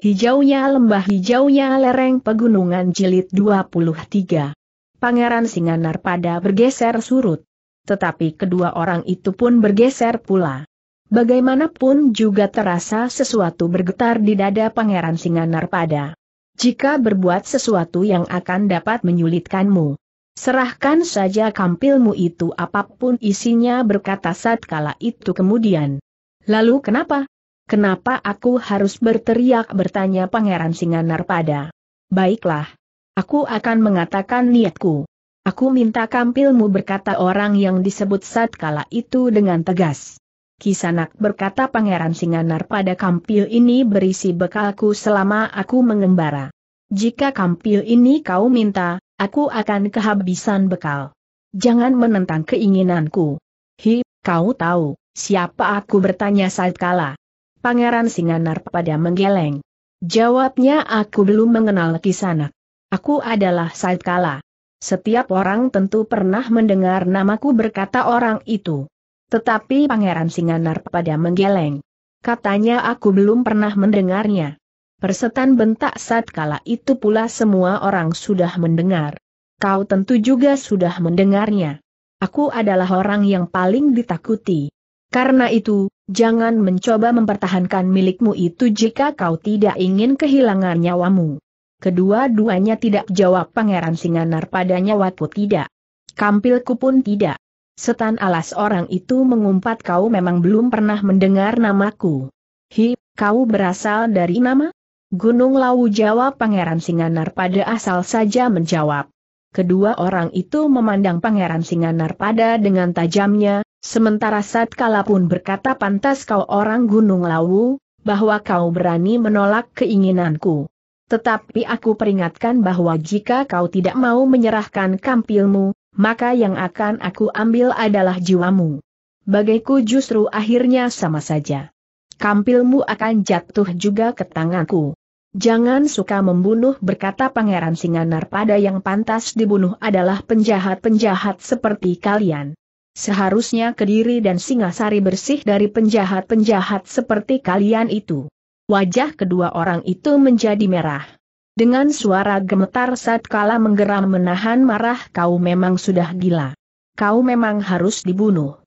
Hijaunya lembah hijaunya lereng pegunungan jilid 23. Pangeran Singanar pada bergeser surut. Tetapi kedua orang itu pun bergeser pula. Bagaimanapun juga terasa sesuatu bergetar di dada Pangeran Singanar pada. Jika berbuat sesuatu yang akan dapat menyulitkanmu. Serahkan saja kampilmu itu apapun isinya berkata saat kala itu kemudian. Lalu kenapa? Kenapa aku harus berteriak bertanya Pangeran pada? Baiklah. Aku akan mengatakan niatku. Aku minta kampilmu berkata orang yang disebut Satkala itu dengan tegas. Kisanak berkata Pangeran Singanar pada kampil ini berisi bekalku selama aku mengembara. Jika kampil ini kau minta, aku akan kehabisan bekal. Jangan menentang keinginanku. Hi, kau tahu, siapa aku bertanya Satkala? Pangeran Singanar pada menggeleng. Jawabnya aku belum mengenal Kisanak. Aku adalah Saikala. Setiap orang tentu pernah mendengar namaku berkata orang itu. Tetapi Pangeran Singanar pada menggeleng. Katanya aku belum pernah mendengarnya. Persetan bentak saat itu pula semua orang sudah mendengar. Kau tentu juga sudah mendengarnya. Aku adalah orang yang paling ditakuti. Karena itu, jangan mencoba mempertahankan milikmu itu jika kau tidak ingin kehilangan nyawamu. Kedua-duanya tidak jawab Pangeran Singanar pada nyawaku tidak. Kampilku pun tidak. Setan alas orang itu mengumpat kau memang belum pernah mendengar namaku. Hi, kau berasal dari nama? Gunung Lawu jawab Pangeran Singanar pada asal saja menjawab. Kedua orang itu memandang Pangeran Singanar pada dengan tajamnya, Sementara Satkala pun berkata pantas kau orang Gunung Lawu, bahwa kau berani menolak keinginanku. Tetapi aku peringatkan bahwa jika kau tidak mau menyerahkan kampilmu, maka yang akan aku ambil adalah jiwamu. Bagiku justru akhirnya sama saja. Kampilmu akan jatuh juga ke tanganku. Jangan suka membunuh berkata Pangeran Singanar pada yang pantas dibunuh adalah penjahat-penjahat seperti kalian. Seharusnya Kediri dan Singasari bersih dari penjahat-penjahat seperti kalian itu. Wajah kedua orang itu menjadi merah. Dengan suara gemetar saat kala menggeram menahan marah kau memang sudah gila. Kau memang harus dibunuh.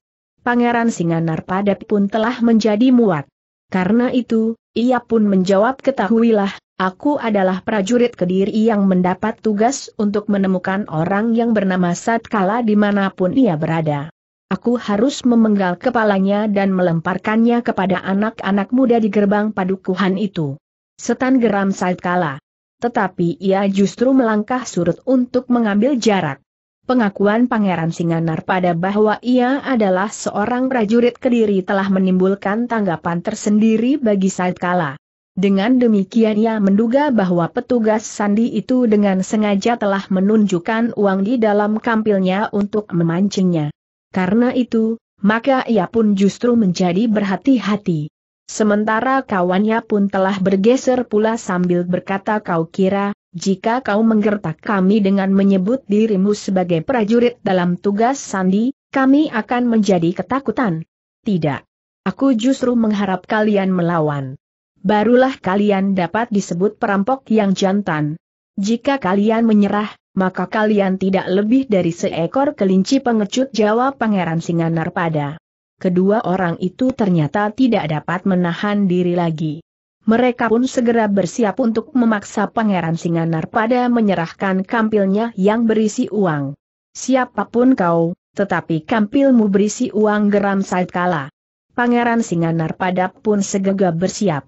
Pangeran Singanar Padat pun telah menjadi muat. Karena itu, ia pun menjawab ketahuilah, Aku adalah prajurit Kediri yang mendapat tugas untuk menemukan orang yang bernama Satkala dimanapun ia berada. Aku harus memenggal kepalanya dan melemparkannya kepada anak-anak muda di gerbang padukuhan itu. Setan geram Satkala. Tetapi ia justru melangkah surut untuk mengambil jarak. Pengakuan Pangeran Singanar pada bahwa ia adalah seorang prajurit Kediri telah menimbulkan tanggapan tersendiri bagi Said dengan demikian ia menduga bahwa petugas sandi itu dengan sengaja telah menunjukkan uang di dalam kampilnya untuk memancingnya. Karena itu, maka ia pun justru menjadi berhati-hati. Sementara kawannya pun telah bergeser pula sambil berkata kau kira, jika kau menggertak kami dengan menyebut dirimu sebagai prajurit dalam tugas sandi, kami akan menjadi ketakutan. Tidak. Aku justru mengharap kalian melawan barulah kalian dapat disebut perampok yang jantan. Jika kalian menyerah, maka kalian tidak lebih dari seekor kelinci pengecut jawab Pangeran Singanar pada. Kedua orang itu ternyata tidak dapat menahan diri lagi. Mereka pun segera bersiap untuk memaksa Pangeran Singanar pada menyerahkan kampilnya yang berisi uang. Siapapun kau, tetapi kampilmu berisi uang geram saat Kala. Pangeran Singanar Singanarpada pun segera bersiap.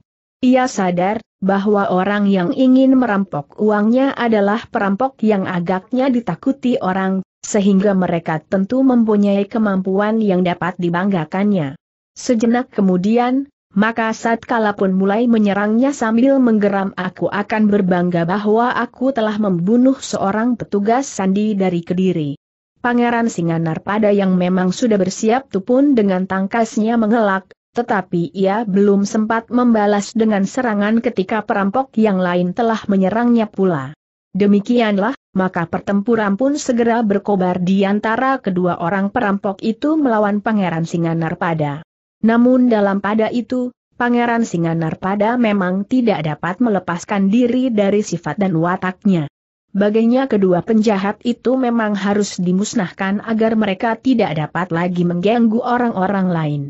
Ia sadar bahwa orang yang ingin merampok uangnya adalah perampok yang agaknya ditakuti orang, sehingga mereka tentu mempunyai kemampuan yang dapat dibanggakannya. Sejenak kemudian, maka Satkala pun mulai menyerangnya sambil menggeram aku akan berbangga bahwa aku telah membunuh seorang petugas sandi dari Kediri. Pangeran Singanar pada yang memang sudah bersiap tu pun dengan tangkasnya mengelak, tetapi ia belum sempat membalas dengan serangan ketika perampok yang lain telah menyerangnya pula. Demikianlah, maka pertempuran pun segera berkobar di antara kedua orang perampok itu melawan Pangeran pada. Namun dalam pada itu, Pangeran pada memang tidak dapat melepaskan diri dari sifat dan wataknya. Baginya kedua penjahat itu memang harus dimusnahkan agar mereka tidak dapat lagi mengganggu orang-orang lain.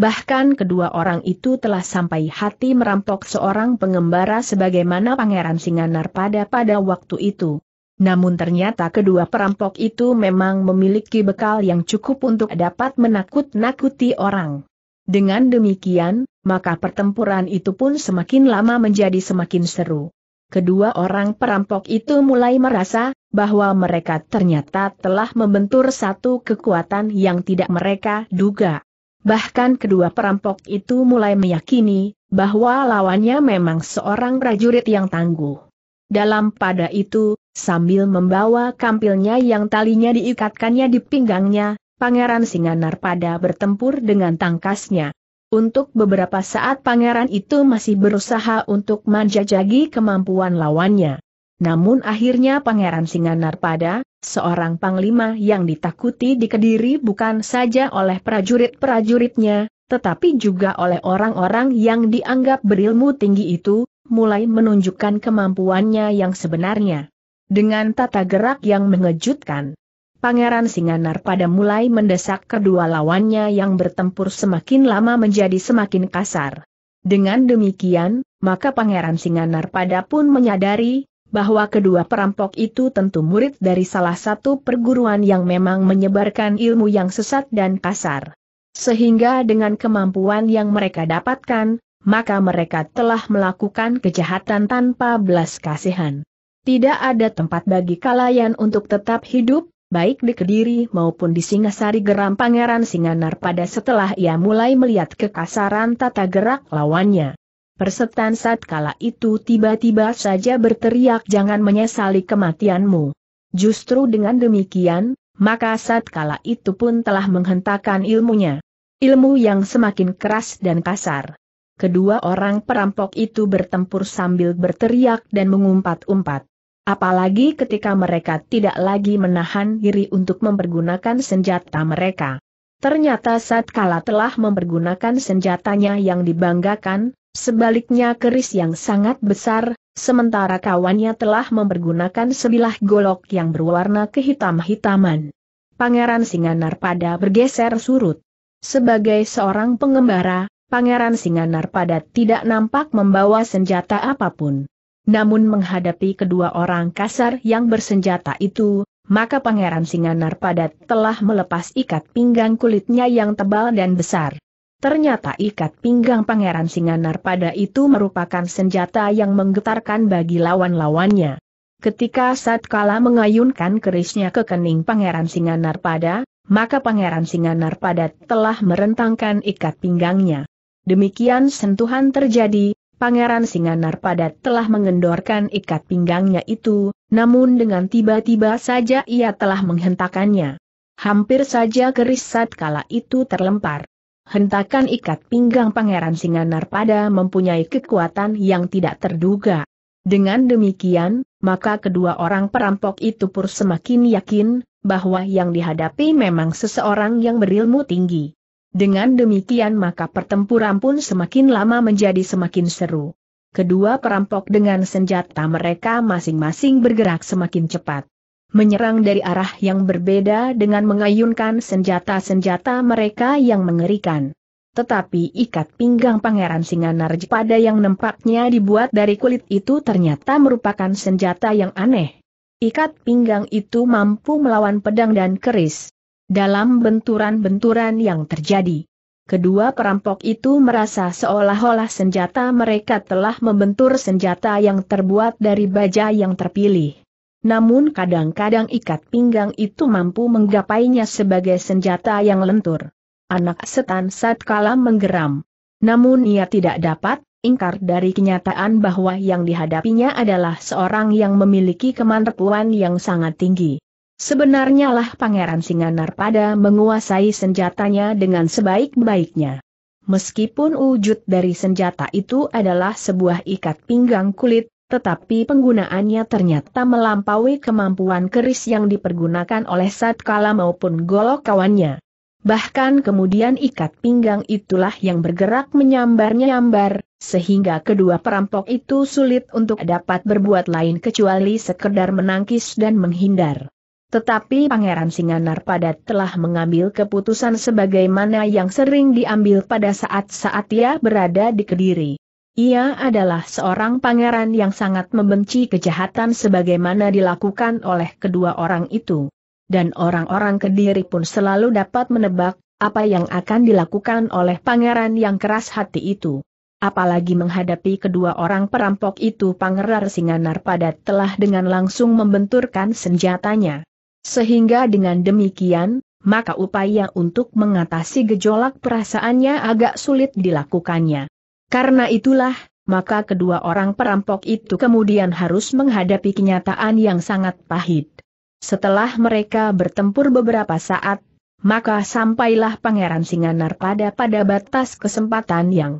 Bahkan kedua orang itu telah sampai hati merampok seorang pengembara sebagaimana Pangeran Singanar pada pada waktu itu. Namun ternyata kedua perampok itu memang memiliki bekal yang cukup untuk dapat menakut-nakuti orang. Dengan demikian, maka pertempuran itu pun semakin lama menjadi semakin seru. Kedua orang perampok itu mulai merasa bahwa mereka ternyata telah membentur satu kekuatan yang tidak mereka duga. Bahkan kedua perampok itu mulai meyakini bahwa lawannya memang seorang prajurit yang tangguh. Dalam pada itu, sambil membawa kampilnya yang talinya diikatkannya di pinggangnya, Pangeran Singanar pada bertempur dengan tangkasnya. Untuk beberapa saat pangeran itu masih berusaha untuk menjajagi kemampuan lawannya. Namun akhirnya Pangeran Singanar pada, seorang panglima yang ditakuti di Kediri bukan saja oleh prajurit-prajuritnya, tetapi juga oleh orang-orang yang dianggap berilmu tinggi itu, mulai menunjukkan kemampuannya yang sebenarnya. Dengan tata gerak yang mengejutkan, Pangeran Singanar pada mulai mendesak kedua lawannya yang bertempur semakin lama menjadi semakin kasar. Dengan demikian, maka Pangeran Singanar pada pun menyadari bahwa kedua perampok itu tentu murid dari salah satu perguruan yang memang menyebarkan ilmu yang sesat dan kasar. Sehingga dengan kemampuan yang mereka dapatkan, maka mereka telah melakukan kejahatan tanpa belas kasihan. Tidak ada tempat bagi kalayan untuk tetap hidup, baik di Kediri maupun di Singasari geram Pangeran Singanar pada setelah ia mulai melihat kekasaran tata gerak lawannya. Persetan saat kala itu tiba-tiba saja berteriak jangan menyesali kematianmu. Justru dengan demikian, maka saat kala itu pun telah menghentakkan ilmunya. Ilmu yang semakin keras dan kasar. Kedua orang perampok itu bertempur sambil berteriak dan mengumpat-umpat. Apalagi ketika mereka tidak lagi menahan diri untuk mempergunakan senjata mereka. Ternyata saat kala telah mempergunakan senjatanya yang dibanggakan, Sebaliknya keris yang sangat besar, sementara kawannya telah mempergunakan sebilah golok yang berwarna kehitam-hitaman. Pangeran Singanar pada bergeser surut. Sebagai seorang pengembara, Pangeran Singanar pada tidak nampak membawa senjata apapun. Namun menghadapi kedua orang kasar yang bersenjata itu, maka Pangeran Singanar padat telah melepas ikat pinggang kulitnya yang tebal dan besar. Ternyata ikat pinggang Pangeran Singanar pada itu merupakan senjata yang menggetarkan bagi lawan-lawannya. Ketika Satkala mengayunkan kerisnya ke kening Pangeran Singanar pada, maka Pangeran Singanar pada telah merentangkan ikat pinggangnya. Demikian sentuhan terjadi, Pangeran Singanar pada telah mengendorkan ikat pinggangnya itu, namun dengan tiba-tiba saja ia telah menghentakannya. Hampir saja keris Satkala itu terlempar hentakan ikat pinggang Pangeran Singanar pada mempunyai kekuatan yang tidak terduga. Dengan demikian, maka kedua orang perampok itu pur semakin yakin, bahwa yang dihadapi memang seseorang yang berilmu tinggi. Dengan demikian maka pertempuran pun semakin lama menjadi semakin seru. Kedua perampok dengan senjata mereka masing-masing bergerak semakin cepat menyerang dari arah yang berbeda dengan mengayunkan senjata-senjata mereka yang mengerikan. Tetapi ikat pinggang Pangeran Singanar pada yang nempaknya dibuat dari kulit itu ternyata merupakan senjata yang aneh. Ikat pinggang itu mampu melawan pedang dan keris. Dalam benturan-benturan yang terjadi, kedua perampok itu merasa seolah-olah senjata mereka telah membentur senjata yang terbuat dari baja yang terpilih namun kadang-kadang ikat pinggang itu mampu menggapainya sebagai senjata yang lentur. Anak setan saat satkala menggeram. Namun ia tidak dapat ingkar dari kenyataan bahwa yang dihadapinya adalah seorang yang memiliki kemampuan yang sangat tinggi. Sebenarnya lah Pangeran pada menguasai senjatanya dengan sebaik-baiknya. Meskipun wujud dari senjata itu adalah sebuah ikat pinggang kulit, tetapi penggunaannya ternyata melampaui kemampuan keris yang dipergunakan oleh Satkala maupun golok kawannya. Bahkan kemudian ikat pinggang itulah yang bergerak menyambar-nyambar, sehingga kedua perampok itu sulit untuk dapat berbuat lain kecuali sekedar menangkis dan menghindar. Tetapi Pangeran Singanar Padat telah mengambil keputusan sebagaimana yang sering diambil pada saat-saat ia berada di Kediri. Ia adalah seorang pangeran yang sangat membenci kejahatan sebagaimana dilakukan oleh kedua orang itu. Dan orang-orang kediri pun selalu dapat menebak apa yang akan dilakukan oleh pangeran yang keras hati itu. Apalagi menghadapi kedua orang perampok itu Pangeran Singanar padat telah dengan langsung membenturkan senjatanya. Sehingga dengan demikian, maka upaya untuk mengatasi gejolak perasaannya agak sulit dilakukannya. Karena itulah, maka kedua orang perampok itu kemudian harus menghadapi kenyataan yang sangat pahit. Setelah mereka bertempur beberapa saat, maka sampailah Pangeran Singanar pada pada batas kesempatan yang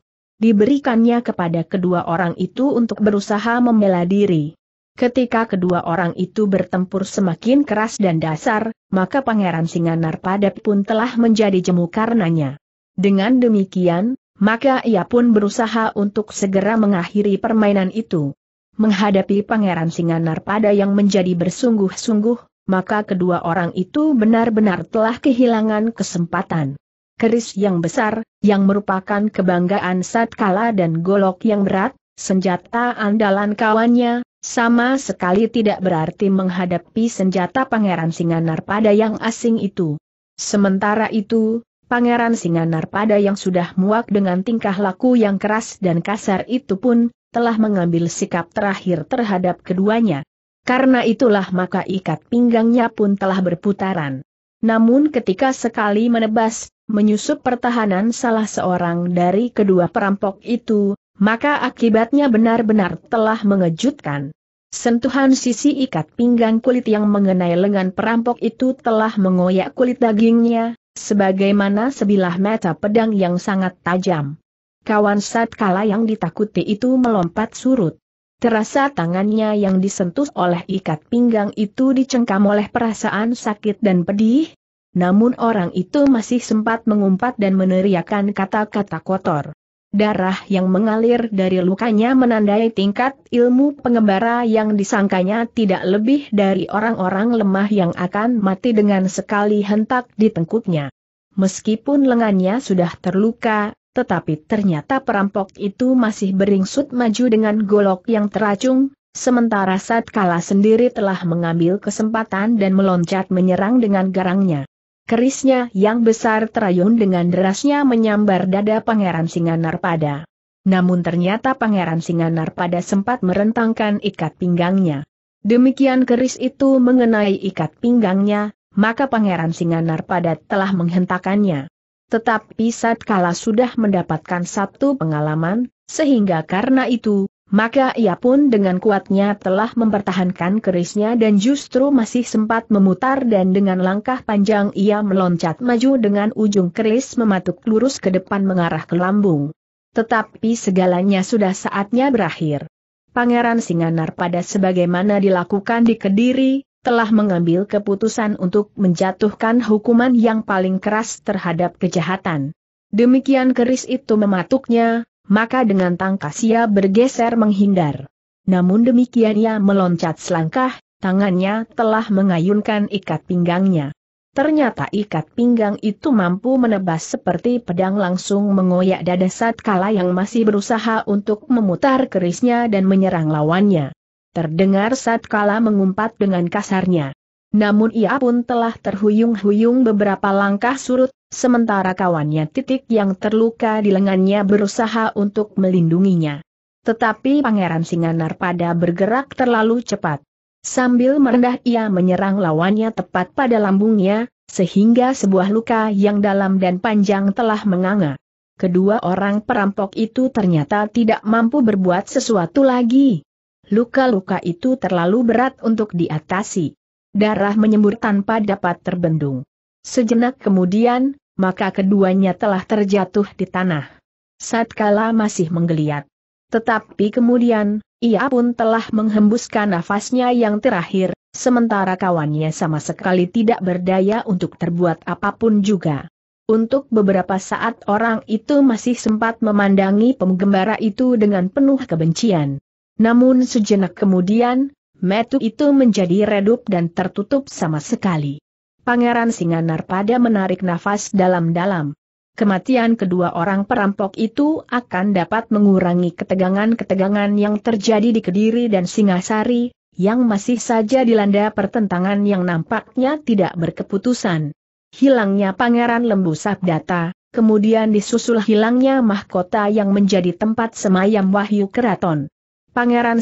diberikannya kepada kedua orang itu untuk berusaha membela diri. Ketika kedua orang itu bertempur semakin keras dan dasar, maka Pangeran Singanar pada pun telah menjadi jemu karenanya. Dengan demikian, maka ia pun berusaha untuk segera mengakhiri permainan itu. Menghadapi Pangeran Singanar pada yang menjadi bersungguh-sungguh, maka kedua orang itu benar-benar telah kehilangan kesempatan. Keris yang besar, yang merupakan kebanggaan Satkala dan golok yang berat, senjata andalan kawannya, sama sekali tidak berarti menghadapi senjata Pangeran Singanar pada yang asing itu. Sementara itu, Pangeran Singanar pada yang sudah muak dengan tingkah laku yang keras dan kasar itu pun, telah mengambil sikap terakhir terhadap keduanya. Karena itulah maka ikat pinggangnya pun telah berputaran. Namun ketika sekali menebas, menyusup pertahanan salah seorang dari kedua perampok itu, maka akibatnya benar-benar telah mengejutkan. Sentuhan sisi ikat pinggang kulit yang mengenai lengan perampok itu telah mengoyak kulit dagingnya, Sebagaimana sebilah mata pedang yang sangat tajam. Kawan satkala yang ditakuti itu melompat surut. Terasa tangannya yang disentuh oleh ikat pinggang itu dicengkam oleh perasaan sakit dan pedih. Namun orang itu masih sempat mengumpat dan meneriakan kata-kata kotor. Darah yang mengalir dari lukanya menandai tingkat ilmu pengembara yang disangkanya tidak lebih dari orang-orang lemah yang akan mati dengan sekali hentak di tengkuknya. Meskipun lengannya sudah terluka, tetapi ternyata perampok itu masih beringsut maju dengan golok yang teracung, sementara Satkala sendiri telah mengambil kesempatan dan meloncat menyerang dengan garangnya. Kerisnya yang besar terayun dengan derasnya menyambar dada Pangeran Singanar pada. Namun ternyata Pangeran Singanar pada sempat merentangkan ikat pinggangnya. Demikian keris itu mengenai ikat pinggangnya, maka Pangeran Singanar pada telah menghentakannya. Tetapi saat kala sudah mendapatkan satu pengalaman, sehingga karena itu, maka ia pun dengan kuatnya telah mempertahankan kerisnya dan justru masih sempat memutar dan dengan langkah panjang ia meloncat maju dengan ujung keris mematuk lurus ke depan mengarah ke lambung. Tetapi segalanya sudah saatnya berakhir. Pangeran Singanar pada sebagaimana dilakukan di Kediri, telah mengambil keputusan untuk menjatuhkan hukuman yang paling keras terhadap kejahatan. Demikian keris itu mematuknya, maka dengan tangkas ia bergeser menghindar. Namun demikian ia meloncat selangkah, tangannya telah mengayunkan ikat pinggangnya. Ternyata ikat pinggang itu mampu menebas seperti pedang langsung mengoyak dada kala yang masih berusaha untuk memutar kerisnya dan menyerang lawannya. Terdengar saat kala mengumpat dengan kasarnya. Namun ia pun telah terhuyung-huyung beberapa langkah surut, sementara kawannya titik yang terluka di lengannya berusaha untuk melindunginya. Tetapi Pangeran Singanar pada bergerak terlalu cepat. Sambil merendah ia menyerang lawannya tepat pada lambungnya, sehingga sebuah luka yang dalam dan panjang telah menganga. Kedua orang perampok itu ternyata tidak mampu berbuat sesuatu lagi. Luka-luka itu terlalu berat untuk diatasi. Darah menyembur tanpa dapat terbendung. Sejenak kemudian, maka keduanya telah terjatuh di tanah. Satkala masih menggeliat. Tetapi kemudian, ia pun telah menghembuskan nafasnya yang terakhir, sementara kawannya sama sekali tidak berdaya untuk terbuat apapun juga. Untuk beberapa saat orang itu masih sempat memandangi penggembara itu dengan penuh kebencian. Namun sejenak kemudian, metu itu menjadi redup dan tertutup sama sekali. Pangeran Singanar pada menarik nafas dalam-dalam. Kematian kedua orang perampok itu akan dapat mengurangi ketegangan-ketegangan yang terjadi di Kediri dan Singasari, yang masih saja dilanda pertentangan yang nampaknya tidak berkeputusan. Hilangnya Pangeran Lembu Sabdata, kemudian disusul hilangnya mahkota yang menjadi tempat semayam Wahyu Keraton. Pangeran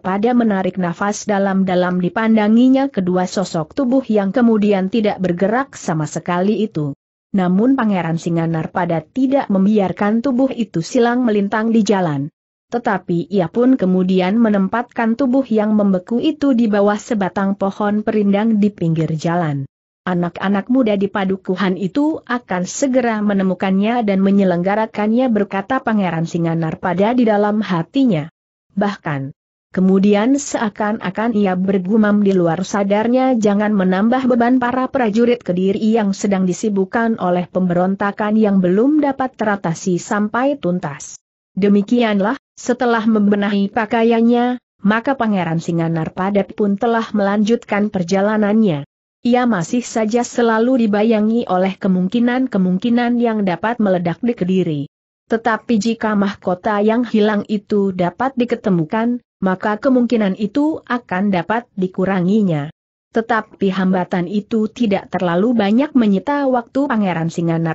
pada menarik nafas dalam-dalam dipandanginya kedua sosok tubuh yang kemudian tidak bergerak sama sekali itu. Namun Pangeran pada tidak membiarkan tubuh itu silang melintang di jalan. Tetapi ia pun kemudian menempatkan tubuh yang membeku itu di bawah sebatang pohon perindang di pinggir jalan. Anak-anak muda di padukuhan itu akan segera menemukannya dan menyelenggarakannya berkata Pangeran Singanar pada di dalam hatinya bahkan. Kemudian seakan-akan ia bergumam di luar sadarnya jangan menambah beban para prajurit kediri yang sedang disibukkan oleh pemberontakan yang belum dapat teratasi sampai tuntas. Demikianlah, setelah membenahi pakaiannya, maka Pangeran Singanar Padat pun telah melanjutkan perjalanannya. Ia masih saja selalu dibayangi oleh kemungkinan-kemungkinan yang dapat meledak di kediri. Tetapi jika mahkota yang hilang itu dapat diketemukan, maka kemungkinan itu akan dapat dikuranginya. Tetapi hambatan itu tidak terlalu banyak menyita waktu Pangeran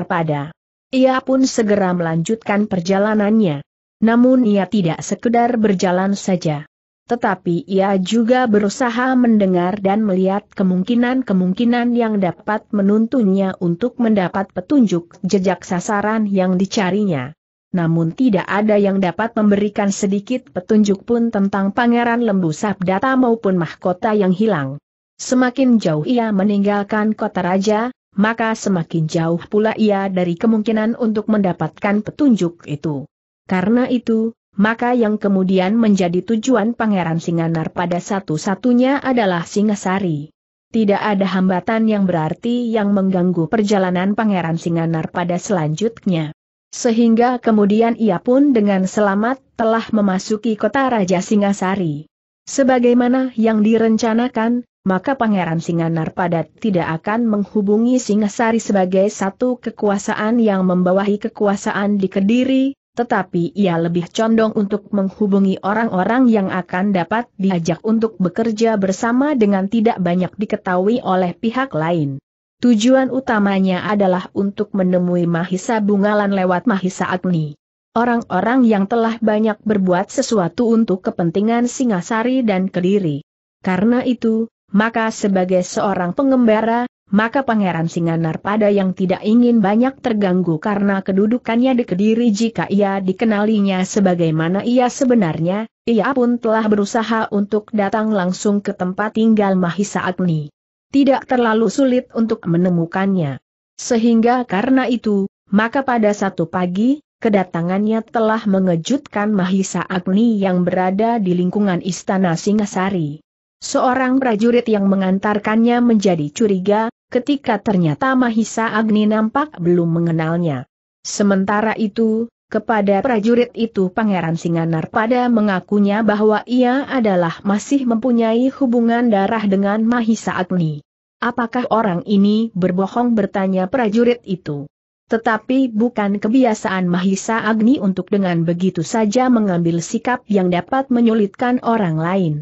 pada. Ia pun segera melanjutkan perjalanannya. Namun ia tidak sekedar berjalan saja. Tetapi ia juga berusaha mendengar dan melihat kemungkinan-kemungkinan yang dapat menuntunnya untuk mendapat petunjuk jejak sasaran yang dicarinya namun tidak ada yang dapat memberikan sedikit petunjuk pun tentang Pangeran Lembu Sabdata maupun mahkota yang hilang. Semakin jauh ia meninggalkan kota raja, maka semakin jauh pula ia dari kemungkinan untuk mendapatkan petunjuk itu. Karena itu, maka yang kemudian menjadi tujuan Pangeran Singanar pada satu-satunya adalah Singasari. Tidak ada hambatan yang berarti yang mengganggu perjalanan Pangeran Singanar pada selanjutnya. Sehingga kemudian ia pun dengan selamat telah memasuki kota Raja Singasari. Sebagaimana yang direncanakan, maka Pangeran Singanar Padat tidak akan menghubungi Singasari sebagai satu kekuasaan yang membawahi kekuasaan di Kediri, tetapi ia lebih condong untuk menghubungi orang-orang yang akan dapat diajak untuk bekerja bersama dengan tidak banyak diketahui oleh pihak lain. Tujuan utamanya adalah untuk menemui Mahisa Bungalan lewat Mahisa Agni. Orang-orang yang telah banyak berbuat sesuatu untuk kepentingan Singasari dan Kediri. Karena itu, maka sebagai seorang pengembara, maka Pangeran Singanar pada yang tidak ingin banyak terganggu karena kedudukannya di Kediri jika ia dikenalinya sebagaimana ia sebenarnya, ia pun telah berusaha untuk datang langsung ke tempat tinggal Mahisa Agni tidak terlalu sulit untuk menemukannya. Sehingga karena itu, maka pada satu pagi, kedatangannya telah mengejutkan Mahisa Agni yang berada di lingkungan istana Singasari. Seorang prajurit yang mengantarkannya menjadi curiga, ketika ternyata Mahisa Agni nampak belum mengenalnya. Sementara itu, kepada prajurit itu Pangeran Singanar pada mengakunya bahwa ia adalah masih mempunyai hubungan darah dengan Mahisa Agni. Apakah orang ini berbohong bertanya prajurit itu? Tetapi bukan kebiasaan Mahisa Agni untuk dengan begitu saja mengambil sikap yang dapat menyulitkan orang lain.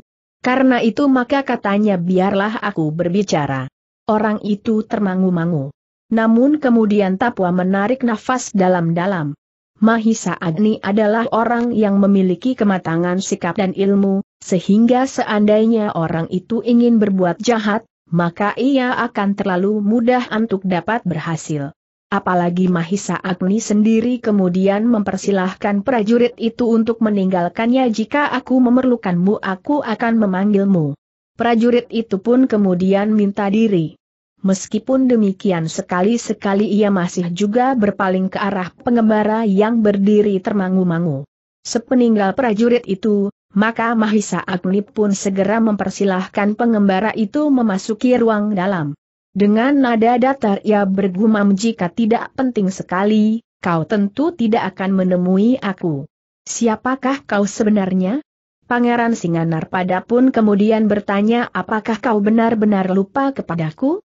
Karena itu maka katanya biarlah aku berbicara. Orang itu termangu-mangu. Namun kemudian Tapua menarik nafas dalam-dalam. Mahisa Agni adalah orang yang memiliki kematangan sikap dan ilmu, sehingga seandainya orang itu ingin berbuat jahat, maka ia akan terlalu mudah untuk dapat berhasil. Apalagi Mahisa Agni sendiri kemudian mempersilahkan prajurit itu untuk meninggalkannya jika aku memerlukanmu aku akan memanggilmu. Prajurit itu pun kemudian minta diri. Meskipun demikian sekali-sekali ia masih juga berpaling ke arah pengembara yang berdiri termangu-mangu. Sepeninggal prajurit itu, maka Mahisa Agni pun segera mempersilahkan pengembara itu memasuki ruang dalam. Dengan nada datar ia bergumam jika tidak penting sekali, kau tentu tidak akan menemui aku. Siapakah kau sebenarnya? Pangeran Singanar pada pun kemudian bertanya apakah kau benar-benar lupa kepadaku?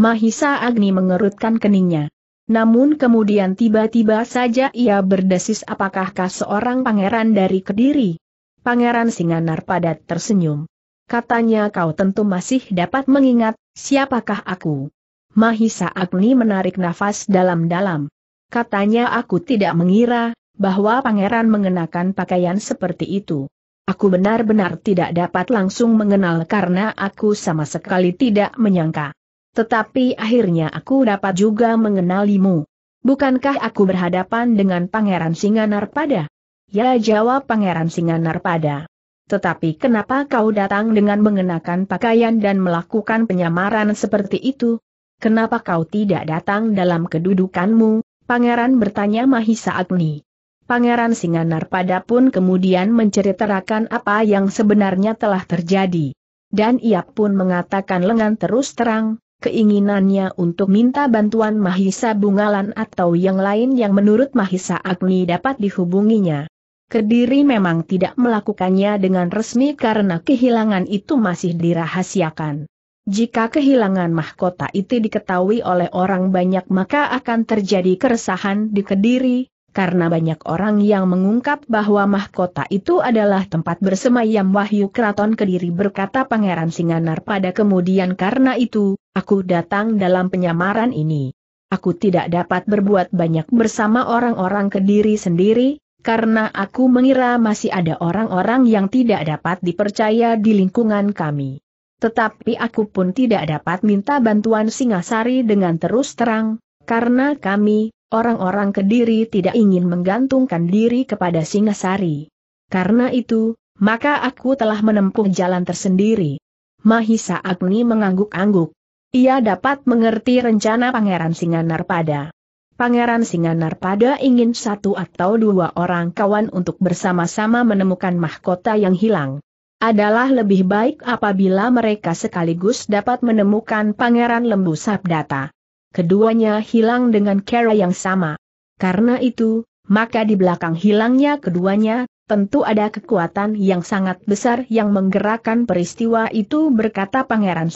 Mahisa Agni mengerutkan keningnya. Namun kemudian tiba-tiba saja ia berdesis apakahkah seorang pangeran dari Kediri? Pangeran Singanar padat tersenyum. Katanya kau tentu masih dapat mengingat, siapakah aku? Mahisa Agni menarik nafas dalam-dalam. Katanya aku tidak mengira, bahwa pangeran mengenakan pakaian seperti itu. Aku benar-benar tidak dapat langsung mengenal karena aku sama sekali tidak menyangka. Tetapi akhirnya aku dapat juga mengenalimu. Bukankah aku berhadapan dengan Pangeran Singanarpada? Ya jawab Pangeran Singanarpada. Tetapi kenapa kau datang dengan mengenakan pakaian dan melakukan penyamaran seperti itu? Kenapa kau tidak datang dalam kedudukanmu? Pangeran bertanya Mahisa Agni. Pangeran Singanarpada pun kemudian menceritakan apa yang sebenarnya telah terjadi. Dan ia pun mengatakan lengan terus terang, keinginannya untuk minta bantuan Mahisa Bungalan atau yang lain yang menurut Mahisa Agni dapat dihubunginya. Kediri memang tidak melakukannya dengan resmi karena kehilangan itu masih dirahasiakan. Jika kehilangan mahkota itu diketahui oleh orang banyak maka akan terjadi keresahan di Kediri, karena banyak orang yang mengungkap bahwa mahkota itu adalah tempat bersemayam Wahyu Keraton Kediri berkata Pangeran Singanar pada kemudian karena itu, aku datang dalam penyamaran ini. Aku tidak dapat berbuat banyak bersama orang-orang Kediri sendiri, karena aku mengira masih ada orang-orang yang tidak dapat dipercaya di lingkungan kami. Tetapi aku pun tidak dapat minta bantuan Singasari dengan terus terang, karena kami, Orang-orang Kediri tidak ingin menggantungkan diri kepada Singasari. Karena itu, maka aku telah menempuh jalan tersendiri. Mahisa Agni mengangguk-angguk. Ia dapat mengerti rencana Pangeran Singanarpada. Pangeran Singanarpada ingin satu atau dua orang kawan untuk bersama-sama menemukan mahkota yang hilang adalah lebih baik apabila mereka sekaligus dapat menemukan Pangeran Lembu Sabdata keduanya hilang dengan cara yang sama. Karena itu, maka di belakang hilangnya keduanya, tentu ada kekuatan yang sangat besar yang menggerakkan peristiwa itu berkata Pangeran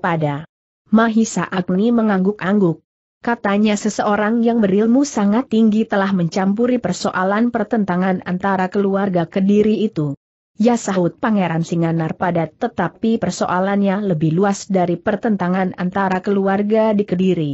pada Mahisa Agni mengangguk-angguk. Katanya seseorang yang berilmu sangat tinggi telah mencampuri persoalan pertentangan antara keluarga kediri itu. Ya sahut Pangeran Singanar pada. tetapi persoalannya lebih luas dari pertentangan antara keluarga di Kediri.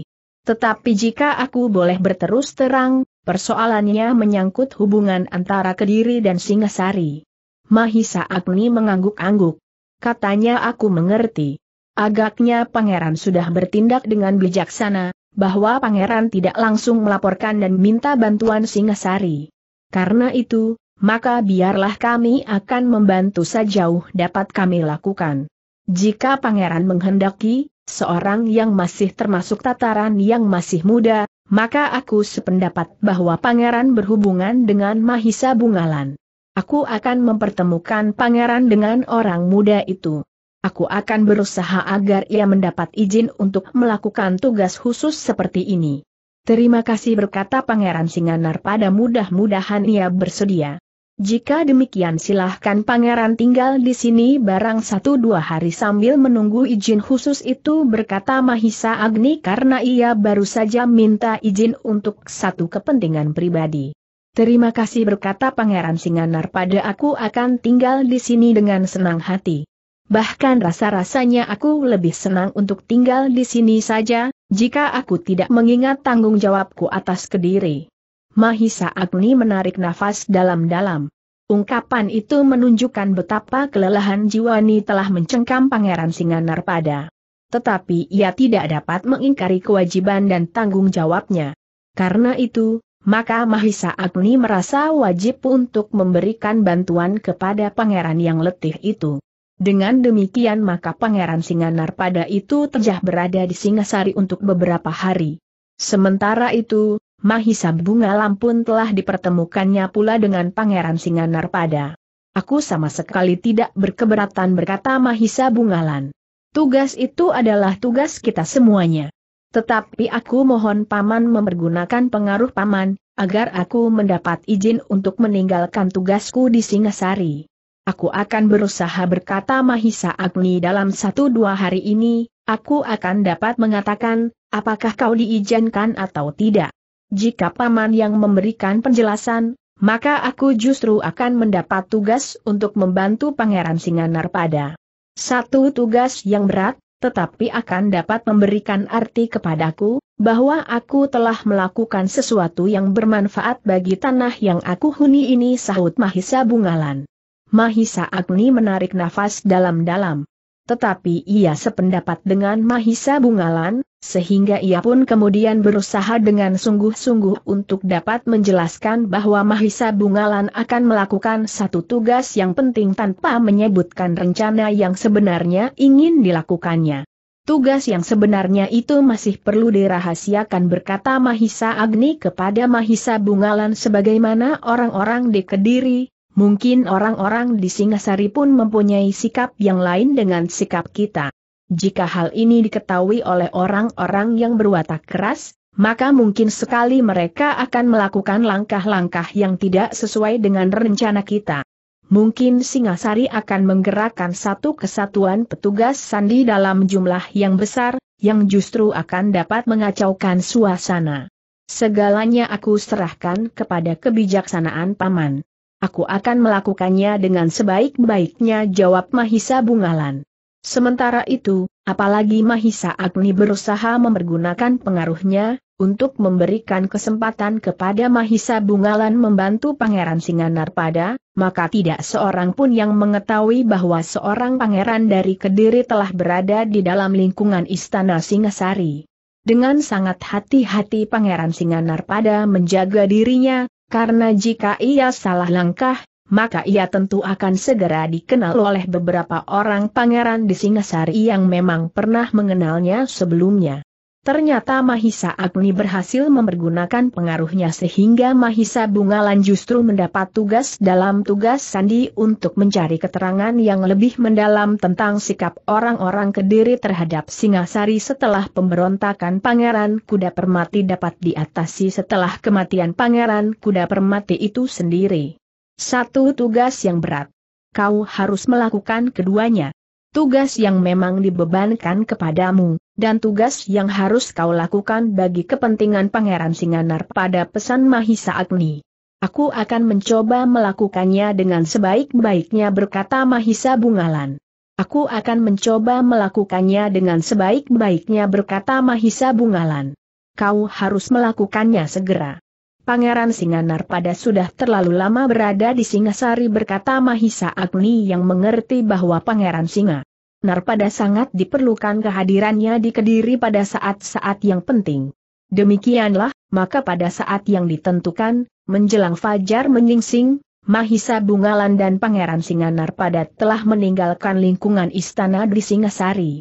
Tetapi jika aku boleh berterus terang, persoalannya menyangkut hubungan antara Kediri dan Singasari. Mahisa Agni mengangguk-angguk. Katanya aku mengerti. Agaknya pangeran sudah bertindak dengan bijaksana, bahwa pangeran tidak langsung melaporkan dan minta bantuan Singasari. Karena itu, maka biarlah kami akan membantu sejauh dapat kami lakukan. Jika pangeran menghendaki, seorang yang masih termasuk tataran yang masih muda, maka aku sependapat bahwa pangeran berhubungan dengan Mahisa Bungalan. Aku akan mempertemukan pangeran dengan orang muda itu. Aku akan berusaha agar ia mendapat izin untuk melakukan tugas khusus seperti ini. Terima kasih berkata Pangeran Singanar pada mudah-mudahan ia bersedia. Jika demikian silahkan pangeran tinggal di sini barang satu dua hari sambil menunggu izin khusus itu berkata Mahisa Agni karena ia baru saja minta izin untuk satu kepentingan pribadi. Terima kasih berkata pangeran Singanar pada aku akan tinggal di sini dengan senang hati. Bahkan rasa-rasanya aku lebih senang untuk tinggal di sini saja, jika aku tidak mengingat tanggung jawabku atas kediri. Mahisa Agni menarik nafas dalam-dalam. Ungkapan itu menunjukkan betapa kelelahan jiwani telah mencengkam Pangeran Singanar pada. Tetapi ia tidak dapat mengingkari kewajiban dan tanggung jawabnya. Karena itu, maka Mahisa Agni merasa wajib untuk memberikan bantuan kepada pangeran yang letih itu. Dengan demikian maka pangeran Singanar pada itu terjah berada di Singasari untuk beberapa hari. Sementara itu, Mahisa Bunga Lampun telah dipertemukannya pula dengan Pangeran pada. Aku sama sekali tidak berkeberatan berkata Mahisa Bungalan. Tugas itu adalah tugas kita semuanya. Tetapi aku mohon paman mempergunakan pengaruh paman, agar aku mendapat izin untuk meninggalkan tugasku di Singasari. Aku akan berusaha berkata Mahisa Agni dalam satu dua hari ini, aku akan dapat mengatakan, apakah kau diizinkan atau tidak. Jika paman yang memberikan penjelasan, maka aku justru akan mendapat tugas untuk membantu Pangeran Singanar pada. Satu tugas yang berat, tetapi akan dapat memberikan arti kepadaku, bahwa aku telah melakukan sesuatu yang bermanfaat bagi tanah yang aku huni ini sahut Mahisa Bungalan. Mahisa Agni menarik nafas dalam-dalam tetapi ia sependapat dengan Mahisa Bungalan, sehingga ia pun kemudian berusaha dengan sungguh-sungguh untuk dapat menjelaskan bahwa Mahisa Bungalan akan melakukan satu tugas yang penting tanpa menyebutkan rencana yang sebenarnya ingin dilakukannya. Tugas yang sebenarnya itu masih perlu dirahasiakan berkata Mahisa Agni kepada Mahisa Bungalan sebagaimana orang-orang di Kediri, Mungkin orang-orang di Singasari pun mempunyai sikap yang lain dengan sikap kita. Jika hal ini diketahui oleh orang-orang yang berwatak keras, maka mungkin sekali mereka akan melakukan langkah-langkah yang tidak sesuai dengan rencana kita. Mungkin Singasari akan menggerakkan satu kesatuan petugas sandi dalam jumlah yang besar, yang justru akan dapat mengacaukan suasana. Segalanya aku serahkan kepada kebijaksanaan Paman. Aku akan melakukannya dengan sebaik-baiknya jawab Mahisa Bungalan. Sementara itu, apalagi Mahisa Agni berusaha mempergunakan pengaruhnya, untuk memberikan kesempatan kepada Mahisa Bungalan membantu Pangeran Singanar pada, maka tidak seorang pun yang mengetahui bahwa seorang pangeran dari Kediri telah berada di dalam lingkungan Istana Singasari. Dengan sangat hati-hati Pangeran Singanar pada menjaga dirinya, karena jika ia salah langkah, maka ia tentu akan segera dikenal oleh beberapa orang pangeran di Singasari yang memang pernah mengenalnya sebelumnya. Ternyata Mahisa Agni berhasil mempergunakan pengaruhnya sehingga Mahisa Bungalan justru mendapat tugas dalam tugas Sandi untuk mencari keterangan yang lebih mendalam tentang sikap orang-orang kediri terhadap Singasari setelah pemberontakan Pangeran Kuda Permati dapat diatasi setelah kematian Pangeran Kuda Permati itu sendiri. Satu tugas yang berat. Kau harus melakukan keduanya. Tugas yang memang dibebankan kepadamu dan tugas yang harus kau lakukan bagi kepentingan Pangeran Singanar pada pesan Mahisa Agni. Aku akan mencoba melakukannya dengan sebaik-baiknya berkata Mahisa Bungalan. Aku akan mencoba melakukannya dengan sebaik-baiknya berkata Mahisa Bungalan. Kau harus melakukannya segera. Pangeran Singanar pada sudah terlalu lama berada di Singasari berkata Mahisa Agni yang mengerti bahwa Pangeran Singa Narpada sangat diperlukan kehadirannya di Kediri pada saat-saat yang penting. Demikianlah, maka pada saat yang ditentukan, menjelang Fajar menyingsing, Mahisa Bungalan dan Pangeran Singa Narpada telah meninggalkan lingkungan istana di Singasari.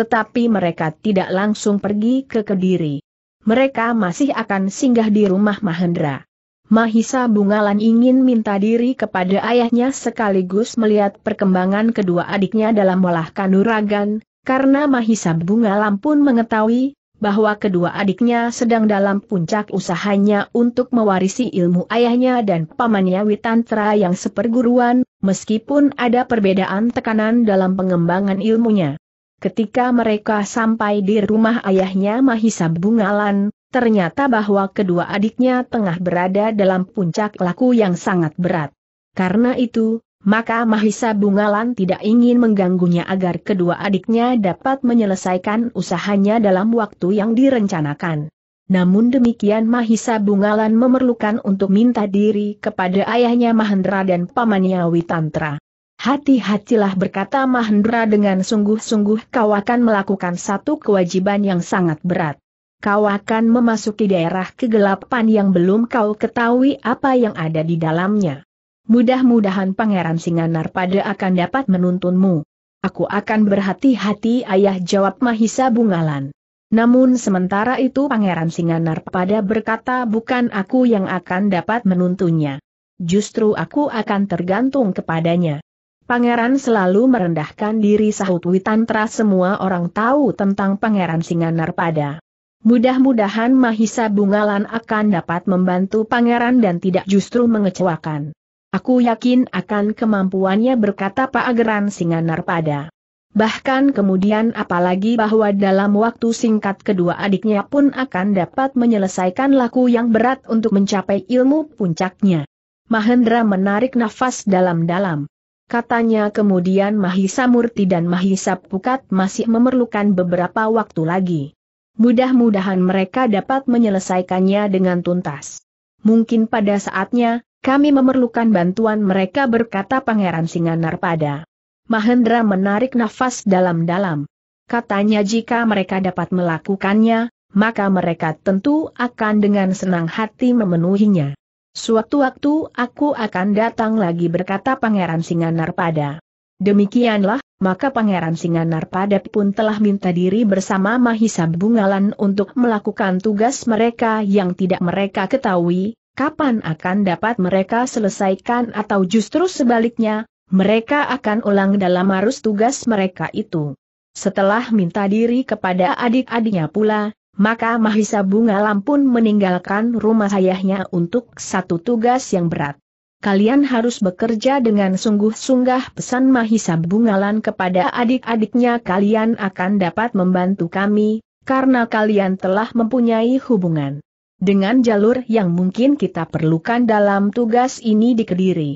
Tetapi mereka tidak langsung pergi ke Kediri. Mereka masih akan singgah di rumah Mahendra. Mahisa Bungalan ingin minta diri kepada ayahnya sekaligus melihat perkembangan kedua adiknya dalam olah kanuragan, karena Mahisa Bungalan pun mengetahui bahwa kedua adiknya sedang dalam puncak usahanya untuk mewarisi ilmu ayahnya dan pamannya Witantra yang seperguruan, meskipun ada perbedaan tekanan dalam pengembangan ilmunya. Ketika mereka sampai di rumah ayahnya Mahisa Bungalan, ternyata bahwa kedua adiknya tengah berada dalam puncak laku yang sangat berat. Karena itu, maka Mahisa Bungalan tidak ingin mengganggunya agar kedua adiknya dapat menyelesaikan usahanya dalam waktu yang direncanakan. Namun demikian Mahisa Bungalan memerlukan untuk minta diri kepada ayahnya Mahendra dan pamannya Witantra. Hati-hatilah berkata Mahendra dengan sungguh-sungguh kau akan melakukan satu kewajiban yang sangat berat kau akan memasuki daerah kegelapan yang belum kau ketahui apa yang ada di dalamnya. Mudah-mudahan Pangeran Singanar pada akan dapat menuntunmu. Aku akan berhati-hati ayah jawab Mahisa Bungalan. Namun sementara itu Pangeran Singanar pada berkata bukan aku yang akan dapat menuntunnya. Justru aku akan tergantung kepadanya. Pangeran selalu merendahkan diri sahut Witantra semua orang tahu tentang Pangeran Singanar pada. Mudah-mudahan Mahisa Bungalan akan dapat membantu pangeran dan tidak justru mengecewakan. Aku yakin akan kemampuannya berkata Pak Ageran pada. Bahkan kemudian apalagi bahwa dalam waktu singkat kedua adiknya pun akan dapat menyelesaikan laku yang berat untuk mencapai ilmu puncaknya. Mahendra menarik nafas dalam-dalam. Katanya kemudian Mahisa Murti dan Mahisa Pukat masih memerlukan beberapa waktu lagi mudah-mudahan mereka dapat menyelesaikannya dengan tuntas. Mungkin pada saatnya, kami memerlukan bantuan mereka berkata Pangeran pada. Mahendra menarik nafas dalam-dalam. Katanya jika mereka dapat melakukannya, maka mereka tentu akan dengan senang hati memenuhinya. Suatu-waktu aku akan datang lagi berkata Pangeran pada. Demikianlah, maka Pangeran Singanar Padat pun telah minta diri bersama Mahisa Bungalan untuk melakukan tugas mereka yang tidak mereka ketahui, kapan akan dapat mereka selesaikan atau justru sebaliknya, mereka akan ulang dalam arus tugas mereka itu. Setelah minta diri kepada adik-adiknya pula, maka Mahisa Bungalan pun meninggalkan rumah ayahnya untuk satu tugas yang berat kalian harus bekerja dengan sungguh sungguh pesan Mahisa Bungalan kepada adik-adiknya kalian akan dapat membantu kami, karena kalian telah mempunyai hubungan dengan jalur yang mungkin kita perlukan dalam tugas ini di Kediri.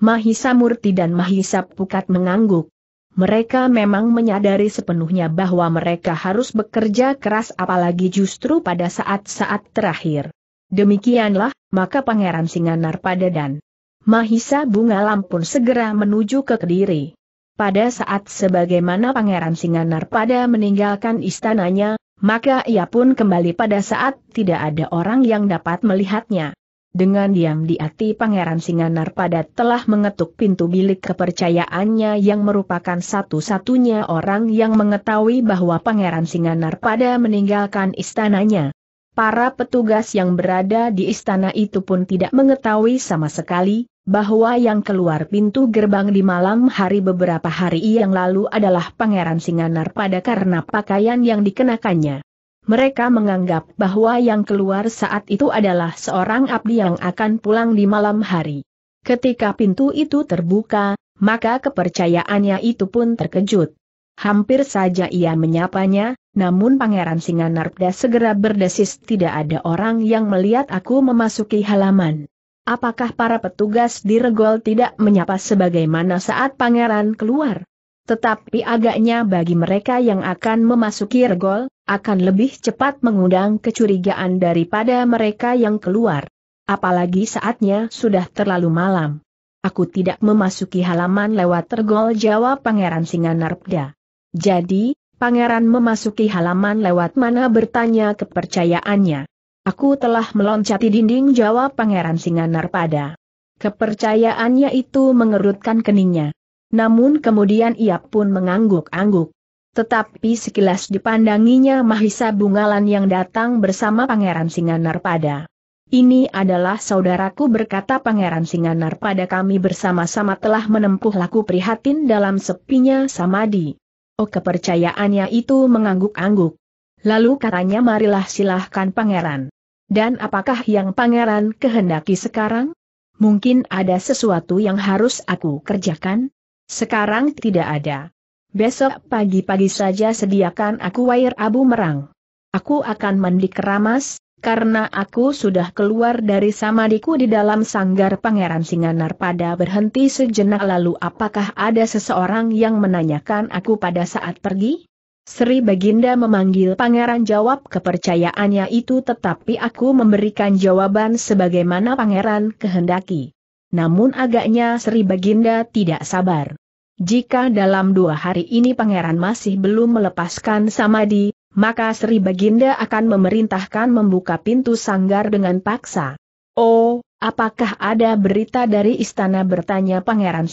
Mahisa Murti dan Mahisa Pukat mengangguk. Mereka memang menyadari sepenuhnya bahwa mereka harus bekerja keras apalagi justru pada saat-saat terakhir. Demikianlah, maka Pangeran Singanar pada dan Mahisa Bunga Lampun segera menuju ke Kediri. Pada saat sebagaimana Pangeran Singanar pada meninggalkan istananya, maka ia pun kembali pada saat tidak ada orang yang dapat melihatnya. Dengan diam diati Pangeran Singanar pada telah mengetuk pintu bilik kepercayaannya yang merupakan satu-satunya orang yang mengetahui bahwa Pangeran Singanar pada meninggalkan istananya. Para petugas yang berada di istana itu pun tidak mengetahui sama sekali, bahwa yang keluar pintu gerbang di malam hari beberapa hari yang lalu adalah Pangeran Singanar pada karena pakaian yang dikenakannya. Mereka menganggap bahwa yang keluar saat itu adalah seorang abdi yang akan pulang di malam hari. Ketika pintu itu terbuka, maka kepercayaannya itu pun terkejut. Hampir saja ia menyapanya, namun Pangeran Narpda segera berdesis tidak ada orang yang melihat aku memasuki halaman. Apakah para petugas di Regol tidak menyapa sebagaimana saat Pangeran keluar? Tetapi agaknya bagi mereka yang akan memasuki Regol, akan lebih cepat mengundang kecurigaan daripada mereka yang keluar. Apalagi saatnya sudah terlalu malam. Aku tidak memasuki halaman lewat Regol jawab Pangeran Narpda. Jadi, pangeran memasuki halaman lewat mana bertanya kepercayaannya. Aku telah meloncati dinding jawab pangeran Singanar pada. Kepercayaannya itu mengerutkan keningnya. Namun kemudian ia pun mengangguk-angguk. Tetapi sekilas dipandanginya Mahisa Bungalan yang datang bersama pangeran Singanar pada. Ini adalah saudaraku berkata Pangeran Singanar pada kami bersama-sama telah menempuh laku prihatin dalam sepinya Samadi. Oh kepercayaannya itu mengangguk-angguk. Lalu katanya marilah silahkan pangeran. Dan apakah yang pangeran kehendaki sekarang? Mungkin ada sesuatu yang harus aku kerjakan? Sekarang tidak ada. Besok pagi-pagi saja sediakan aku wair abu merang. Aku akan mandi keramas, karena aku sudah keluar dari samadiku di dalam sanggar Pangeran Singanar pada berhenti sejenak lalu apakah ada seseorang yang menanyakan aku pada saat pergi? Sri Baginda memanggil pangeran jawab kepercayaannya itu tetapi aku memberikan jawaban sebagaimana pangeran kehendaki. Namun agaknya Sri Baginda tidak sabar. Jika dalam dua hari ini pangeran masih belum melepaskan samadhi maka Sri Baginda akan memerintahkan membuka pintu sanggar dengan paksa. Oh, apakah ada berita dari istana bertanya Pangeran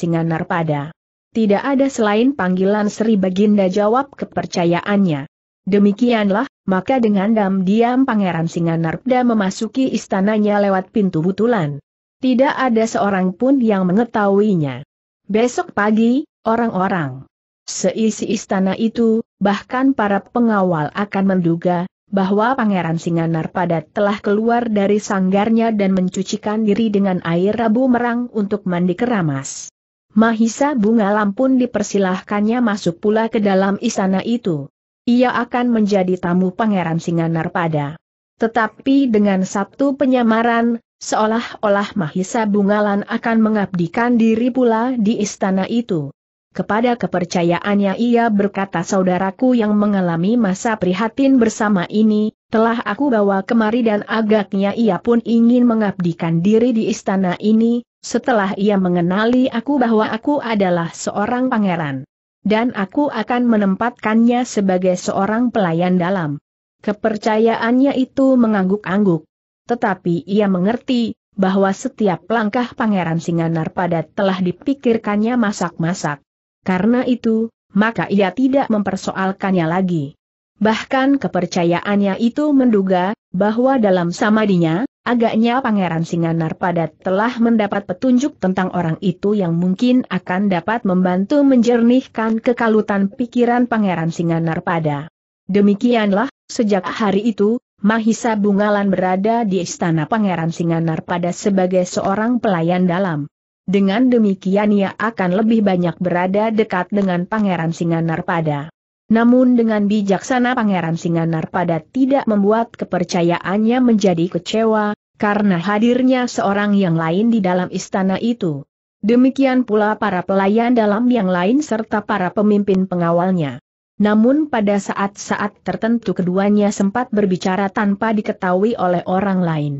pada? Tidak ada selain panggilan Sri Baginda jawab kepercayaannya. Demikianlah, maka dengan diam-diam Pangeran Singanarpada memasuki istananya lewat pintu butulan. Tidak ada seorang pun yang mengetahuinya. Besok pagi, orang-orang Seisi istana itu, bahkan para pengawal akan menduga, bahwa Pangeran Singanar pada telah keluar dari sanggarnya dan mencucikan diri dengan air rabu merang untuk mandi keramas. Mahisa bunga lampun dipersilahkannya masuk pula ke dalam istana itu. Ia akan menjadi tamu Pangeran Singanar pada. Tetapi dengan satu penyamaran, seolah-olah Mahisa Bungalan akan mengabdikan diri pula di istana itu. Kepada kepercayaannya ia berkata saudaraku yang mengalami masa prihatin bersama ini, telah aku bawa kemari dan agaknya ia pun ingin mengabdikan diri di istana ini, setelah ia mengenali aku bahwa aku adalah seorang pangeran. Dan aku akan menempatkannya sebagai seorang pelayan dalam. Kepercayaannya itu mengangguk-angguk. Tetapi ia mengerti, bahwa setiap langkah Pangeran Singanar pada telah dipikirkannya masak-masak. Karena itu, maka ia tidak mempersoalkannya lagi. Bahkan kepercayaannya itu menduga, bahwa dalam samadinya, agaknya Pangeran Singanar Padat telah mendapat petunjuk tentang orang itu yang mungkin akan dapat membantu menjernihkan kekalutan pikiran Pangeran Singanar Pada. Demikianlah, sejak hari itu, Mahisa Bungalan berada di istana Pangeran Singanar Pada sebagai seorang pelayan dalam. Dengan demikian ia akan lebih banyak berada dekat dengan Pangeran Singanarpada. Namun dengan bijaksana Pangeran Singanar pada tidak membuat kepercayaannya menjadi kecewa, karena hadirnya seorang yang lain di dalam istana itu. Demikian pula para pelayan dalam yang lain serta para pemimpin pengawalnya. Namun pada saat-saat tertentu keduanya sempat berbicara tanpa diketahui oleh orang lain.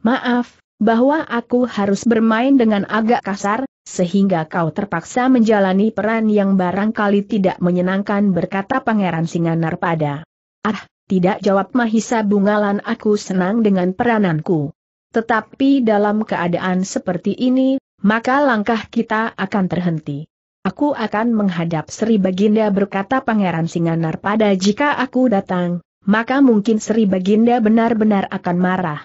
Maaf, bahwa aku harus bermain dengan agak kasar, sehingga kau terpaksa menjalani peran yang barangkali tidak menyenangkan berkata Pangeran Singanar pada. Ah, tidak jawab Mahisa Bungalan aku senang dengan perananku. Tetapi dalam keadaan seperti ini, maka langkah kita akan terhenti. Aku akan menghadap Sri Baginda berkata Pangeran Singanar pada jika aku datang, maka mungkin Sri Baginda benar-benar akan marah.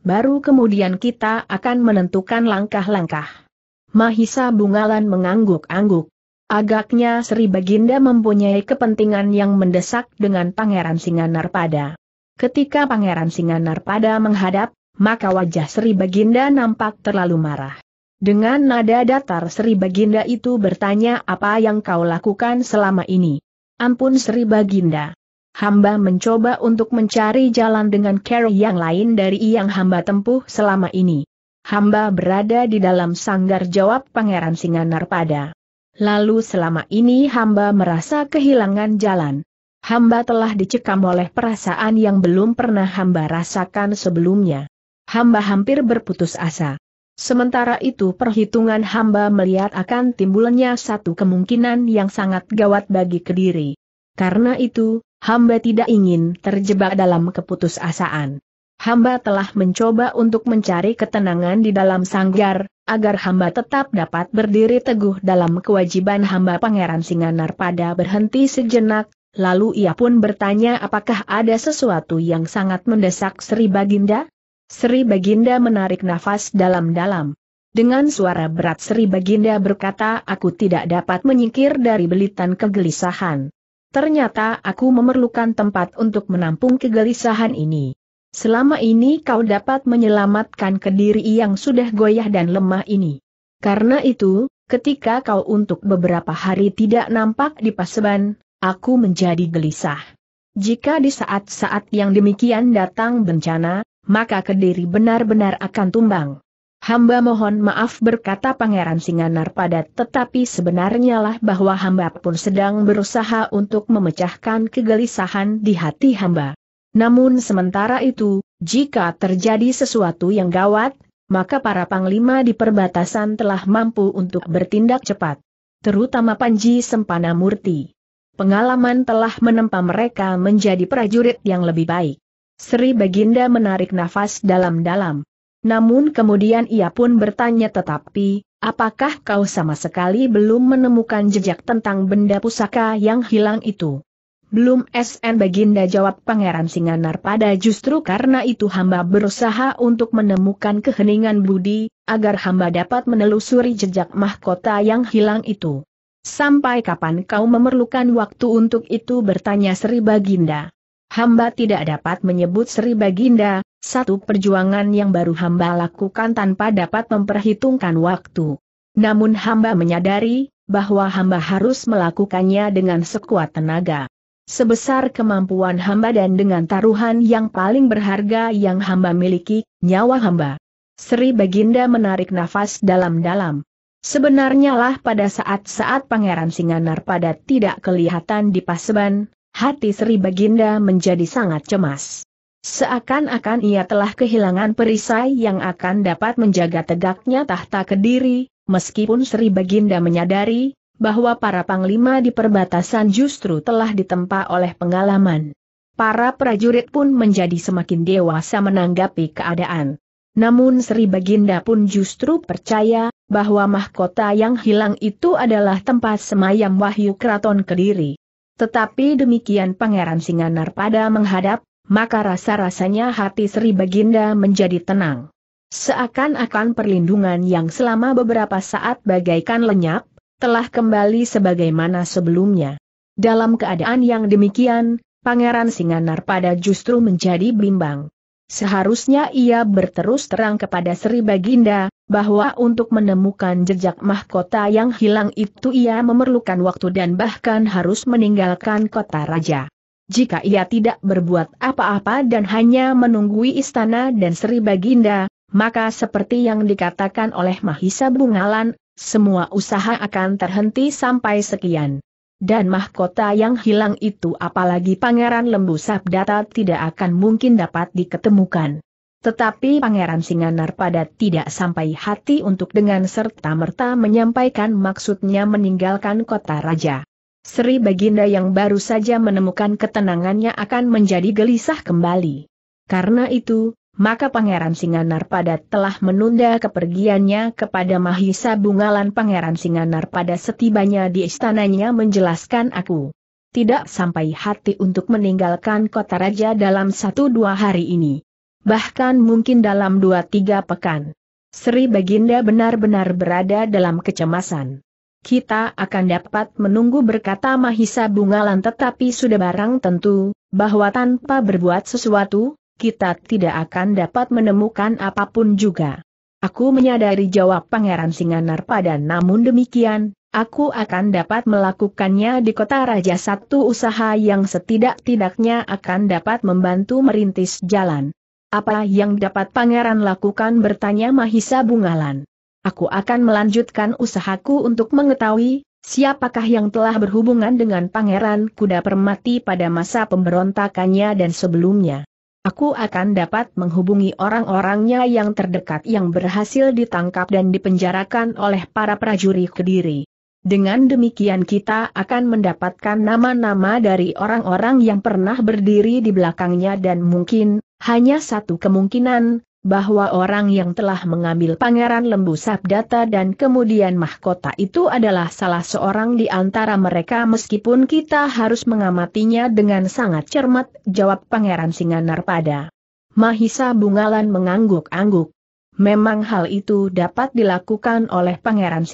Baru kemudian kita akan menentukan langkah-langkah. Mahisa Bungalan mengangguk-angguk. Agaknya Sri Baginda mempunyai kepentingan yang mendesak dengan Pangeran Singanarpada. Ketika Pangeran Singanarpada menghadap, maka wajah Sri Baginda nampak terlalu marah. Dengan nada datar Sri Baginda itu bertanya apa yang kau lakukan selama ini. Ampun Sri Baginda hamba mencoba untuk mencari jalan dengan cara yang lain dari yang hamba tempuh selama ini. Hamba berada di dalam sanggar jawab Pangeran Singanar pada. Lalu selama ini hamba merasa kehilangan jalan. Hamba telah dicekam oleh perasaan yang belum pernah hamba rasakan sebelumnya. Hamba hampir berputus asa. Sementara itu perhitungan hamba melihat akan timbulnya satu kemungkinan yang sangat gawat bagi Kediri. Karena itu, Hamba tidak ingin terjebak dalam keputusasaan. Hamba telah mencoba untuk mencari ketenangan di dalam sanggar, agar hamba tetap dapat berdiri teguh dalam kewajiban hamba Pangeran Singanar Pada berhenti sejenak, lalu ia pun bertanya apakah ada sesuatu yang sangat mendesak Sri Baginda? Sri Baginda menarik nafas dalam-dalam. Dengan suara berat Sri Baginda berkata aku tidak dapat menyingkir dari belitan kegelisahan. Ternyata aku memerlukan tempat untuk menampung kegelisahan ini. Selama ini kau dapat menyelamatkan kediri yang sudah goyah dan lemah ini. Karena itu, ketika kau untuk beberapa hari tidak nampak di paseban, aku menjadi gelisah. Jika di saat-saat yang demikian datang bencana, maka kediri benar-benar akan tumbang. Hamba mohon maaf berkata Pangeran Singanar pada tetapi sebenarnya lah bahwa hamba pun sedang berusaha untuk memecahkan kegelisahan di hati hamba. Namun sementara itu, jika terjadi sesuatu yang gawat, maka para panglima di perbatasan telah mampu untuk bertindak cepat. Terutama Panji Sempana Murti. Pengalaman telah menempa mereka menjadi prajurit yang lebih baik. Sri Baginda menarik nafas dalam-dalam. Namun kemudian ia pun bertanya tetapi, apakah kau sama sekali belum menemukan jejak tentang benda pusaka yang hilang itu? Belum SN Baginda jawab Pangeran Singanar pada justru karena itu hamba berusaha untuk menemukan keheningan budi, agar hamba dapat menelusuri jejak mahkota yang hilang itu. Sampai kapan kau memerlukan waktu untuk itu bertanya Sri Baginda? Hamba tidak dapat menyebut Sri Baginda, satu perjuangan yang baru hamba lakukan tanpa dapat memperhitungkan waktu. Namun hamba menyadari, bahwa hamba harus melakukannya dengan sekuat tenaga. Sebesar kemampuan hamba dan dengan taruhan yang paling berharga yang hamba miliki, nyawa hamba. Sri Baginda menarik nafas dalam-dalam. Sebenarnya lah pada saat-saat Pangeran Singanar pada tidak kelihatan di Paseban, hati Sri Baginda menjadi sangat cemas. Seakan-akan ia telah kehilangan perisai yang akan dapat menjaga tegaknya tahta kediri, meskipun Sri Baginda menyadari, bahwa para panglima di perbatasan justru telah ditempa oleh pengalaman. Para prajurit pun menjadi semakin dewasa menanggapi keadaan. Namun Sri Baginda pun justru percaya, bahwa mahkota yang hilang itu adalah tempat semayam wahyu keraton kediri. Tetapi demikian Pangeran Singanar pada menghadap, maka rasa-rasanya hati Sri Baginda menjadi tenang. Seakan-akan perlindungan yang selama beberapa saat bagaikan lenyap, telah kembali sebagaimana sebelumnya. Dalam keadaan yang demikian, Pangeran Singanar pada justru menjadi bimbang. Seharusnya ia berterus terang kepada Sri Baginda, bahwa untuk menemukan jejak mahkota yang hilang itu ia memerlukan waktu dan bahkan harus meninggalkan kota raja jika ia tidak berbuat apa-apa dan hanya menunggui istana dan Sri Baginda, maka seperti yang dikatakan oleh Mahisa Bungalan, semua usaha akan terhenti sampai sekian. Dan mahkota yang hilang itu apalagi Pangeran Lembu Sabdata tidak akan mungkin dapat diketemukan. Tetapi Pangeran Singanar pada tidak sampai hati untuk dengan serta-merta menyampaikan maksudnya meninggalkan kota raja. Sri Baginda yang baru saja menemukan ketenangannya akan menjadi gelisah kembali. Karena itu, maka Pangeran Singanar pada telah menunda kepergiannya kepada Mahisa Bungalan Pangeran Singanar pada setibanya di istananya menjelaskan aku. Tidak sampai hati untuk meninggalkan kota raja dalam satu dua hari ini. Bahkan mungkin dalam dua tiga pekan. Sri Baginda benar-benar berada dalam kecemasan kita akan dapat menunggu berkata Mahisa Bungalan tetapi sudah barang tentu, bahwa tanpa berbuat sesuatu, kita tidak akan dapat menemukan apapun juga. Aku menyadari jawab Pangeran Singanar pada namun demikian, aku akan dapat melakukannya di kota raja satu usaha yang setidak-tidaknya akan dapat membantu merintis jalan. Apa yang dapat Pangeran lakukan bertanya Mahisa Bungalan. Aku akan melanjutkan usahaku untuk mengetahui siapakah yang telah berhubungan dengan Pangeran Kuda Permati pada masa pemberontakannya dan sebelumnya. Aku akan dapat menghubungi orang-orangnya yang terdekat yang berhasil ditangkap dan dipenjarakan oleh para prajurit Kediri. Dengan demikian kita akan mendapatkan nama-nama dari orang-orang yang pernah berdiri di belakangnya dan mungkin, hanya satu kemungkinan, bahwa orang yang telah mengambil pangeran lembu sabdata dan kemudian mahkota itu adalah salah seorang di antara mereka meskipun kita harus mengamatinya dengan sangat cermat, jawab pangeran pada Mahisa Bungalan mengangguk-angguk. Memang hal itu dapat dilakukan oleh Pangeran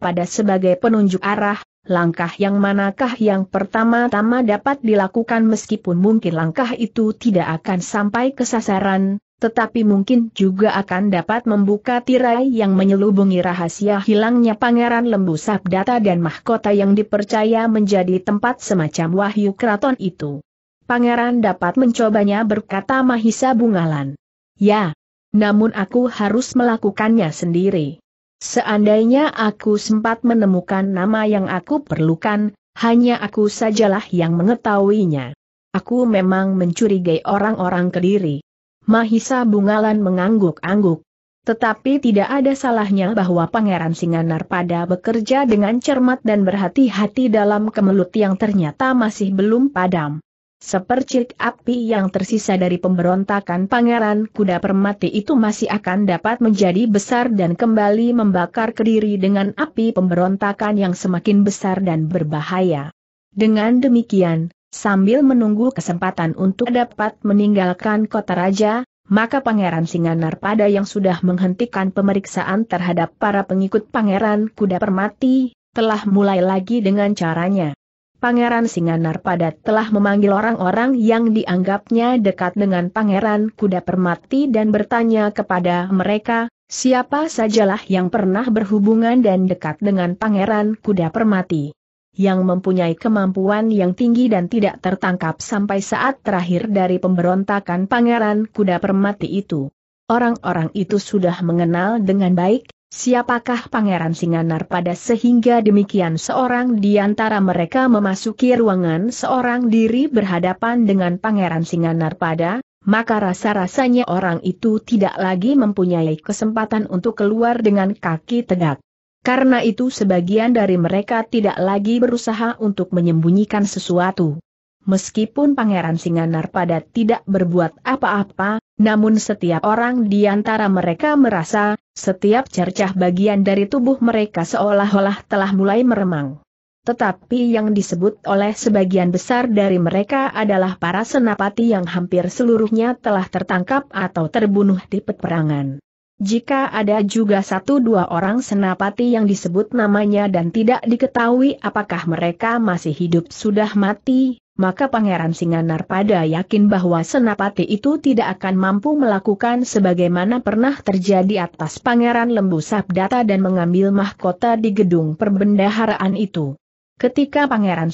pada sebagai penunjuk arah, langkah yang manakah yang pertama-tama dapat dilakukan meskipun mungkin langkah itu tidak akan sampai ke sasaran, tetapi mungkin juga akan dapat membuka tirai yang menyelubungi rahasia hilangnya Pangeran Lembu Sabdata dan mahkota yang dipercaya menjadi tempat semacam wahyu keraton itu. Pangeran dapat mencobanya berkata Mahisa Bungalan. Ya, namun aku harus melakukannya sendiri. Seandainya aku sempat menemukan nama yang aku perlukan, hanya aku sajalah yang mengetahuinya. Aku memang mencurigai orang-orang Kediri. Mahisa Bungalan mengangguk-angguk. Tetapi tidak ada salahnya bahwa Pangeran Singanar pada bekerja dengan cermat dan berhati-hati dalam kemelut yang ternyata masih belum padam. Sepercik api yang tersisa dari pemberontakan Pangeran Kuda Permati itu masih akan dapat menjadi besar dan kembali membakar kediri dengan api pemberontakan yang semakin besar dan berbahaya. Dengan demikian, Sambil menunggu kesempatan untuk dapat meninggalkan kota raja, maka Pangeran Singanar pada yang sudah menghentikan pemeriksaan terhadap para pengikut Pangeran Kuda Permati, telah mulai lagi dengan caranya. Pangeran Singanar pada telah memanggil orang-orang yang dianggapnya dekat dengan Pangeran Kuda Permati dan bertanya kepada mereka, siapa sajalah yang pernah berhubungan dan dekat dengan Pangeran Kuda Permati yang mempunyai kemampuan yang tinggi dan tidak tertangkap sampai saat terakhir dari pemberontakan Pangeran Kuda Permati itu. Orang-orang itu sudah mengenal dengan baik, siapakah Pangeran Singanar pada sehingga demikian seorang di antara mereka memasuki ruangan seorang diri berhadapan dengan Pangeran Singanar pada, maka rasa-rasanya orang itu tidak lagi mempunyai kesempatan untuk keluar dengan kaki tegak. Karena itu sebagian dari mereka tidak lagi berusaha untuk menyembunyikan sesuatu. Meskipun Pangeran Singanar pada tidak berbuat apa-apa, namun setiap orang di antara mereka merasa, setiap cercah bagian dari tubuh mereka seolah-olah telah mulai meremang. Tetapi yang disebut oleh sebagian besar dari mereka adalah para senapati yang hampir seluruhnya telah tertangkap atau terbunuh di peperangan. Jika ada juga satu dua orang senapati yang disebut namanya dan tidak diketahui apakah mereka masih hidup sudah mati, maka Pangeran Singanar pada yakin bahwa Senapati itu tidak akan mampu melakukan sebagaimana pernah terjadi atas Pangeran Lembu Sabdata dan mengambil mahkota di gedung perbendaharaan itu. Ketika Pangeran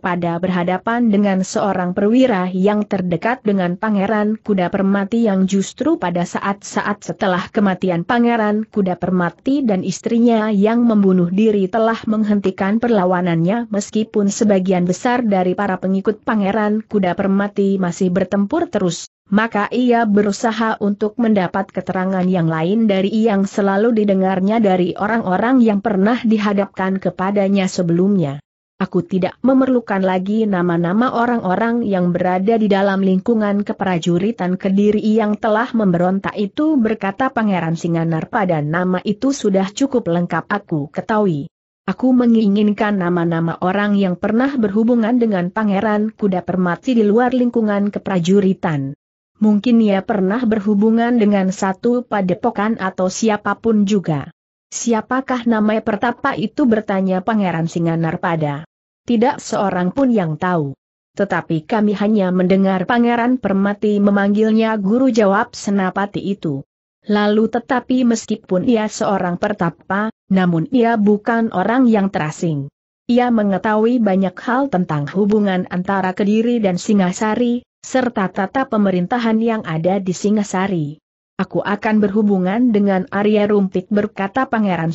pada berhadapan dengan seorang perwira yang terdekat dengan Pangeran Kuda Permati yang justru pada saat-saat setelah kematian Pangeran Kuda Permati dan istrinya yang membunuh diri telah menghentikan perlawanannya meskipun sebagian besar dari para pengikut Pangeran Kuda Permati masih bertempur terus, maka ia berusaha untuk mendapat keterangan yang lain dari yang selalu didengarnya dari orang-orang yang pernah dihadapkan kepadanya sebelumnya. Aku tidak memerlukan lagi nama-nama orang-orang yang berada di dalam lingkungan keprajuritan Kediri yang telah memberontak itu berkata Pangeran Singanar pada nama itu sudah cukup lengkap aku ketahui. Aku menginginkan nama-nama orang yang pernah berhubungan dengan Pangeran Kuda Permati di luar lingkungan keprajuritan. Mungkin ia pernah berhubungan dengan satu padepokan atau siapapun juga. Siapakah nama pertapa itu bertanya Pangeran pada. Tidak seorang pun yang tahu. Tetapi kami hanya mendengar Pangeran Permati memanggilnya guru jawab senapati itu. Lalu tetapi meskipun ia seorang pertapa, namun ia bukan orang yang terasing. Ia mengetahui banyak hal tentang hubungan antara Kediri dan Singasari, serta tata pemerintahan yang ada di Singasari. Aku akan berhubungan dengan Arya Rumpik berkata Pangeran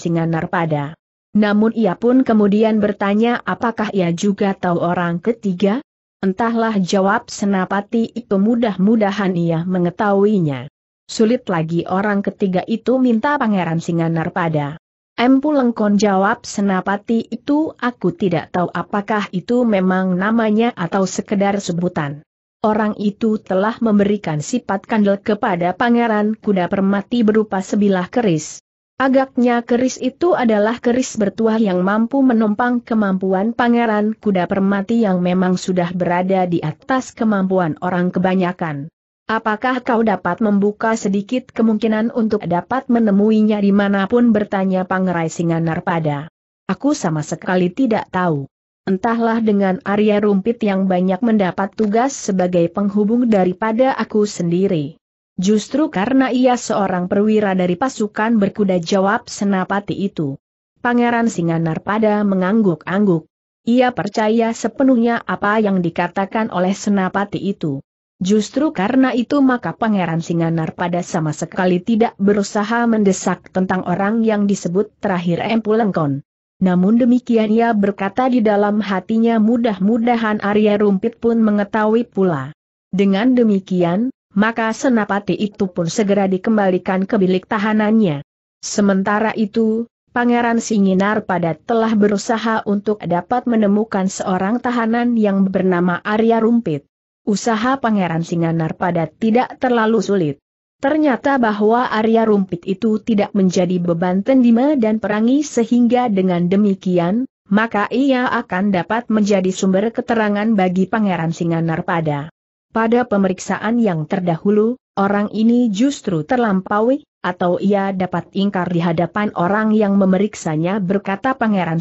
pada. Namun ia pun kemudian bertanya apakah ia juga tahu orang ketiga? Entahlah jawab Senapati itu mudah-mudahan ia mengetahuinya. Sulit lagi orang ketiga itu minta Pangeran pada. Empu Lengkon jawab Senapati itu aku tidak tahu apakah itu memang namanya atau sekedar sebutan. Orang itu telah memberikan sifat kandel kepada pangeran kuda permati berupa sebilah keris. Agaknya keris itu adalah keris bertuah yang mampu menumpang kemampuan pangeran kuda permati yang memang sudah berada di atas kemampuan orang kebanyakan. Apakah kau dapat membuka sedikit kemungkinan untuk dapat menemuinya dimanapun bertanya Pangerai Singanar pada. Aku sama sekali tidak tahu. Entahlah dengan Arya Rumpit yang banyak mendapat tugas sebagai penghubung daripada aku sendiri. Justru karena ia seorang perwira dari pasukan berkuda jawab senapati itu. Pangeran Singanar pada mengangguk-angguk. Ia percaya sepenuhnya apa yang dikatakan oleh senapati itu. Justru karena itu maka Pangeran Singanar pada sama sekali tidak berusaha mendesak tentang orang yang disebut terakhir Empu Empulengkon. Namun demikian ia berkata di dalam hatinya mudah-mudahan Arya Rumpit pun mengetahui pula. Dengan demikian, maka senapati itu pun segera dikembalikan ke bilik tahanannya. Sementara itu, Pangeran Singinar Padat telah berusaha untuk dapat menemukan seorang tahanan yang bernama Arya Rumpit. Usaha Pangeran Singinar Padat tidak terlalu sulit. Ternyata bahwa Arya Rumpit itu tidak menjadi beban Tendima dan Perangi sehingga dengan demikian, maka ia akan dapat menjadi sumber keterangan bagi Pangeran Singanar Pada pemeriksaan yang terdahulu, orang ini justru terlampaui, atau ia dapat ingkar di hadapan orang yang memeriksanya berkata Pangeran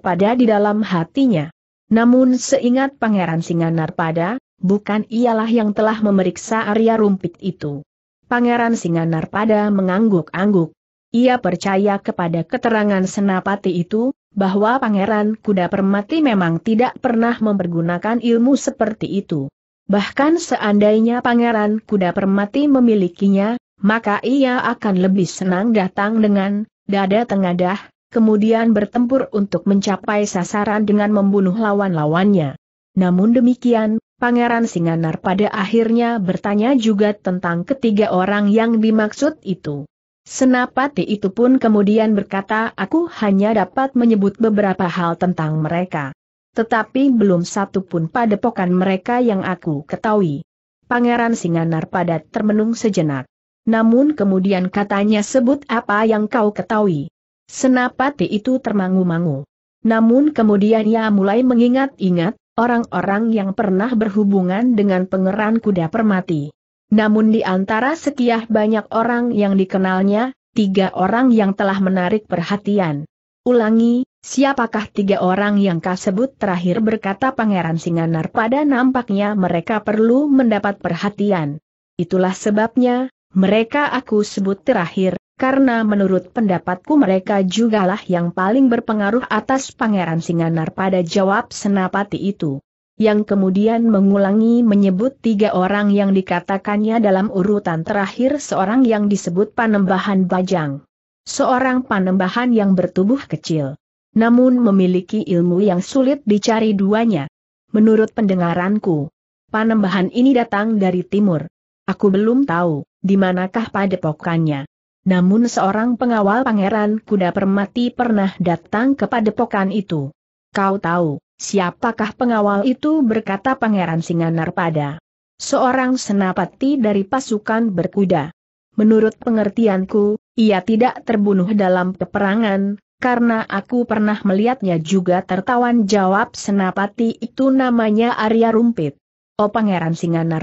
pada di dalam hatinya. Namun seingat Pangeran pada, bukan ialah yang telah memeriksa Arya Rumpit itu. Pangeran Singanar pada mengangguk-angguk. Ia percaya kepada keterangan senapati itu, bahwa Pangeran Kuda Permati memang tidak pernah mempergunakan ilmu seperti itu. Bahkan seandainya Pangeran Kuda Permati memilikinya, maka ia akan lebih senang datang dengan dada tengadah, kemudian bertempur untuk mencapai sasaran dengan membunuh lawan-lawannya. Namun demikian, Pangeran Singanar pada akhirnya bertanya juga tentang ketiga orang yang dimaksud itu. Senapati itu pun kemudian berkata aku hanya dapat menyebut beberapa hal tentang mereka. Tetapi belum satu pun padepokan mereka yang aku ketahui. Pangeran Singanar pada termenung sejenak. Namun kemudian katanya sebut apa yang kau ketahui. Senapati itu termangu-mangu. Namun kemudian ia mulai mengingat-ingat, orang-orang yang pernah berhubungan dengan pengeran kuda permati. Namun di antara sekian banyak orang yang dikenalnya, tiga orang yang telah menarik perhatian. Ulangi, siapakah tiga orang yang kasebut terakhir berkata Pangeran Singanar pada nampaknya mereka perlu mendapat perhatian. Itulah sebabnya, mereka aku sebut terakhir, karena menurut pendapatku mereka jugalah yang paling berpengaruh atas Pangeran Singanar pada jawab senapati itu. Yang kemudian mengulangi menyebut tiga orang yang dikatakannya dalam urutan terakhir seorang yang disebut panembahan bajang. Seorang panembahan yang bertubuh kecil. Namun memiliki ilmu yang sulit dicari duanya. Menurut pendengaranku, panembahan ini datang dari timur. Aku belum tahu, di manakah padepokannya. Namun seorang pengawal pangeran kuda permati pernah datang kepada pokan itu. Kau tahu, siapakah pengawal itu berkata pangeran pada. Seorang senapati dari pasukan berkuda. Menurut pengertianku, ia tidak terbunuh dalam peperangan, karena aku pernah melihatnya juga tertawan jawab senapati itu namanya Arya Rumpit. Oh Pangeran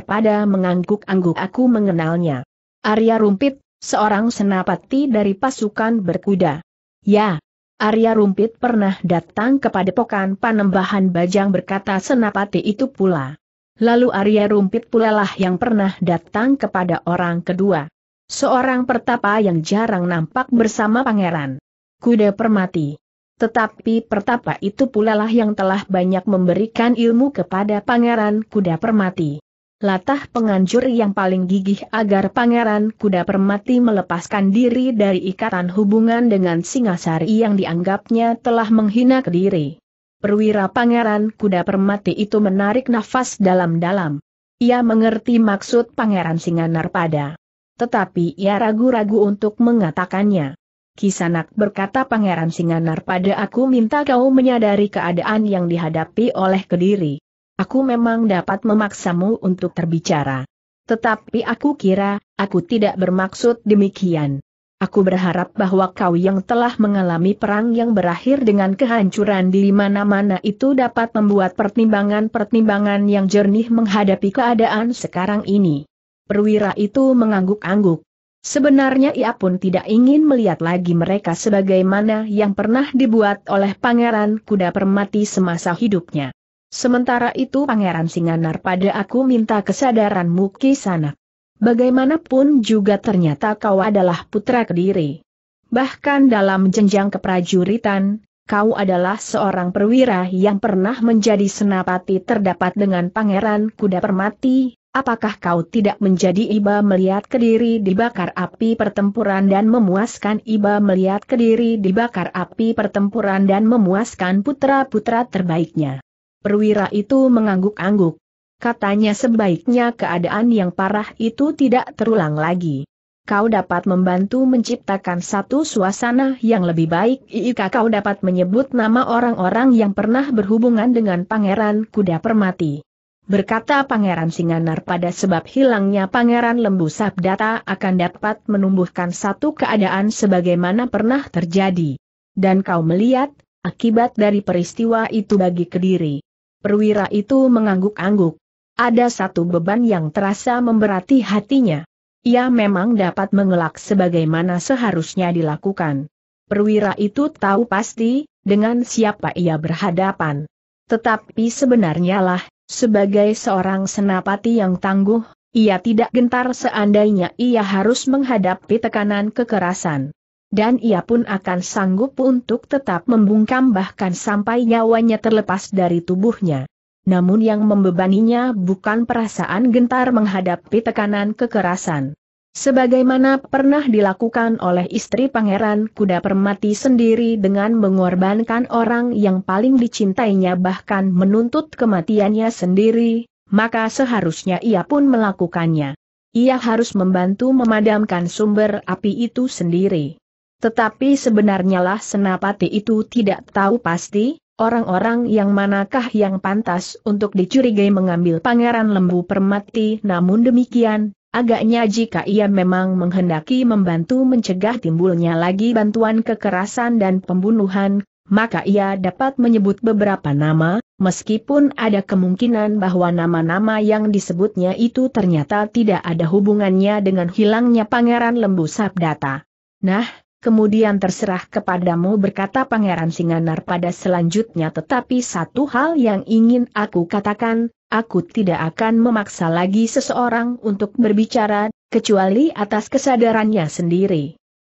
pada mengangguk-angguk aku mengenalnya. Arya Rumpit, seorang senapati dari pasukan berkuda. Ya, Arya Rumpit pernah datang kepada pokan panembahan Bajang berkata senapati itu pula. Lalu Arya Rumpit pula lah yang pernah datang kepada orang kedua. Seorang pertapa yang jarang nampak bersama pangeran. Kuda permati. Tetapi pertapa itu pula lah yang telah banyak memberikan ilmu kepada pangeran kuda permati. Latah penganjur yang paling gigih agar Pangeran Kuda Permati melepaskan diri dari ikatan hubungan dengan Singasari yang dianggapnya telah menghina diri. Perwira Pangeran Kuda Permati itu menarik nafas dalam-dalam. Ia mengerti maksud Pangeran Singanar pada, Tetapi ia ragu-ragu untuk mengatakannya. Kisanak berkata Pangeran Singanar pada aku minta kau menyadari keadaan yang dihadapi oleh Kediri. Aku memang dapat memaksamu untuk terbicara. Tetapi aku kira, aku tidak bermaksud demikian. Aku berharap bahwa kau yang telah mengalami perang yang berakhir dengan kehancuran di mana-mana itu dapat membuat pertimbangan-pertimbangan yang jernih menghadapi keadaan sekarang ini. Perwira itu mengangguk-angguk. Sebenarnya ia pun tidak ingin melihat lagi mereka sebagaimana yang pernah dibuat oleh Pangeran Kuda Permati semasa hidupnya. Sementara itu Pangeran Singanar pada aku minta kesadaranmu kisanak. Bagaimanapun juga ternyata kau adalah putra kediri. Bahkan dalam jenjang keprajuritan, kau adalah seorang perwira yang pernah menjadi senapati terdapat dengan Pangeran Kuda Permati, apakah kau tidak menjadi iba melihat kediri dibakar api pertempuran dan memuaskan iba melihat kediri dibakar api pertempuran dan memuaskan putra-putra terbaiknya? perwira itu mengangguk-angguk. Katanya sebaiknya keadaan yang parah itu tidak terulang lagi. Kau dapat membantu menciptakan satu suasana yang lebih baik jika kau dapat menyebut nama orang-orang yang pernah berhubungan dengan Pangeran Kuda Permati. Berkata Pangeran Singanar pada sebab hilangnya Pangeran Lembu Sabdata akan dapat menumbuhkan satu keadaan sebagaimana pernah terjadi. Dan kau melihat, akibat dari peristiwa itu bagi Kediri perwira itu mengangguk-angguk. Ada satu beban yang terasa memberati hatinya. Ia memang dapat mengelak sebagaimana seharusnya dilakukan. Perwira itu tahu pasti, dengan siapa ia berhadapan. Tetapi sebenarnya lah, sebagai seorang senapati yang tangguh, ia tidak gentar seandainya ia harus menghadapi tekanan kekerasan dan ia pun akan sanggup untuk tetap membungkam bahkan sampai nyawanya terlepas dari tubuhnya. Namun yang membebaninya bukan perasaan gentar menghadapi tekanan kekerasan. Sebagaimana pernah dilakukan oleh istri pangeran kuda permati sendiri dengan mengorbankan orang yang paling dicintainya bahkan menuntut kematiannya sendiri, maka seharusnya ia pun melakukannya. Ia harus membantu memadamkan sumber api itu sendiri. Tetapi sebenarnya lah senapati itu tidak tahu pasti, orang-orang yang manakah yang pantas untuk dicurigai mengambil pangeran lembu permati namun demikian, agaknya jika ia memang menghendaki membantu mencegah timbulnya lagi bantuan kekerasan dan pembunuhan, maka ia dapat menyebut beberapa nama, meskipun ada kemungkinan bahwa nama-nama yang disebutnya itu ternyata tidak ada hubungannya dengan hilangnya pangeran lembu sabdata. Nah, kemudian terserah kepadamu berkata Pangeran Singanar pada selanjutnya tetapi satu hal yang ingin aku katakan, aku tidak akan memaksa lagi seseorang untuk berbicara, kecuali atas kesadarannya sendiri.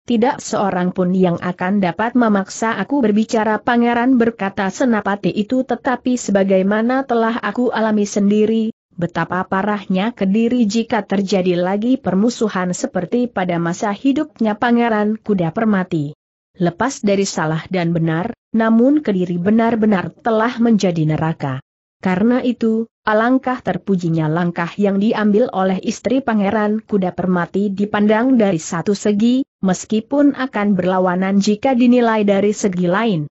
Tidak seorang pun yang akan dapat memaksa aku berbicara pangeran berkata senapati itu tetapi sebagaimana telah aku alami sendiri, Betapa parahnya Kediri jika terjadi lagi permusuhan seperti pada masa hidupnya Pangeran Kuda Permati. Lepas dari salah dan benar, namun Kediri benar-benar telah menjadi neraka. Karena itu, alangkah terpujinya langkah yang diambil oleh istri Pangeran Kuda Permati dipandang dari satu segi, meskipun akan berlawanan jika dinilai dari segi lain.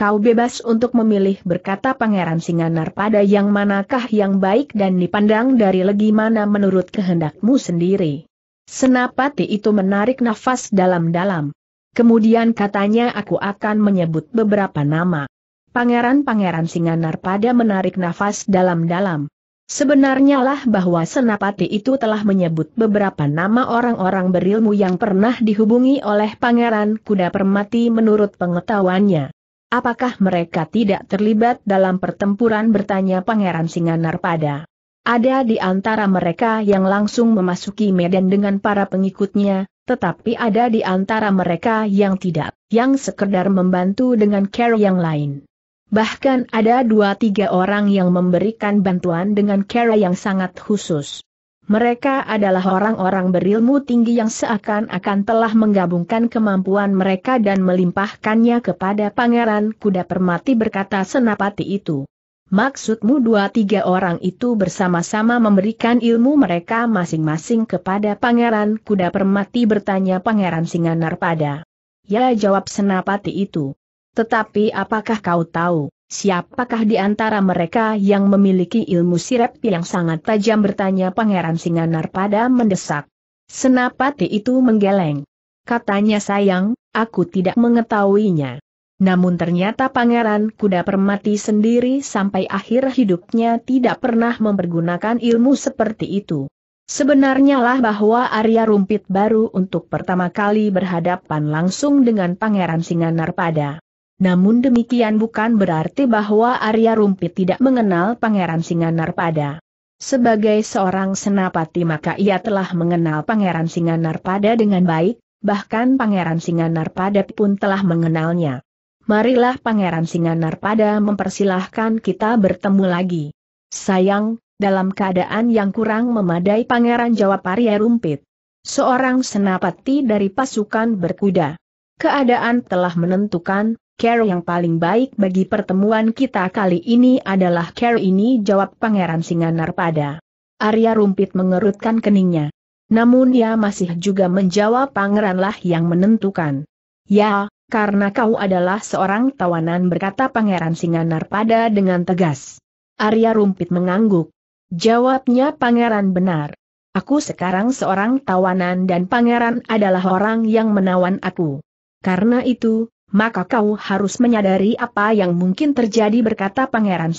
Kau bebas untuk memilih berkata Pangeran Singanar pada yang manakah yang baik dan dipandang dari legi mana menurut kehendakmu sendiri. Senapati itu menarik nafas dalam-dalam. Kemudian katanya aku akan menyebut beberapa nama. Pangeran-pangeran Singanar pada menarik nafas dalam-dalam. Sebenarnya lah bahwa Senapati itu telah menyebut beberapa nama orang-orang berilmu yang pernah dihubungi oleh Pangeran Kuda Permati menurut pengetahuannya. Apakah mereka tidak terlibat dalam pertempuran bertanya Pangeran Singanar pada. Ada di antara mereka yang langsung memasuki medan dengan para pengikutnya, tetapi ada di antara mereka yang tidak, yang sekedar membantu dengan care yang lain. Bahkan ada dua tiga orang yang memberikan bantuan dengan cara yang sangat khusus. Mereka adalah orang-orang berilmu tinggi yang seakan-akan telah menggabungkan kemampuan mereka dan melimpahkannya kepada Pangeran Kuda Permati berkata senapati itu. Maksudmu dua tiga orang itu bersama-sama memberikan ilmu mereka masing-masing kepada Pangeran Kuda Permati bertanya Pangeran singanar pada. Ya jawab senapati itu. Tetapi apakah kau tahu? Siapakah di antara mereka yang memiliki ilmu sirep yang sangat tajam bertanya Pangeran Singanar pada mendesak. Senapati itu menggeleng. Katanya sayang, aku tidak mengetahuinya. Namun ternyata Pangeran Kuda Permati sendiri sampai akhir hidupnya tidak pernah mempergunakan ilmu seperti itu. Sebenarnya lah bahwa Arya Rumpit baru untuk pertama kali berhadapan langsung dengan Pangeran Singanar pada. Namun demikian bukan berarti bahwa Arya Rumpi tidak mengenal Pangeran Singanar pada. Sebagai seorang senapati maka ia telah mengenal Pangeran Singanar pada dengan baik, bahkan Pangeran Singanar pada pun telah mengenalnya. Marilah Pangeran Singanar pada mempersilahkan kita bertemu lagi. Sayang, dalam keadaan yang kurang memadai Pangeran jawab Arya Rumpit. Seorang senapati dari pasukan berkuda. Keadaan telah menentukan, Care yang paling baik bagi pertemuan kita kali ini adalah care ini jawab Pangeran Singanar pada Arya Rumpit mengerutkan keningnya. Namun ia masih juga menjawab pangeranlah yang menentukan. Ya, karena kau adalah seorang tawanan berkata pangeran Singanar pada dengan tegas. Arya Rumpit mengangguk. Jawabnya pangeran benar. Aku sekarang seorang tawanan dan pangeran adalah orang yang menawan aku. Karena itu, maka kau harus menyadari apa yang mungkin terjadi berkata Pangeran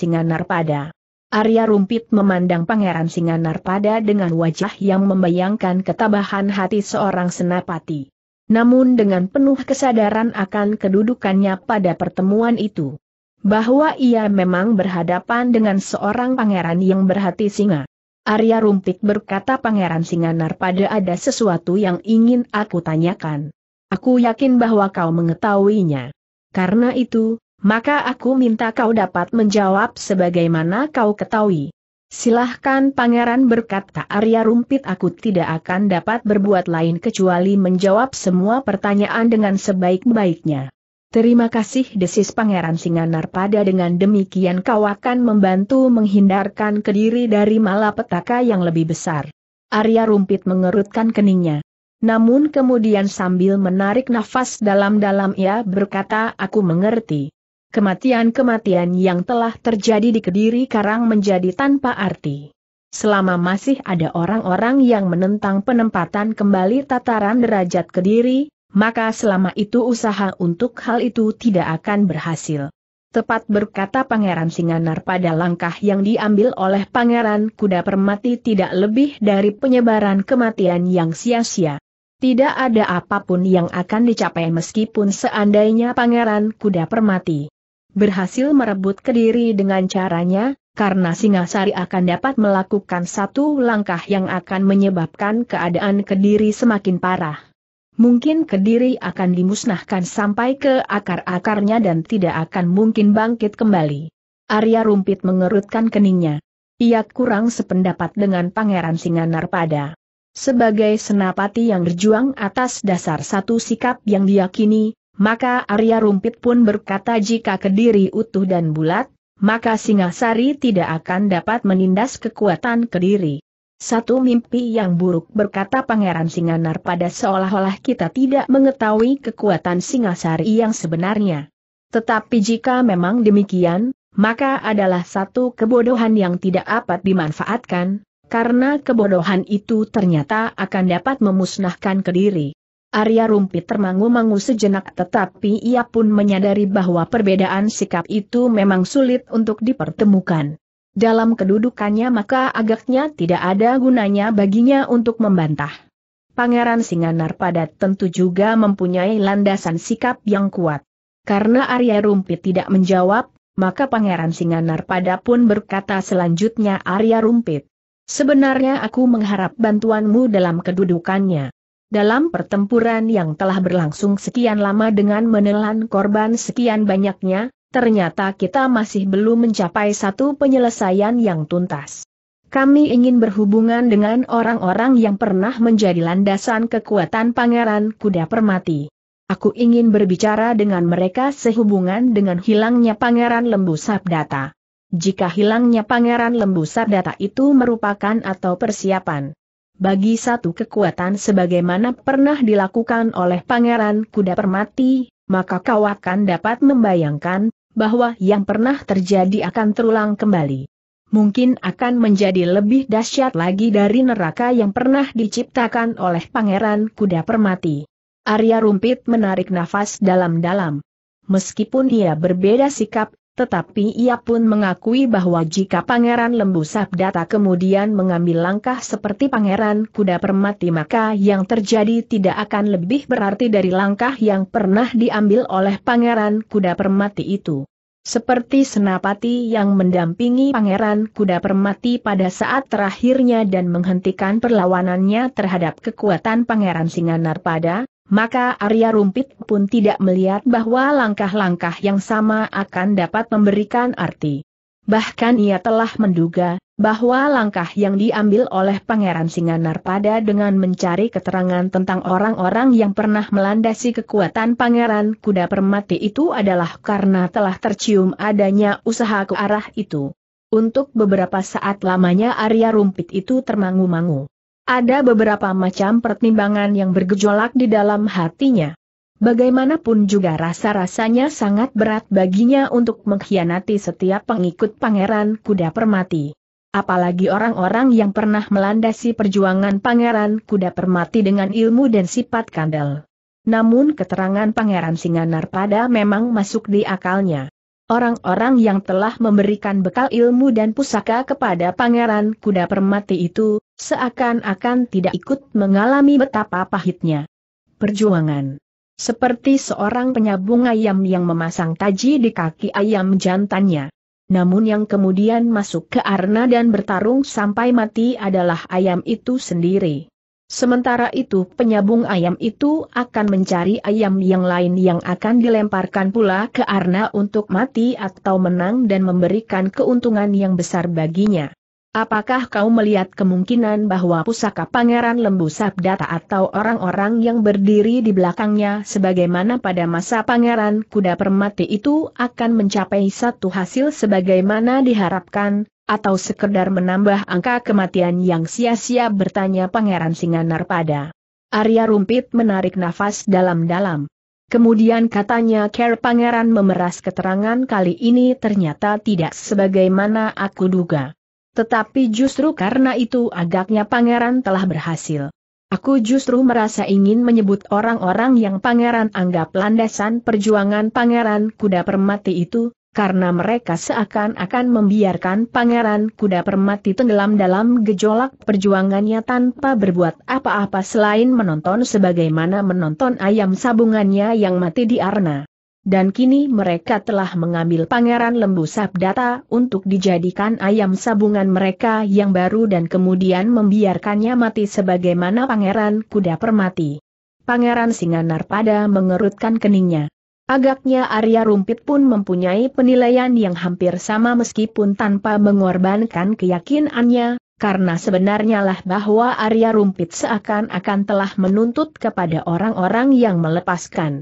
pada Arya Rumpit memandang Pangeran pada dengan wajah yang membayangkan ketabahan hati seorang senapati. Namun dengan penuh kesadaran akan kedudukannya pada pertemuan itu. Bahwa ia memang berhadapan dengan seorang pangeran yang berhati singa. Arya Rumpit berkata Pangeran Singanar pada ada sesuatu yang ingin aku tanyakan. Aku yakin bahwa kau mengetahuinya. Karena itu, maka aku minta kau dapat menjawab sebagaimana kau ketahui. Silahkan pangeran berkata Arya Rumpit aku tidak akan dapat berbuat lain kecuali menjawab semua pertanyaan dengan sebaik-baiknya. Terima kasih desis Pangeran Singanar pada dengan demikian kau akan membantu menghindarkan kediri dari malapetaka yang lebih besar. Arya Rumpit mengerutkan keningnya. Namun kemudian sambil menarik nafas dalam-dalam ia berkata aku mengerti. Kematian-kematian yang telah terjadi di Kediri Karang menjadi tanpa arti. Selama masih ada orang-orang yang menentang penempatan kembali tataran derajat Kediri, maka selama itu usaha untuk hal itu tidak akan berhasil. Tepat berkata Pangeran Singanar pada langkah yang diambil oleh Pangeran Kuda Permati tidak lebih dari penyebaran kematian yang sia-sia. Tidak ada apapun yang akan dicapai meskipun seandainya Pangeran Kuda Permati berhasil merebut Kediri dengan caranya, karena Singasari akan dapat melakukan satu langkah yang akan menyebabkan keadaan Kediri semakin parah. Mungkin Kediri akan dimusnahkan sampai ke akar-akarnya dan tidak akan mungkin bangkit kembali. Arya Rumpit mengerutkan keningnya. Ia kurang sependapat dengan Pangeran Singanar pada. Sebagai senapati yang berjuang atas dasar satu sikap yang diyakini, maka Arya Rumpit pun berkata jika Kediri utuh dan bulat, maka Singasari tidak akan dapat menindas kekuatan Kediri. Satu mimpi yang buruk berkata Pangeran Singanar pada seolah-olah kita tidak mengetahui kekuatan Singasari yang sebenarnya. Tetapi jika memang demikian, maka adalah satu kebodohan yang tidak dapat dimanfaatkan, karena kebodohan itu ternyata akan dapat memusnahkan Kediri. Arya Rumpi termangu-mangu sejenak tetapi ia pun menyadari bahwa perbedaan sikap itu memang sulit untuk dipertemukan. Dalam kedudukannya maka agaknya tidak ada gunanya baginya untuk membantah. Pangeran Singanar padat tentu juga mempunyai landasan sikap yang kuat. Karena Arya Rumpi tidak menjawab, maka Pangeran Singanar pada pun berkata selanjutnya Arya Rumpit. Sebenarnya aku mengharap bantuanmu dalam kedudukannya. Dalam pertempuran yang telah berlangsung sekian lama dengan menelan korban sekian banyaknya, ternyata kita masih belum mencapai satu penyelesaian yang tuntas. Kami ingin berhubungan dengan orang-orang yang pernah menjadi landasan kekuatan Pangeran Kuda Permati. Aku ingin berbicara dengan mereka sehubungan dengan hilangnya Pangeran Lembu Sabdata jika hilangnya Pangeran Lembu Sardata itu merupakan atau persiapan bagi satu kekuatan sebagaimana pernah dilakukan oleh Pangeran Kuda Permati, maka kau akan dapat membayangkan bahwa yang pernah terjadi akan terulang kembali. Mungkin akan menjadi lebih dahsyat lagi dari neraka yang pernah diciptakan oleh Pangeran Kuda Permati. Arya Rumpit menarik nafas dalam-dalam. Meskipun ia berbeda sikap, tetapi ia pun mengakui bahwa jika Pangeran Lembu Sabdata kemudian mengambil langkah seperti Pangeran Kuda Permati maka yang terjadi tidak akan lebih berarti dari langkah yang pernah diambil oleh Pangeran Kuda Permati itu. Seperti senapati yang mendampingi Pangeran Kuda Permati pada saat terakhirnya dan menghentikan perlawanannya terhadap kekuatan Pangeran Singanar pada. Maka Arya Rumpit pun tidak melihat bahwa langkah-langkah yang sama akan dapat memberikan arti. Bahkan ia telah menduga, bahwa langkah yang diambil oleh Pangeran Singanar pada dengan mencari keterangan tentang orang-orang yang pernah melandasi kekuatan Pangeran Kuda Permati itu adalah karena telah tercium adanya usaha ke arah itu. Untuk beberapa saat lamanya Arya Rumpit itu termangu-mangu. Ada beberapa macam pertimbangan yang bergejolak di dalam hatinya. Bagaimanapun juga rasa-rasanya sangat berat baginya untuk mengkhianati setiap pengikut pangeran kuda permati. Apalagi orang-orang yang pernah melandasi perjuangan pangeran kuda permati dengan ilmu dan sifat kandel. Namun keterangan pangeran Singanar pada memang masuk di akalnya. Orang-orang yang telah memberikan bekal ilmu dan pusaka kepada pangeran kuda permati itu, seakan-akan tidak ikut mengalami betapa pahitnya perjuangan. Seperti seorang penyabung ayam yang memasang taji di kaki ayam jantannya. Namun yang kemudian masuk ke arena dan bertarung sampai mati adalah ayam itu sendiri. Sementara itu penyabung ayam itu akan mencari ayam yang lain yang akan dilemparkan pula ke arena untuk mati atau menang dan memberikan keuntungan yang besar baginya. Apakah kau melihat kemungkinan bahwa pusaka Pangeran Lembu Sabdata atau orang-orang yang berdiri di belakangnya sebagaimana pada masa Pangeran Kuda Permati itu akan mencapai satu hasil sebagaimana diharapkan, atau sekedar menambah angka kematian yang sia-sia bertanya Pangeran Singanar pada Arya Rumpit menarik nafas dalam-dalam. Kemudian katanya Ker Pangeran memeras keterangan kali ini ternyata tidak sebagaimana aku duga. Tetapi justru karena itu agaknya pangeran telah berhasil. Aku justru merasa ingin menyebut orang-orang yang pangeran anggap landasan perjuangan pangeran kuda permati itu, karena mereka seakan-akan membiarkan pangeran kuda permati tenggelam dalam gejolak perjuangannya tanpa berbuat apa-apa selain menonton sebagaimana menonton ayam sabungannya yang mati di arna. Dan kini mereka telah mengambil pangeran lembu sabdata untuk dijadikan ayam sabungan mereka yang baru dan kemudian membiarkannya mati sebagaimana pangeran kuda permati. Pangeran Singanar pada mengerutkan keningnya. Agaknya Arya Rumpit pun mempunyai penilaian yang hampir sama meskipun tanpa mengorbankan keyakinannya, karena sebenarnya lah bahwa Arya Rumpit seakan-akan telah menuntut kepada orang-orang yang melepaskan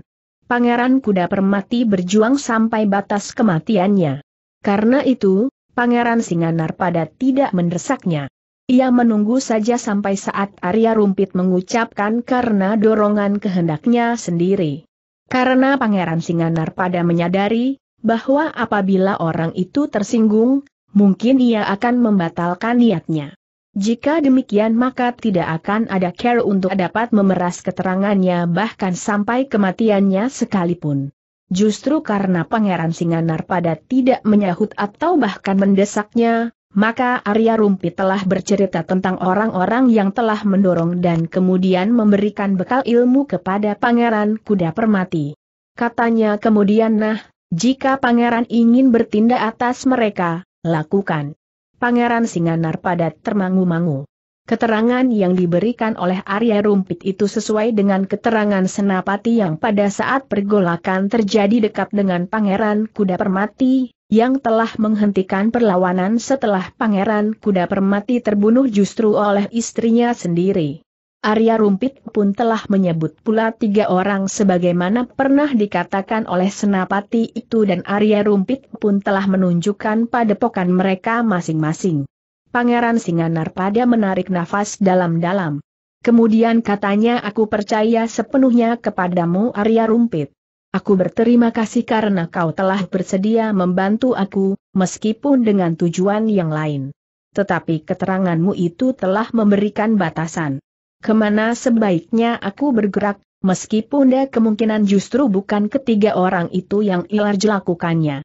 Pangeran Kuda Permati berjuang sampai batas kematiannya. Karena itu, Pangeran Singanar pada tidak mendesaknya. Ia menunggu saja sampai saat Arya Rumpit mengucapkan karena dorongan kehendaknya sendiri. Karena Pangeran Singanar pada menyadari, bahwa apabila orang itu tersinggung, mungkin ia akan membatalkan niatnya. Jika demikian maka tidak akan ada care untuk dapat memeras keterangannya bahkan sampai kematiannya sekalipun. Justru karena Pangeran Singanar pada tidak menyahut atau bahkan mendesaknya, maka Arya Rumpi telah bercerita tentang orang-orang yang telah mendorong dan kemudian memberikan bekal ilmu kepada Pangeran Kuda Permati. Katanya kemudian nah, jika Pangeran ingin bertindak atas mereka, lakukan. Pangeran Singanar Padat termangu-mangu. Keterangan yang diberikan oleh Arya Rumpit itu sesuai dengan keterangan Senapati yang pada saat pergolakan terjadi dekat dengan Pangeran Kuda Permati, yang telah menghentikan perlawanan setelah Pangeran Kuda Permati terbunuh justru oleh istrinya sendiri. Arya Rumpit pun telah menyebut pula tiga orang sebagaimana pernah dikatakan oleh senapati itu dan Arya Rumpit pun telah menunjukkan padepokan mereka masing-masing. Pangeran Singanar pada menarik nafas dalam-dalam. Kemudian katanya aku percaya sepenuhnya kepadamu Arya Rumpit. Aku berterima kasih karena kau telah bersedia membantu aku, meskipun dengan tujuan yang lain. Tetapi keteranganmu itu telah memberikan batasan kemana sebaiknya aku bergerak, meskipun ada kemungkinan justru bukan ketiga orang itu yang ilar lakukannya.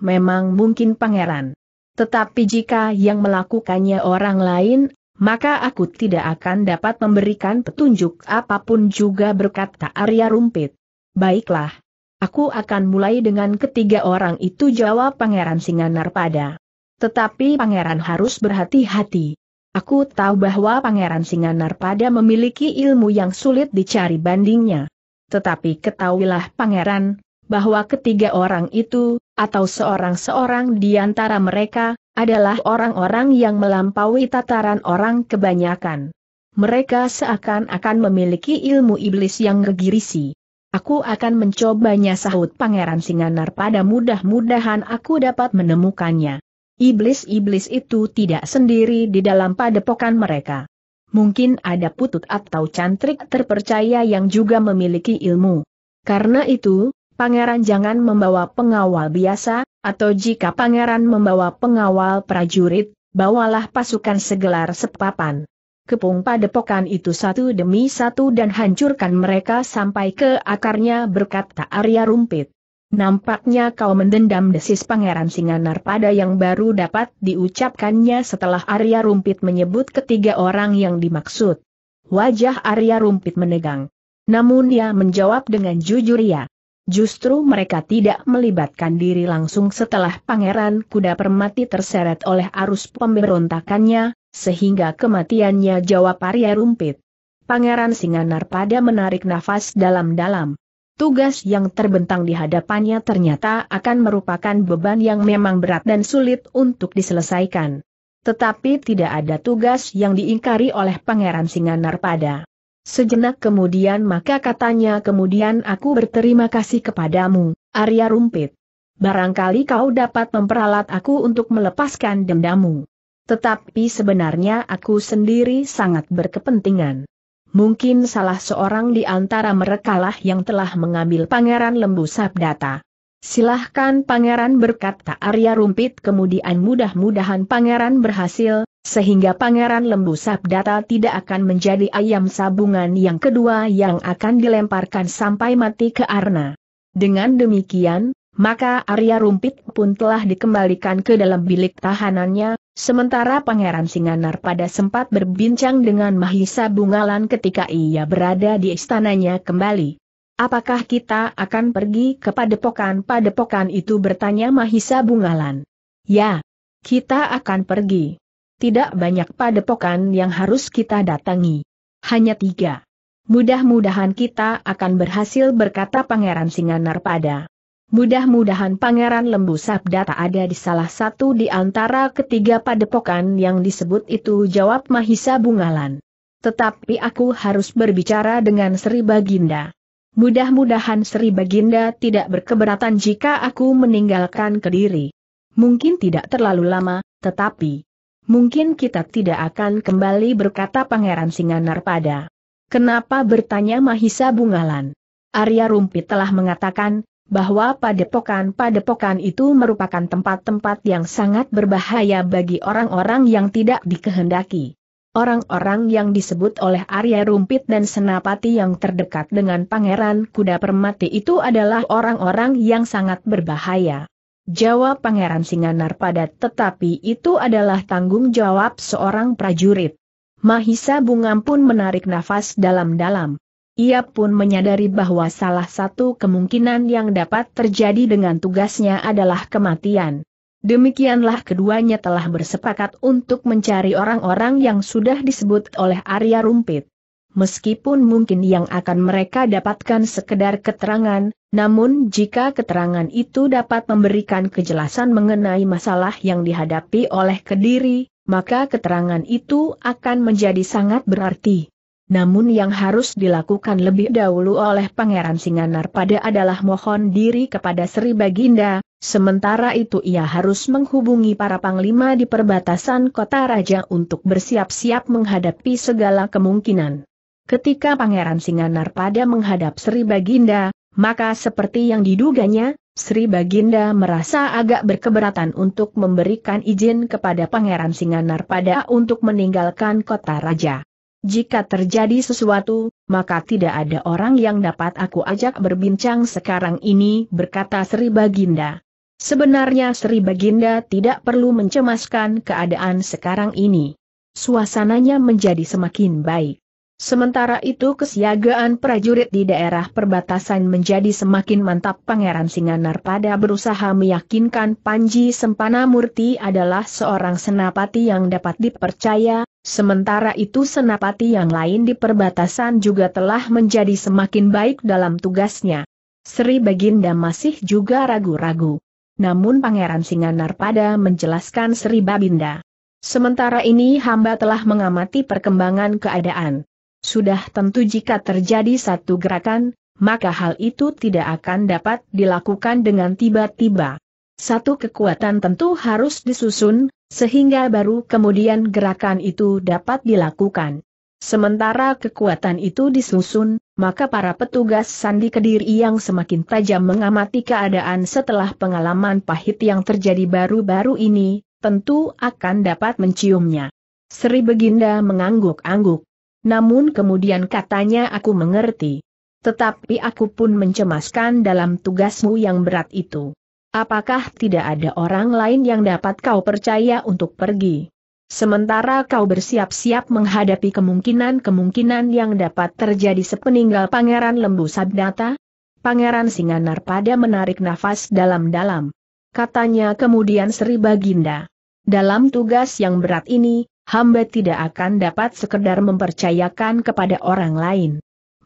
Memang mungkin pangeran. Tetapi jika yang melakukannya orang lain, maka aku tidak akan dapat memberikan petunjuk apapun juga berkata Arya Rumpit. Baiklah. Aku akan mulai dengan ketiga orang itu jawab Pangeran Singanar pada. Tetapi Pangeran harus berhati-hati. Aku tahu bahwa Pangeran Singanar pada memiliki ilmu yang sulit dicari bandingnya. Tetapi ketahuilah Pangeran, bahwa ketiga orang itu, atau seorang-seorang di antara mereka, adalah orang-orang yang melampaui tataran orang kebanyakan. Mereka seakan-akan memiliki ilmu iblis yang gegirisi. Aku akan mencobanya sahut Pangeran Singanar pada mudah-mudahan aku dapat menemukannya. Iblis-iblis itu tidak sendiri di dalam padepokan mereka. Mungkin ada putut atau cantrik terpercaya yang juga memiliki ilmu. Karena itu, pangeran jangan membawa pengawal biasa, atau jika pangeran membawa pengawal prajurit, bawalah pasukan segelar sepapan. Kepung padepokan itu satu demi satu dan hancurkan mereka sampai ke akarnya berkata Arya Rumpit. Nampaknya kau mendendam desis Pangeran Singanar pada yang baru dapat diucapkannya setelah Arya Rumpit menyebut ketiga orang yang dimaksud. Wajah Arya Rumpit menegang. Namun ia menjawab dengan jujur ya. Justru mereka tidak melibatkan diri langsung setelah Pangeran Kuda Permati terseret oleh arus pemberontakannya, sehingga kematiannya jawab Arya Rumpit. Pangeran Singanar pada menarik nafas dalam-dalam. Tugas yang terbentang di hadapannya ternyata akan merupakan beban yang memang berat dan sulit untuk diselesaikan. Tetapi tidak ada tugas yang diingkari oleh Pangeran Singanar pada. Sejenak kemudian maka katanya kemudian aku berterima kasih kepadamu, Arya Rumpit. Barangkali kau dapat memperalat aku untuk melepaskan dendamu. Tetapi sebenarnya aku sendiri sangat berkepentingan mungkin salah seorang di antara merekalah yang telah mengambil Pangeran Lembu Sabdata. Silahkan Pangeran berkata Arya Rumpit kemudian mudah-mudahan Pangeran berhasil, sehingga Pangeran Lembu Sabdata tidak akan menjadi ayam sabungan yang kedua yang akan dilemparkan sampai mati ke Arna. Dengan demikian, maka Arya Rumpit pun telah dikembalikan ke dalam bilik tahanannya, sementara Pangeran Singanar pada sempat berbincang dengan Mahisa Bungalan ketika ia berada di istananya kembali. Apakah kita akan pergi ke padepokan-padepokan itu bertanya Mahisa Bungalan? Ya, kita akan pergi. Tidak banyak padepokan yang harus kita datangi. Hanya tiga. Mudah-mudahan kita akan berhasil berkata Pangeran Singanar pada Mudah-mudahan Pangeran Lembu Sabda tak ada di salah satu di antara ketiga padepokan yang disebut itu jawab Mahisa Bungalan. Tetapi aku harus berbicara dengan Sri Baginda. Mudah-mudahan Sri Baginda tidak berkeberatan jika aku meninggalkan Kediri. Mungkin tidak terlalu lama, tetapi mungkin kita tidak akan kembali berkata Pangeran Singanar pada. Kenapa bertanya Mahisa Bungalan? Arya Rumpi telah mengatakan, bahwa padepokan-padepokan itu merupakan tempat-tempat yang sangat berbahaya bagi orang-orang yang tidak dikehendaki. Orang-orang yang disebut oleh Arya Rumpit dan Senapati yang terdekat dengan Pangeran Kuda Permati itu adalah orang-orang yang sangat berbahaya. Jawab Pangeran Singanar padat tetapi itu adalah tanggung jawab seorang prajurit. Mahisa Bungam pun menarik nafas dalam-dalam. Ia pun menyadari bahwa salah satu kemungkinan yang dapat terjadi dengan tugasnya adalah kematian. Demikianlah keduanya telah bersepakat untuk mencari orang-orang yang sudah disebut oleh Arya Rumpit. Meskipun mungkin yang akan mereka dapatkan sekedar keterangan, namun jika keterangan itu dapat memberikan kejelasan mengenai masalah yang dihadapi oleh Kediri, maka keterangan itu akan menjadi sangat berarti namun yang harus dilakukan lebih dahulu oleh Pangeran Singanar pada adalah mohon diri kepada Sri Baginda, sementara itu ia harus menghubungi para panglima di perbatasan kota raja untuk bersiap-siap menghadapi segala kemungkinan. Ketika Pangeran Singanar pada menghadap Sri Baginda, maka seperti yang diduganya, Sri Baginda merasa agak berkeberatan untuk memberikan izin kepada Pangeran Singanar pada untuk meninggalkan kota raja. Jika terjadi sesuatu, maka tidak ada orang yang dapat aku ajak berbincang sekarang ini berkata Sri Baginda. Sebenarnya Sri Baginda tidak perlu mencemaskan keadaan sekarang ini. Suasananya menjadi semakin baik. Sementara itu kesiagaan prajurit di daerah perbatasan menjadi semakin mantap Pangeran Singanar pada berusaha meyakinkan Panji Sempana Murti adalah seorang senapati yang dapat dipercaya, sementara itu senapati yang lain di perbatasan juga telah menjadi semakin baik dalam tugasnya. Sri Baginda masih juga ragu-ragu. Namun Pangeran Singanar pada menjelaskan Sri Babinda. Sementara ini hamba telah mengamati perkembangan keadaan. Sudah tentu jika terjadi satu gerakan, maka hal itu tidak akan dapat dilakukan dengan tiba-tiba. Satu kekuatan tentu harus disusun, sehingga baru kemudian gerakan itu dapat dilakukan. Sementara kekuatan itu disusun, maka para petugas Sandi Kediri yang semakin tajam mengamati keadaan setelah pengalaman pahit yang terjadi baru-baru ini, tentu akan dapat menciumnya. Sri Beginda mengangguk-angguk. Namun kemudian katanya aku mengerti. Tetapi aku pun mencemaskan dalam tugasmu yang berat itu. Apakah tidak ada orang lain yang dapat kau percaya untuk pergi? Sementara kau bersiap-siap menghadapi kemungkinan-kemungkinan yang dapat terjadi sepeninggal Pangeran Lembu Sabdata? Pangeran Singanar pada menarik nafas dalam-dalam. Katanya kemudian Sri Baginda. Dalam tugas yang berat ini, hamba tidak akan dapat sekedar mempercayakan kepada orang lain.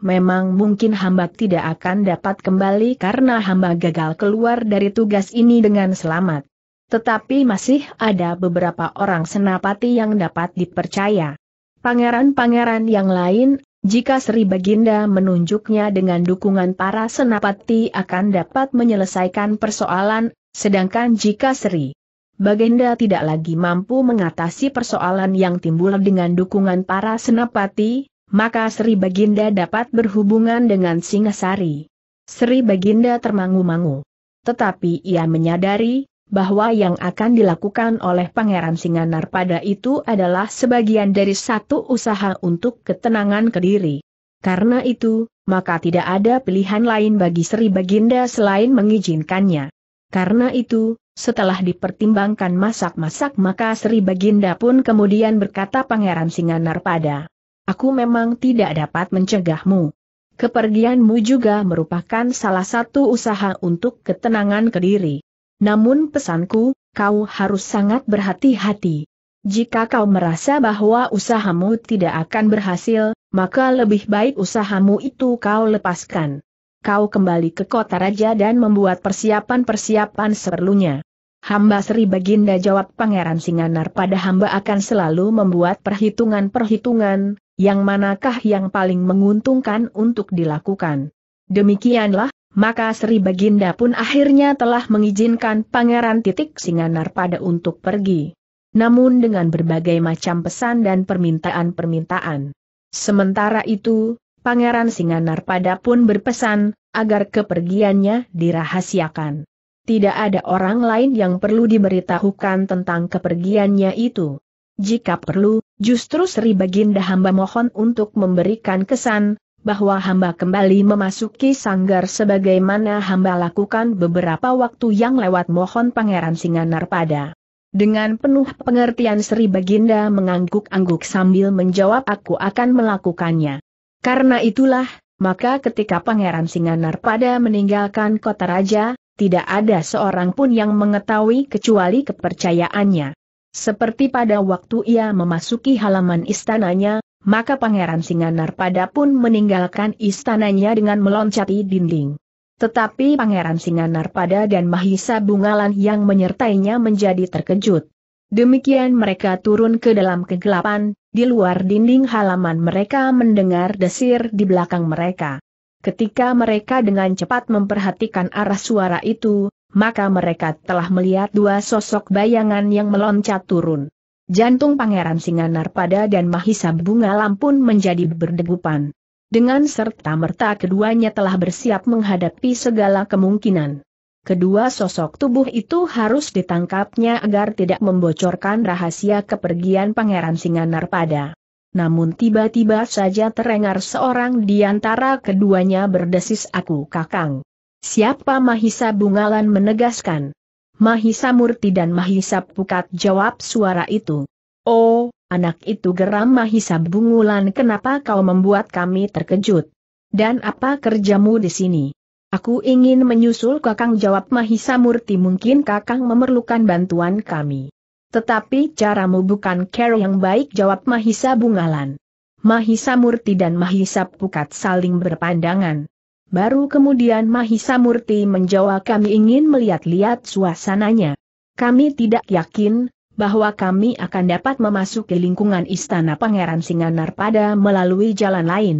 Memang mungkin hamba tidak akan dapat kembali karena hamba gagal keluar dari tugas ini dengan selamat. Tetapi masih ada beberapa orang senapati yang dapat dipercaya. Pangeran-pangeran yang lain, jika Sri Baginda menunjuknya dengan dukungan para senapati akan dapat menyelesaikan persoalan, sedangkan jika Sri Bagenda tidak lagi mampu mengatasi persoalan yang timbul dengan dukungan para senapati, maka Sri Baginda dapat berhubungan dengan Singasari. Sri Baginda termangu-mangu. Tetapi ia menyadari, bahwa yang akan dilakukan oleh Pangeran Singanar pada itu adalah sebagian dari satu usaha untuk ketenangan Kediri. Karena itu, maka tidak ada pilihan lain bagi Sri Baginda selain mengizinkannya. Karena itu, setelah dipertimbangkan masak-masak maka Sri Baginda pun kemudian berkata Pangeran Singanar pada, Aku memang tidak dapat mencegahmu. Kepergianmu juga merupakan salah satu usaha untuk ketenangan kediri. Namun pesanku, kau harus sangat berhati-hati. Jika kau merasa bahwa usahamu tidak akan berhasil, maka lebih baik usahamu itu kau lepaskan kau kembali ke kota raja dan membuat persiapan-persiapan seperlunya. Hamba Sri Baginda jawab Pangeran Singanar pada hamba akan selalu membuat perhitungan-perhitungan, yang manakah yang paling menguntungkan untuk dilakukan. Demikianlah, maka Sri Baginda pun akhirnya telah mengizinkan Pangeran Titik Singanar pada untuk pergi. Namun dengan berbagai macam pesan dan permintaan-permintaan. Sementara itu, Pangeran Singanar pada pun berpesan, agar kepergiannya dirahasiakan. Tidak ada orang lain yang perlu diberitahukan tentang kepergiannya itu. Jika perlu, justru Sri Baginda hamba mohon untuk memberikan kesan, bahwa hamba kembali memasuki sanggar sebagaimana hamba lakukan beberapa waktu yang lewat mohon Pangeran Singanar pada. Dengan penuh pengertian Sri Baginda mengangguk-angguk sambil menjawab aku akan melakukannya. Karena itulah, maka ketika Pangeran Singanar pada meninggalkan kota raja, tidak ada seorang pun yang mengetahui kecuali kepercayaannya. Seperti pada waktu ia memasuki halaman istananya, maka Pangeran Singanar pada pun meninggalkan istananya dengan meloncati dinding. Tetapi Pangeran Singanar pada dan Mahisa Bungalan yang menyertainya menjadi terkejut. Demikian mereka turun ke dalam kegelapan, di luar dinding halaman mereka mendengar desir di belakang mereka. Ketika mereka dengan cepat memperhatikan arah suara itu, maka mereka telah melihat dua sosok bayangan yang meloncat turun. Jantung Pangeran Singanar pada dan Mahisa Bunga Lampun menjadi berdegupan. Dengan serta merta keduanya telah bersiap menghadapi segala kemungkinan. Kedua sosok tubuh itu harus ditangkapnya agar tidak membocorkan rahasia kepergian Pangeran Singanar pada. Namun tiba-tiba saja terengar seorang di antara keduanya berdesis aku kakang. Siapa Mahisa Bungalan menegaskan? Mahisa Murti dan Mahisa Pukat jawab suara itu. Oh, anak itu geram Mahisa Bungulan kenapa kau membuat kami terkejut? Dan apa kerjamu di sini? Aku ingin menyusul kakang jawab Mahisa Murti mungkin kakang memerlukan bantuan kami. Tetapi caramu bukan care yang baik jawab Mahisa Bungalan. Mahisa Murti dan Mahisa Pukat saling berpandangan. Baru kemudian Mahisa Murti menjawab kami ingin melihat-lihat suasananya. Kami tidak yakin, bahwa kami akan dapat memasuki lingkungan istana Pangeran Singanar pada melalui jalan lain.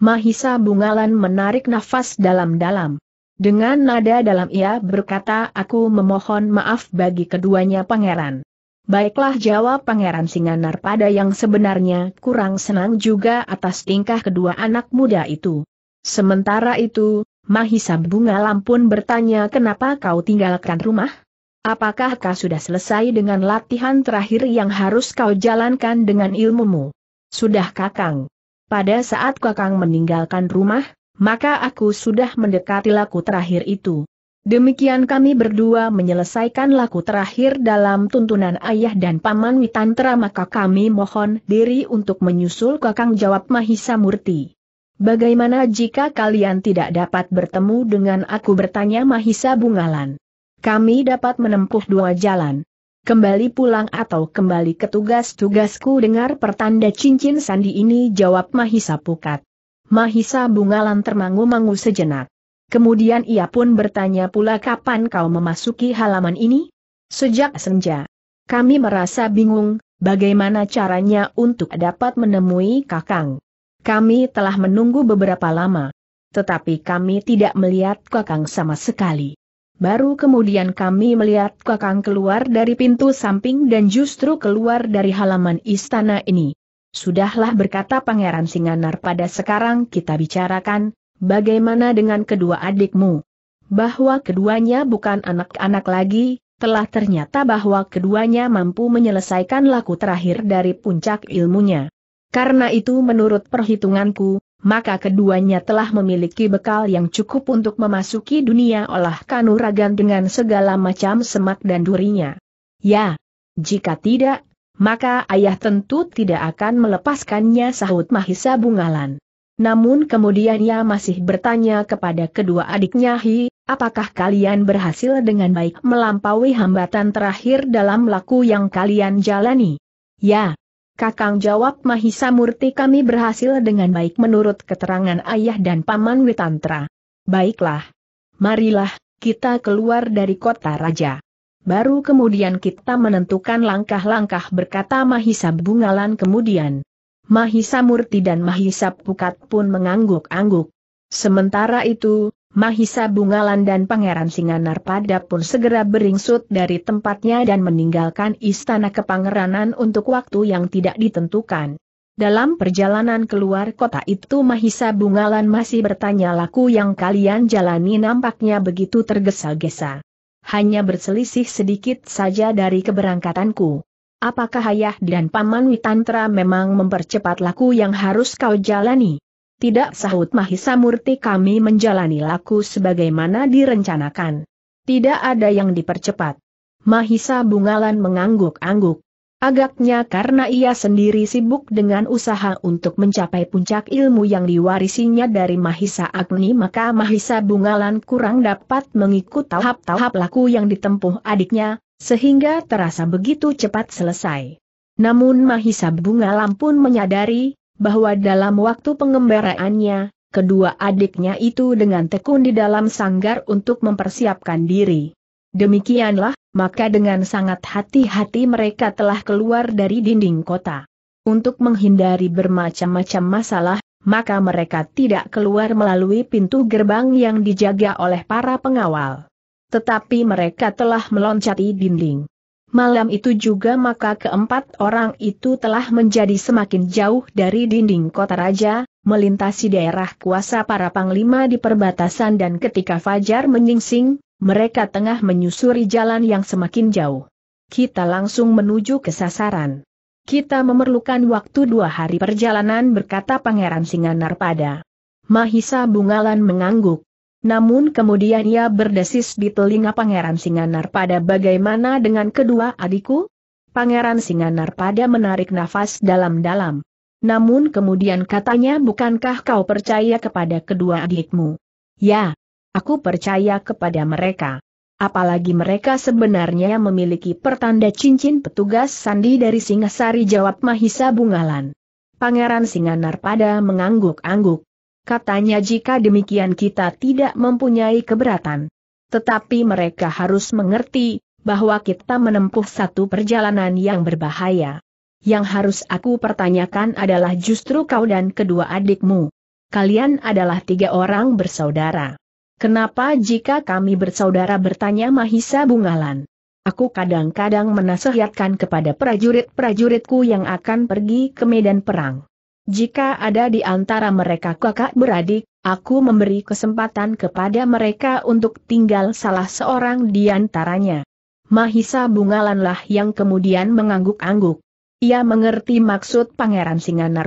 Mahisa Bungalan menarik nafas dalam-dalam. Dengan nada dalam ia berkata aku memohon maaf bagi keduanya pangeran. Baiklah jawab pangeran Singanar pada yang sebenarnya kurang senang juga atas tingkah kedua anak muda itu. Sementara itu, Mahisa Bungalan pun bertanya kenapa kau tinggalkan rumah? Apakah kau sudah selesai dengan latihan terakhir yang harus kau jalankan dengan ilmumu? Sudah kakang. Pada saat Kakang meninggalkan rumah, maka aku sudah mendekati laku terakhir itu. Demikian kami berdua menyelesaikan laku terakhir dalam tuntunan ayah dan paman Witantra, maka kami mohon diri untuk menyusul Kakang jawab Mahisa Murti. Bagaimana jika kalian tidak dapat bertemu dengan aku bertanya Mahisa Bungalan? Kami dapat menempuh dua jalan kembali pulang atau kembali ke tugas-tugasku dengar pertanda cincin sandi ini jawab Mahisa Pukat. Mahisa Bungalan termangu-mangu sejenak. Kemudian ia pun bertanya pula kapan kau memasuki halaman ini? Sejak senja. Kami merasa bingung, bagaimana caranya untuk dapat menemui Kakang. Kami telah menunggu beberapa lama. Tetapi kami tidak melihat Kakang sama sekali. Baru kemudian kami melihat Kakang keluar dari pintu samping dan justru keluar dari halaman istana ini. Sudahlah berkata Pangeran Singanar pada sekarang kita bicarakan, bagaimana dengan kedua adikmu? Bahwa keduanya bukan anak-anak lagi, telah ternyata bahwa keduanya mampu menyelesaikan laku terakhir dari puncak ilmunya. Karena itu menurut perhitunganku, maka keduanya telah memiliki bekal yang cukup untuk memasuki dunia olah kanuragan dengan segala macam semak dan durinya. Ya, jika tidak, maka ayah tentu tidak akan melepaskannya sahut Mahisa Bungalan. Namun kemudian ia masih bertanya kepada kedua adiknya Hi, apakah kalian berhasil dengan baik melampaui hambatan terakhir dalam laku yang kalian jalani? Ya, Kakang jawab Mahisa Murti kami berhasil dengan baik menurut keterangan ayah dan paman Witantra. Baiklah. Marilah, kita keluar dari kota raja. Baru kemudian kita menentukan langkah-langkah berkata Mahisa Bungalan kemudian. Mahisa Murti dan Mahisa Pukat pun mengangguk-angguk. Sementara itu, Mahisa Bungalan dan Pangeran Singanarpada pun segera beringsut dari tempatnya dan meninggalkan istana kepangeranan untuk waktu yang tidak ditentukan. Dalam perjalanan keluar kota itu Mahisa Bungalan masih bertanya laku yang kalian jalani nampaknya begitu tergesa-gesa. Hanya berselisih sedikit saja dari keberangkatanku. Apakah ayah dan paman Witantra memang mempercepat laku yang harus kau jalani? Tidak sahut Mahisa Murti kami menjalani laku sebagaimana direncanakan. Tidak ada yang dipercepat. Mahisa Bungalan mengangguk-angguk. Agaknya karena ia sendiri sibuk dengan usaha untuk mencapai puncak ilmu yang diwarisinya dari Mahisa Agni maka Mahisa Bungalan kurang dapat mengikut tahap-tahap laku yang ditempuh adiknya, sehingga terasa begitu cepat selesai. Namun Mahisa Bungalan pun menyadari, bahwa dalam waktu pengembaraannya, kedua adiknya itu dengan tekun di dalam sanggar untuk mempersiapkan diri. Demikianlah, maka dengan sangat hati-hati mereka telah keluar dari dinding kota. Untuk menghindari bermacam-macam masalah, maka mereka tidak keluar melalui pintu gerbang yang dijaga oleh para pengawal. Tetapi mereka telah meloncati dinding. Malam itu juga maka keempat orang itu telah menjadi semakin jauh dari dinding kota raja, melintasi daerah kuasa para panglima di perbatasan dan ketika Fajar menyingsing, mereka tengah menyusuri jalan yang semakin jauh. Kita langsung menuju ke sasaran. Kita memerlukan waktu dua hari perjalanan berkata Pangeran Singanar pada. Mahisa Bungalan mengangguk. Namun kemudian ia berdesis di telinga Pangeran Singanar pada bagaimana dengan kedua adikku? Pangeran Singanar pada menarik nafas dalam-dalam. Namun kemudian katanya bukankah kau percaya kepada kedua adikmu? Ya, aku percaya kepada mereka. Apalagi mereka sebenarnya memiliki pertanda cincin petugas sandi dari Singasari jawab Mahisa Bungalan. Pangeran Singanar pada mengangguk-angguk. Katanya jika demikian kita tidak mempunyai keberatan. Tetapi mereka harus mengerti, bahwa kita menempuh satu perjalanan yang berbahaya. Yang harus aku pertanyakan adalah justru kau dan kedua adikmu. Kalian adalah tiga orang bersaudara. Kenapa jika kami bersaudara bertanya Mahisa Bungalan? Aku kadang-kadang menasehatkan kepada prajurit-prajuritku yang akan pergi ke medan perang. Jika ada di antara mereka kakak beradik, aku memberi kesempatan kepada mereka untuk tinggal salah seorang di antaranya. Mahisa Bungalanlah yang kemudian mengangguk-angguk. Ia mengerti maksud Pangeran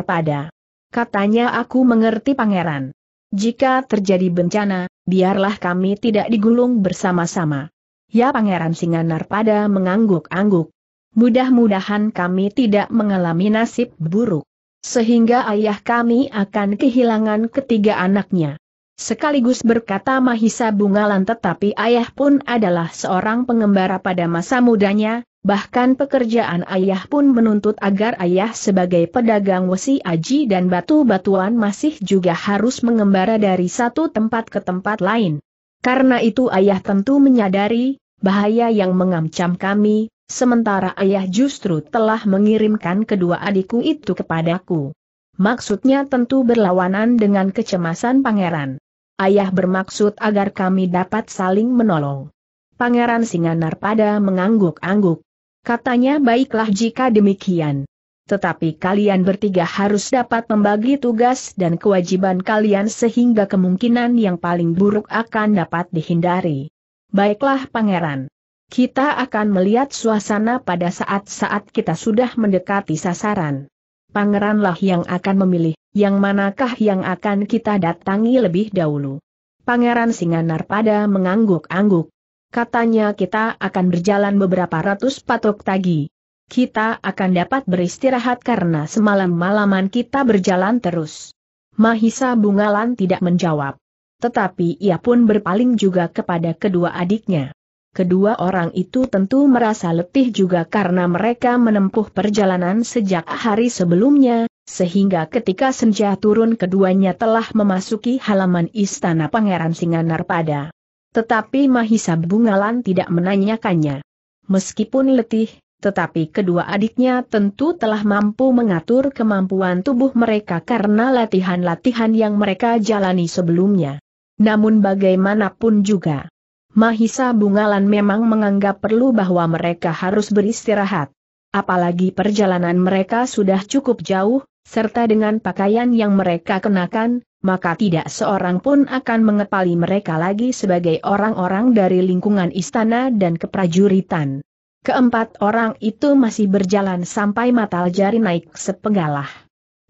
pada. Katanya aku mengerti Pangeran. Jika terjadi bencana, biarlah kami tidak digulung bersama-sama. Ya Pangeran pada mengangguk-angguk. Mudah-mudahan kami tidak mengalami nasib buruk sehingga ayah kami akan kehilangan ketiga anaknya. Sekaligus berkata Mahisa Bungalan tetapi ayah pun adalah seorang pengembara pada masa mudanya, bahkan pekerjaan ayah pun menuntut agar ayah sebagai pedagang wesi aji dan batu-batuan masih juga harus mengembara dari satu tempat ke tempat lain. Karena itu ayah tentu menyadari, bahaya yang mengancam kami, Sementara ayah justru telah mengirimkan kedua adikku itu kepadaku. Maksudnya tentu berlawanan dengan kecemasan pangeran. Ayah bermaksud agar kami dapat saling menolong. Pangeran Singanar pada mengangguk-angguk. Katanya baiklah jika demikian. Tetapi kalian bertiga harus dapat membagi tugas dan kewajiban kalian sehingga kemungkinan yang paling buruk akan dapat dihindari. Baiklah pangeran. Kita akan melihat suasana pada saat-saat kita sudah mendekati sasaran. Pangeranlah yang akan memilih, yang manakah yang akan kita datangi lebih dahulu. Pangeran Singanar pada mengangguk-angguk. Katanya kita akan berjalan beberapa ratus patok tagi. Kita akan dapat beristirahat karena semalam-malaman kita berjalan terus. Mahisa Bungalan tidak menjawab. Tetapi ia pun berpaling juga kepada kedua adiknya kedua orang itu tentu merasa letih juga karena mereka menempuh perjalanan sejak hari sebelumnya, sehingga ketika senja turun keduanya telah memasuki halaman istana Pangeran pada. Tetapi Mahisa Bungalan tidak menanyakannya. Meskipun letih, tetapi kedua adiknya tentu telah mampu mengatur kemampuan tubuh mereka karena latihan-latihan yang mereka jalani sebelumnya. Namun bagaimanapun juga, Mahisa Bungalan memang menganggap perlu bahwa mereka harus beristirahat. Apalagi perjalanan mereka sudah cukup jauh, serta dengan pakaian yang mereka kenakan, maka tidak seorang pun akan mengepali mereka lagi sebagai orang-orang dari lingkungan istana dan keprajuritan. Keempat orang itu masih berjalan sampai mata jari naik sepenggalah.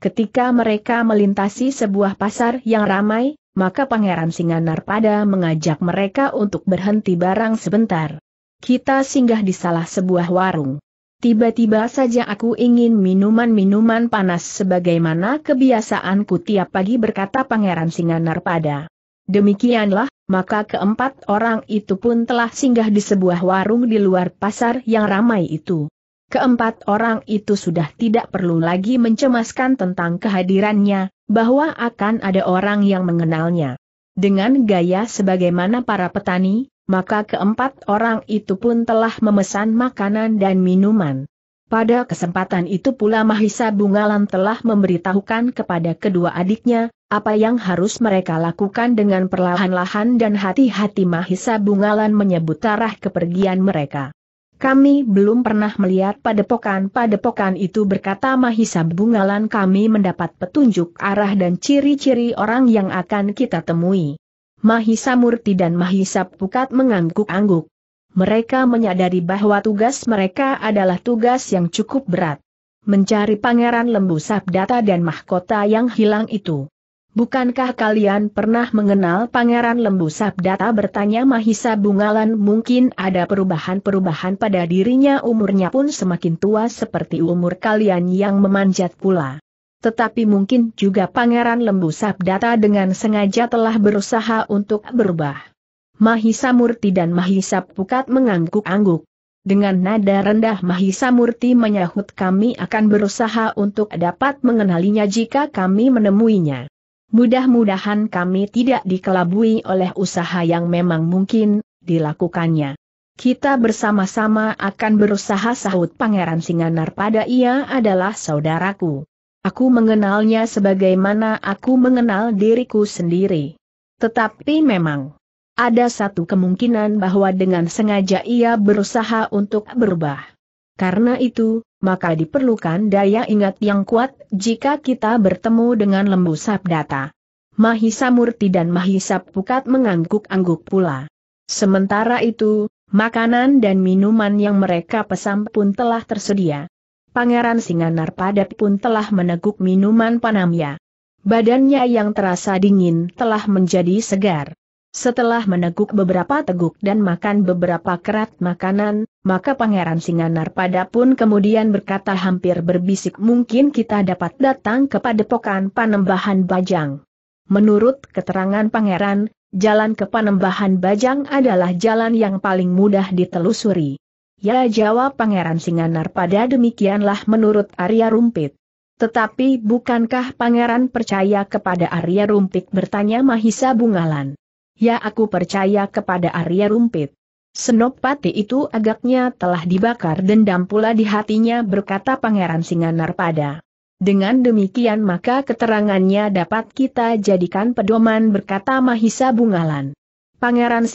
Ketika mereka melintasi sebuah pasar yang ramai, maka Pangeran pada mengajak mereka untuk berhenti barang sebentar. Kita singgah di salah sebuah warung. Tiba-tiba saja aku ingin minuman-minuman panas sebagaimana kebiasaanku tiap pagi berkata Pangeran pada. Demikianlah, maka keempat orang itu pun telah singgah di sebuah warung di luar pasar yang ramai itu. Keempat orang itu sudah tidak perlu lagi mencemaskan tentang kehadirannya, bahwa akan ada orang yang mengenalnya. Dengan gaya sebagaimana para petani, maka keempat orang itu pun telah memesan makanan dan minuman. Pada kesempatan itu pula Mahisa Bungalan telah memberitahukan kepada kedua adiknya, apa yang harus mereka lakukan dengan perlahan-lahan dan hati-hati Mahisa Bungalan menyebut arah kepergian mereka. Kami belum pernah melihat padepokan-padepokan itu berkata Mahisa Bungalan kami mendapat petunjuk arah dan ciri-ciri orang yang akan kita temui. Mahisa Murti dan Mahisa Pukat mengangguk-angguk. Mereka menyadari bahwa tugas mereka adalah tugas yang cukup berat. Mencari pangeran lembu sabdata dan mahkota yang hilang itu. Bukankah kalian pernah mengenal Pangeran Lembu Sabdata bertanya Mahisa Bungalan mungkin ada perubahan-perubahan pada dirinya umurnya pun semakin tua seperti umur kalian yang memanjat pula. Tetapi mungkin juga Pangeran Lembu Sabdata dengan sengaja telah berusaha untuk berubah. Mahisa Murti dan Mahisa Pukat mengangguk-angguk. Dengan nada rendah Mahisa Murti menyahut kami akan berusaha untuk dapat mengenalinya jika kami menemuinya. Mudah-mudahan kami tidak dikelabui oleh usaha yang memang mungkin dilakukannya. Kita bersama-sama akan berusaha sahut Pangeran Singanar pada ia adalah saudaraku. Aku mengenalnya sebagaimana aku mengenal diriku sendiri. Tetapi memang, ada satu kemungkinan bahwa dengan sengaja ia berusaha untuk berubah. Karena itu, maka diperlukan daya ingat yang kuat jika kita bertemu dengan lembu sabdata. Mahisa Murti dan Mahisa Pukat mengangguk-angguk pula. Sementara itu, makanan dan minuman yang mereka pesan pun telah tersedia. Pangeran Singanar Padat pun telah meneguk minuman Panamia. Badannya yang terasa dingin telah menjadi segar. Setelah meneguk beberapa teguk dan makan beberapa kerat makanan, maka Pangeran Singanar pada pun kemudian berkata hampir berbisik mungkin kita dapat datang ke padepokan panembahan Bajang. Menurut keterangan Pangeran, jalan ke panembahan Bajang adalah jalan yang paling mudah ditelusuri. Ya jawab Pangeran Singanar pada demikianlah menurut Arya Rumpit. Tetapi bukankah Pangeran percaya kepada Arya Rumpit bertanya Mahisa Bungalan? Ya aku percaya kepada Arya Rumpit. Senopati itu agaknya telah dibakar dendam pula di hatinya berkata Pangeran pada. Dengan demikian maka keterangannya dapat kita jadikan pedoman berkata Mahisa Bungalan. Pangeran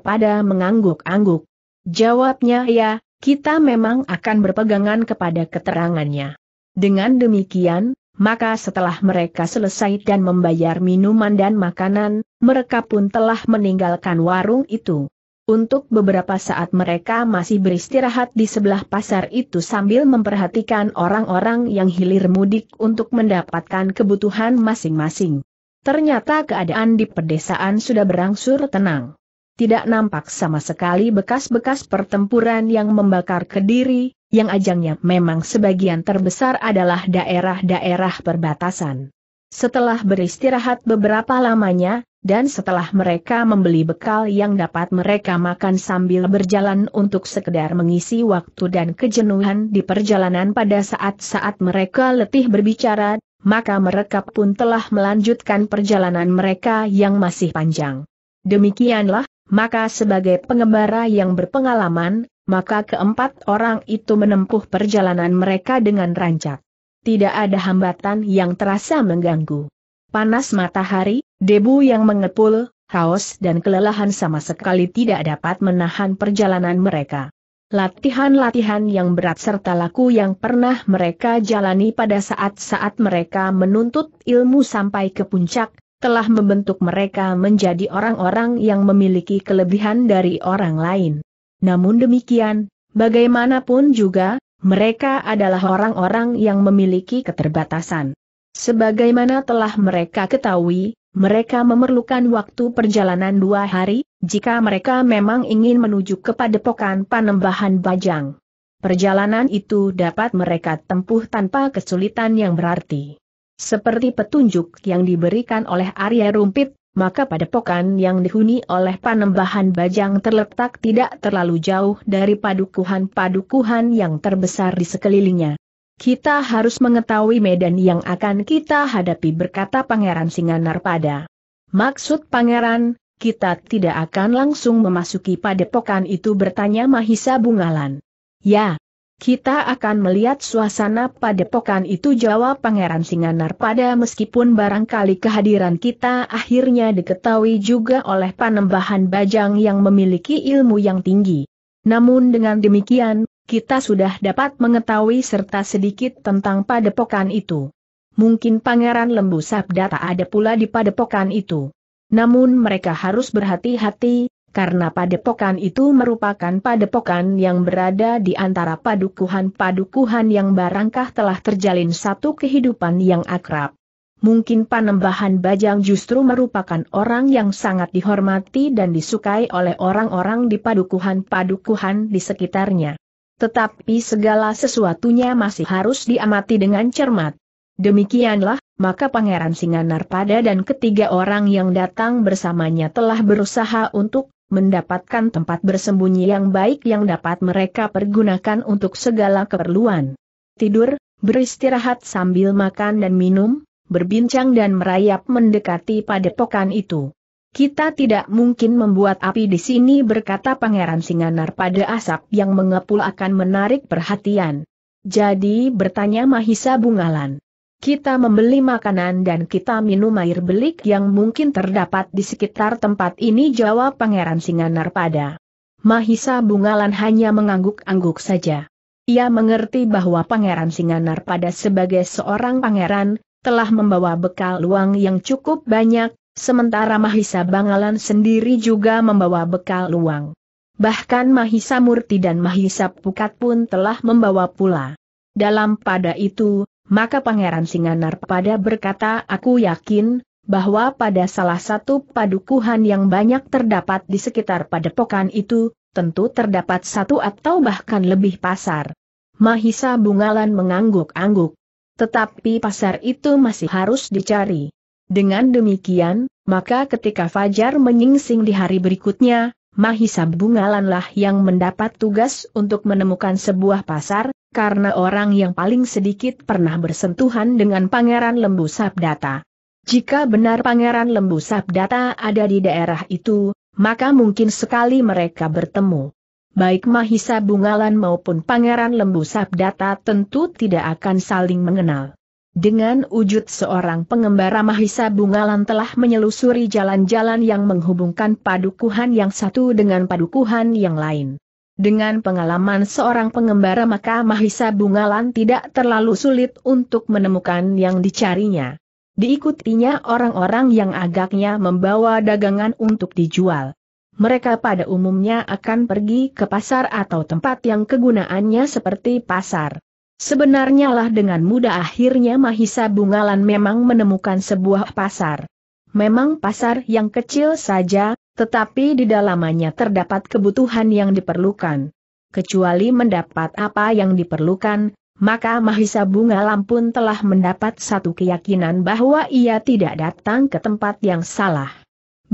pada mengangguk-angguk. Jawabnya ya, kita memang akan berpegangan kepada keterangannya. Dengan demikian, maka setelah mereka selesai dan membayar minuman dan makanan, mereka pun telah meninggalkan warung itu. Untuk beberapa saat mereka masih beristirahat di sebelah pasar itu sambil memperhatikan orang-orang yang hilir mudik untuk mendapatkan kebutuhan masing-masing. Ternyata keadaan di pedesaan sudah berangsur tenang. Tidak nampak sama sekali bekas-bekas pertempuran yang membakar kediri, yang ajangnya memang sebagian terbesar adalah daerah-daerah perbatasan. Setelah beristirahat beberapa lamanya, dan setelah mereka membeli bekal yang dapat mereka makan sambil berjalan untuk sekedar mengisi waktu dan kejenuhan di perjalanan pada saat-saat mereka letih berbicara, maka mereka pun telah melanjutkan perjalanan mereka yang masih panjang. Demikianlah, maka sebagai pengembara yang berpengalaman, maka keempat orang itu menempuh perjalanan mereka dengan rancak. Tidak ada hambatan yang terasa mengganggu panas matahari, debu yang mengepul, haus dan kelelahan sama sekali tidak dapat menahan perjalanan mereka. Latihan-latihan yang berat serta laku yang pernah mereka jalani pada saat-saat mereka menuntut ilmu sampai ke puncak, telah membentuk mereka menjadi orang-orang yang memiliki kelebihan dari orang lain. Namun demikian, bagaimanapun juga, mereka adalah orang-orang yang memiliki keterbatasan. Sebagaimana telah mereka ketahui, mereka memerlukan waktu perjalanan dua hari, jika mereka memang ingin menuju ke padepokan panembahan Bajang. Perjalanan itu dapat mereka tempuh tanpa kesulitan yang berarti. Seperti petunjuk yang diberikan oleh Arya Rumpit, maka padepokan yang dihuni oleh panembahan Bajang terletak tidak terlalu jauh dari padukuhan-padukuhan yang terbesar di sekelilingnya. Kita harus mengetahui medan yang akan kita hadapi berkata Pangeran Singanar pada. Maksud Pangeran, kita tidak akan langsung memasuki padepokan itu bertanya Mahisa Bungalan. Ya, kita akan melihat suasana padepokan itu jawab Pangeran Singanar pada meskipun barangkali kehadiran kita akhirnya diketahui juga oleh panembahan bajang yang memiliki ilmu yang tinggi. Namun dengan demikian, kita sudah dapat mengetahui serta sedikit tentang padepokan itu. Mungkin Pangeran Lembu Sabda tak ada pula di padepokan itu. Namun mereka harus berhati-hati, karena padepokan itu merupakan padepokan yang berada di antara padukuhan-padukuhan yang barangkah telah terjalin satu kehidupan yang akrab. Mungkin Panembahan Bajang justru merupakan orang yang sangat dihormati dan disukai oleh orang-orang di padukuhan-padukuhan di sekitarnya. Tetapi segala sesuatunya masih harus diamati dengan cermat. Demikianlah, maka Pangeran Singanar pada dan ketiga orang yang datang bersamanya telah berusaha untuk mendapatkan tempat bersembunyi yang baik yang dapat mereka pergunakan untuk segala keperluan. Tidur, beristirahat sambil makan dan minum, berbincang dan merayap mendekati padepokan itu. Kita tidak mungkin membuat api di sini berkata Pangeran Singanar pada asap yang mengepul akan menarik perhatian. Jadi bertanya Mahisa Bungalan. Kita membeli makanan dan kita minum air belik yang mungkin terdapat di sekitar tempat ini jawab Pangeran Singanar pada. Mahisa Bungalan hanya mengangguk-angguk saja. Ia mengerti bahwa Pangeran Singanar pada sebagai seorang pangeran, telah membawa bekal uang yang cukup banyak, Sementara Mahisa Bangalan sendiri juga membawa bekal luang. Bahkan Mahisa Murti dan Mahisa Pukat pun telah membawa pula. Dalam pada itu, maka Pangeran Singanar pada berkata aku yakin, bahwa pada salah satu padukuhan yang banyak terdapat di sekitar padepokan itu, tentu terdapat satu atau bahkan lebih pasar. Mahisa Bungalan mengangguk-angguk. Tetapi pasar itu masih harus dicari. Dengan demikian, maka ketika Fajar menyingsing di hari berikutnya, Mahisa Bungalanlah yang mendapat tugas untuk menemukan sebuah pasar, karena orang yang paling sedikit pernah bersentuhan dengan Pangeran Lembu Sabdata. Jika benar Pangeran Lembu Sabdata ada di daerah itu, maka mungkin sekali mereka bertemu. Baik Mahisa Bungalan maupun Pangeran Lembu Sabdata tentu tidak akan saling mengenal. Dengan wujud seorang pengembara Mahisa Bungalan telah menyelusuri jalan-jalan yang menghubungkan padukuhan yang satu dengan padukuhan yang lain. Dengan pengalaman seorang pengembara maka Mahisa Bungalan tidak terlalu sulit untuk menemukan yang dicarinya. Diikutinya orang-orang yang agaknya membawa dagangan untuk dijual. Mereka pada umumnya akan pergi ke pasar atau tempat yang kegunaannya seperti pasar. Sebenarnya lah dengan mudah akhirnya Mahisa Bungalan memang menemukan sebuah pasar. Memang pasar yang kecil saja, tetapi di dalamnya terdapat kebutuhan yang diperlukan. Kecuali mendapat apa yang diperlukan, maka Mahisa Bungalan pun telah mendapat satu keyakinan bahwa ia tidak datang ke tempat yang salah.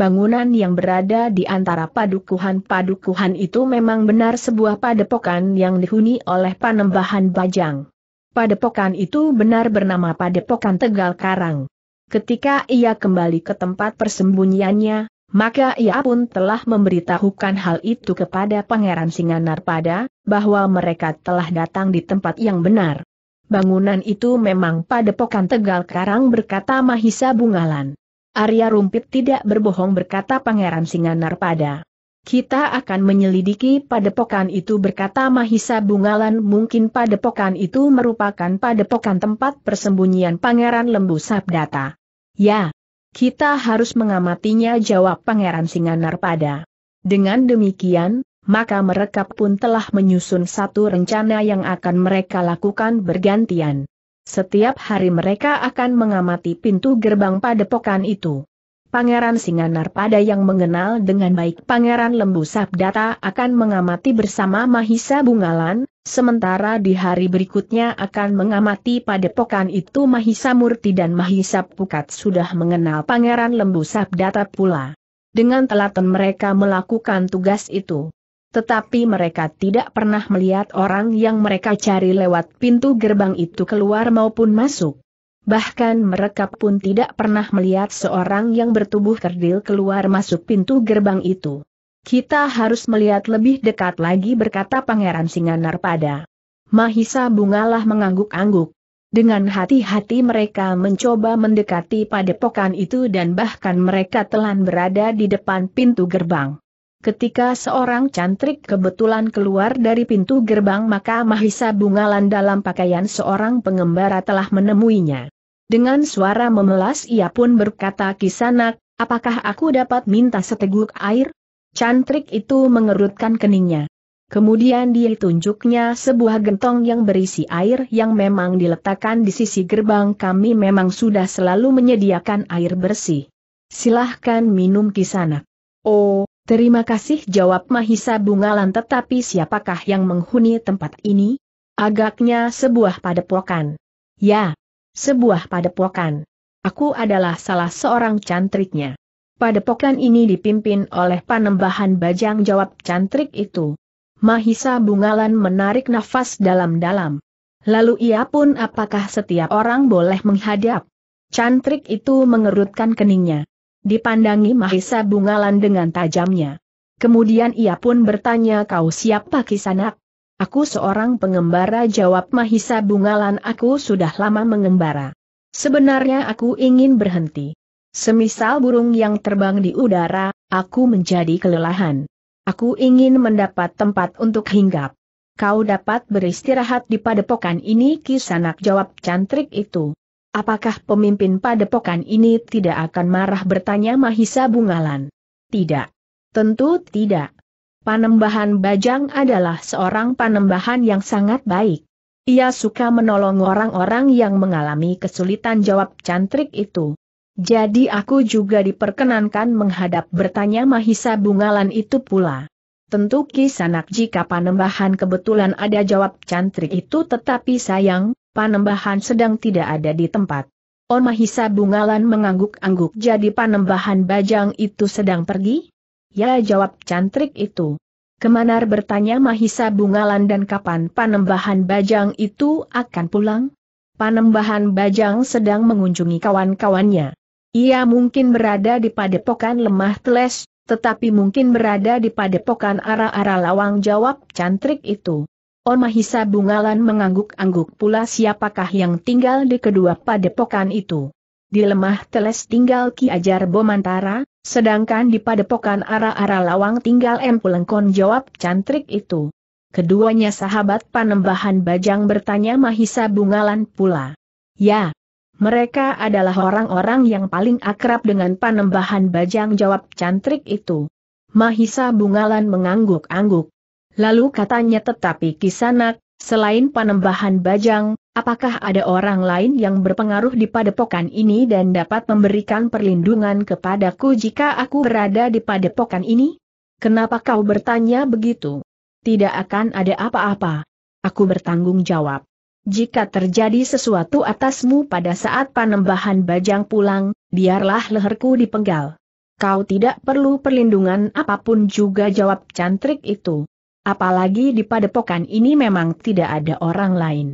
Bangunan yang berada di antara padukuhan-padukuhan itu memang benar sebuah padepokan yang dihuni oleh panembahan Bajang. Padepokan itu benar bernama Padepokan Tegal Karang. Ketika ia kembali ke tempat persembunyiannya, maka ia pun telah memberitahukan hal itu kepada Pangeran singanar pada, bahwa mereka telah datang di tempat yang benar. Bangunan itu memang Padepokan Tegal Karang berkata Mahisa Bungalan. Arya Rumpit tidak berbohong berkata Pangeran Singanar pada. Kita akan menyelidiki padepokan itu berkata Mahisa Bungalan mungkin padepokan itu merupakan padepokan tempat persembunyian Pangeran Lembu Sabdata. Ya, kita harus mengamatinya jawab Pangeran Singanar pada. Dengan demikian, maka mereka pun telah menyusun satu rencana yang akan mereka lakukan bergantian. Setiap hari mereka akan mengamati pintu gerbang padepokan itu. Pangeran Singanar pada yang mengenal dengan baik Pangeran Lembu Sabdata akan mengamati bersama Mahisa Bungalan, sementara di hari berikutnya akan mengamati padepokan itu Mahisa Murti dan Mahisa Pukat sudah mengenal Pangeran Lembu Sabdata pula. Dengan telaten mereka melakukan tugas itu tetapi mereka tidak pernah melihat orang yang mereka cari lewat pintu gerbang itu keluar maupun masuk. Bahkan mereka pun tidak pernah melihat seorang yang bertubuh kerdil keluar masuk pintu gerbang itu. Kita harus melihat lebih dekat lagi berkata Pangeran Singanar pada Mahisa Bungalah mengangguk-angguk. Dengan hati-hati mereka mencoba mendekati padepokan itu dan bahkan mereka telan berada di depan pintu gerbang. Ketika seorang cantrik kebetulan keluar dari pintu gerbang maka Mahisa Bungalan dalam pakaian seorang pengembara telah menemuinya. Dengan suara memelas ia pun berkata kisanak, apakah aku dapat minta seteguk air? Cantrik itu mengerutkan keningnya. Kemudian dia tunjuknya sebuah gentong yang berisi air yang memang diletakkan di sisi gerbang kami memang sudah selalu menyediakan air bersih. Silahkan minum kisanak. Oh, Terima kasih jawab Mahisa Bungalan tetapi siapakah yang menghuni tempat ini? Agaknya sebuah padepokan. Ya, sebuah padepokan. Aku adalah salah seorang cantriknya. Padepokan ini dipimpin oleh panembahan bajang jawab cantrik itu. Mahisa Bungalan menarik nafas dalam-dalam. Lalu ia pun apakah setiap orang boleh menghadap? Cantrik itu mengerutkan keningnya. Dipandangi Mahisa Bungalan dengan tajamnya. Kemudian ia pun bertanya kau siapa kisanak? Aku seorang pengembara jawab Mahisa Bungalan aku sudah lama mengembara. Sebenarnya aku ingin berhenti. Semisal burung yang terbang di udara, aku menjadi kelelahan. Aku ingin mendapat tempat untuk hinggap. Kau dapat beristirahat di padepokan ini kisanak jawab cantrik itu. Apakah pemimpin padepokan ini tidak akan marah bertanya Mahisa Bungalan? Tidak. Tentu tidak. Panembahan Bajang adalah seorang panembahan yang sangat baik. Ia suka menolong orang-orang yang mengalami kesulitan jawab cantrik itu. Jadi aku juga diperkenankan menghadap bertanya Mahisa Bungalan itu pula. Tentu kisanak jika panembahan kebetulan ada jawab cantrik itu tetapi sayang, Panembahan sedang tidak ada di tempat. On Mahisa Bungalan mengangguk-angguk jadi panembahan bajang itu sedang pergi? Ya jawab cantrik itu. Kemanar bertanya Mahisa Bungalan dan kapan panembahan bajang itu akan pulang? Panembahan bajang sedang mengunjungi kawan-kawannya. Ia mungkin berada di padepokan lemah teles, tetapi mungkin berada di padepokan ara-ara lawang jawab cantrik itu. On Mahisa Bungalan mengangguk-angguk pula siapakah yang tinggal di kedua padepokan itu. Di lemah teles tinggal Ki Ajar Bomantara, sedangkan di padepokan ara-ara lawang tinggal M. Pulengkon jawab cantrik itu. Keduanya sahabat panembahan Bajang bertanya Mahisa Bungalan pula. Ya, mereka adalah orang-orang yang paling akrab dengan panembahan Bajang jawab cantrik itu. Mahisa Bungalan mengangguk-angguk. Lalu katanya tetapi kisanak, selain panembahan bajang, apakah ada orang lain yang berpengaruh di padepokan ini dan dapat memberikan perlindungan kepadaku jika aku berada di padepokan ini? Kenapa kau bertanya begitu? Tidak akan ada apa-apa. Aku bertanggung jawab. Jika terjadi sesuatu atasmu pada saat panembahan bajang pulang, biarlah leherku dipenggal. Kau tidak perlu perlindungan apapun juga jawab cantrik itu. Apalagi di padepokan ini memang tidak ada orang lain.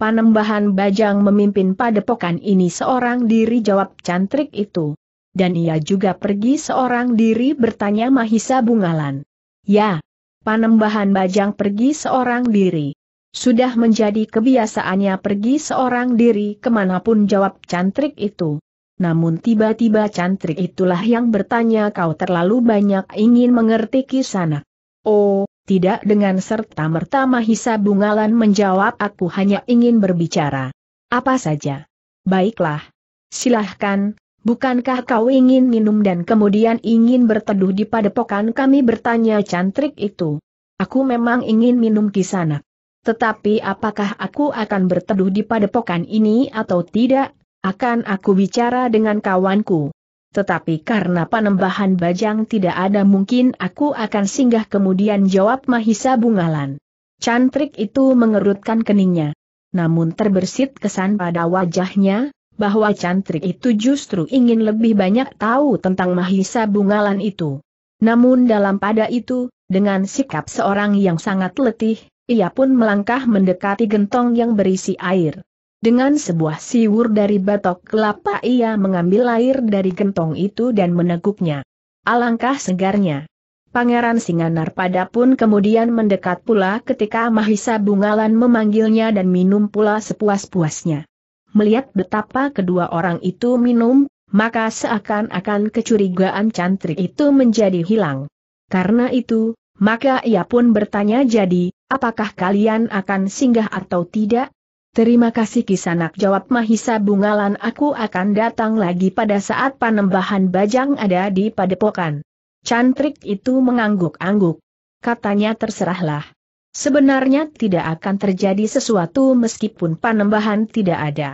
Panembahan Bajang memimpin padepokan ini seorang diri jawab cantrik itu. Dan ia juga pergi seorang diri bertanya Mahisa Bungalan. Ya, Panembahan Bajang pergi seorang diri. Sudah menjadi kebiasaannya pergi seorang diri kemanapun jawab cantrik itu. Namun tiba-tiba cantrik itulah yang bertanya kau terlalu banyak ingin mengerti kisana. Oh, tidak dengan serta-merta Mahisa Bungalan menjawab aku hanya ingin berbicara. Apa saja. Baiklah. Silahkan, bukankah kau ingin minum dan kemudian ingin berteduh di padepokan kami bertanya cantrik itu. Aku memang ingin minum di sana. Tetapi apakah aku akan berteduh di padepokan ini atau tidak, akan aku bicara dengan kawanku tetapi karena panembahan bajang tidak ada mungkin aku akan singgah kemudian jawab Mahisa Bungalan. Cantrik itu mengerutkan keningnya. Namun terbersit kesan pada wajahnya, bahwa cantrik itu justru ingin lebih banyak tahu tentang Mahisa Bungalan itu. Namun dalam pada itu, dengan sikap seorang yang sangat letih, ia pun melangkah mendekati gentong yang berisi air. Dengan sebuah siwur dari batok kelapa ia mengambil air dari gentong itu dan meneguknya. Alangkah segarnya. Pangeran Singanar pada pun kemudian mendekat pula ketika Mahisa Bungalan memanggilnya dan minum pula sepuas-puasnya. Melihat betapa kedua orang itu minum, maka seakan-akan kecurigaan cantrik itu menjadi hilang. Karena itu, maka ia pun bertanya jadi, apakah kalian akan singgah atau tidak? Terima kasih kisanak jawab Mahisa Bungalan aku akan datang lagi pada saat panembahan bajang ada di padepokan. Cantrik itu mengangguk-angguk. Katanya terserahlah. Sebenarnya tidak akan terjadi sesuatu meskipun panembahan tidak ada.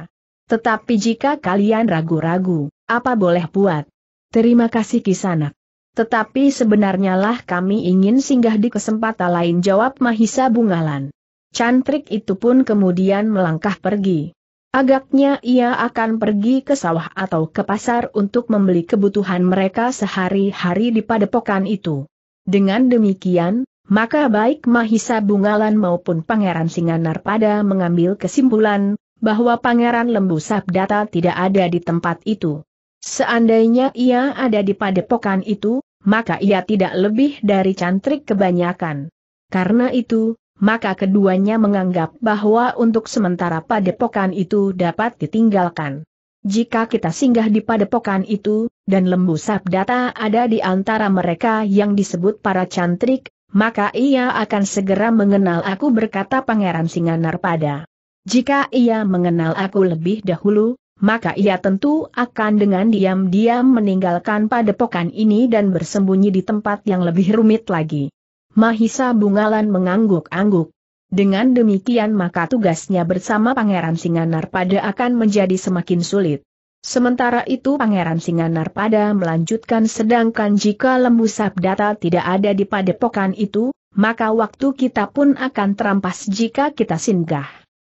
Tetapi jika kalian ragu-ragu, apa boleh buat? Terima kasih kisanak. Tetapi sebenarnya lah kami ingin singgah di kesempatan lain jawab Mahisa Bungalan cantrik itu pun kemudian melangkah pergi. Agaknya ia akan pergi ke sawah atau ke pasar untuk membeli kebutuhan mereka sehari-hari di padepokan itu. Dengan demikian, maka baik Mahisa Bungalan maupun Pangeran Singanar pada mengambil kesimpulan, bahwa Pangeran Lembu Sabdata tidak ada di tempat itu. Seandainya ia ada di padepokan itu, maka ia tidak lebih dari cantrik kebanyakan. Karena itu, maka keduanya menganggap bahwa untuk sementara padepokan itu dapat ditinggalkan. Jika kita singgah di padepokan itu, dan lembu sabdata ada di antara mereka yang disebut para cantrik, maka ia akan segera mengenal aku berkata Pangeran Singanar pada. Jika ia mengenal aku lebih dahulu, maka ia tentu akan dengan diam-diam meninggalkan padepokan ini dan bersembunyi di tempat yang lebih rumit lagi. Mahisa Bungalan mengangguk-angguk. Dengan demikian maka tugasnya bersama Pangeran pada akan menjadi semakin sulit. Sementara itu Pangeran pada melanjutkan sedangkan jika Lembu Sabdata tidak ada di padepokan itu, maka waktu kita pun akan terampas jika kita singgah.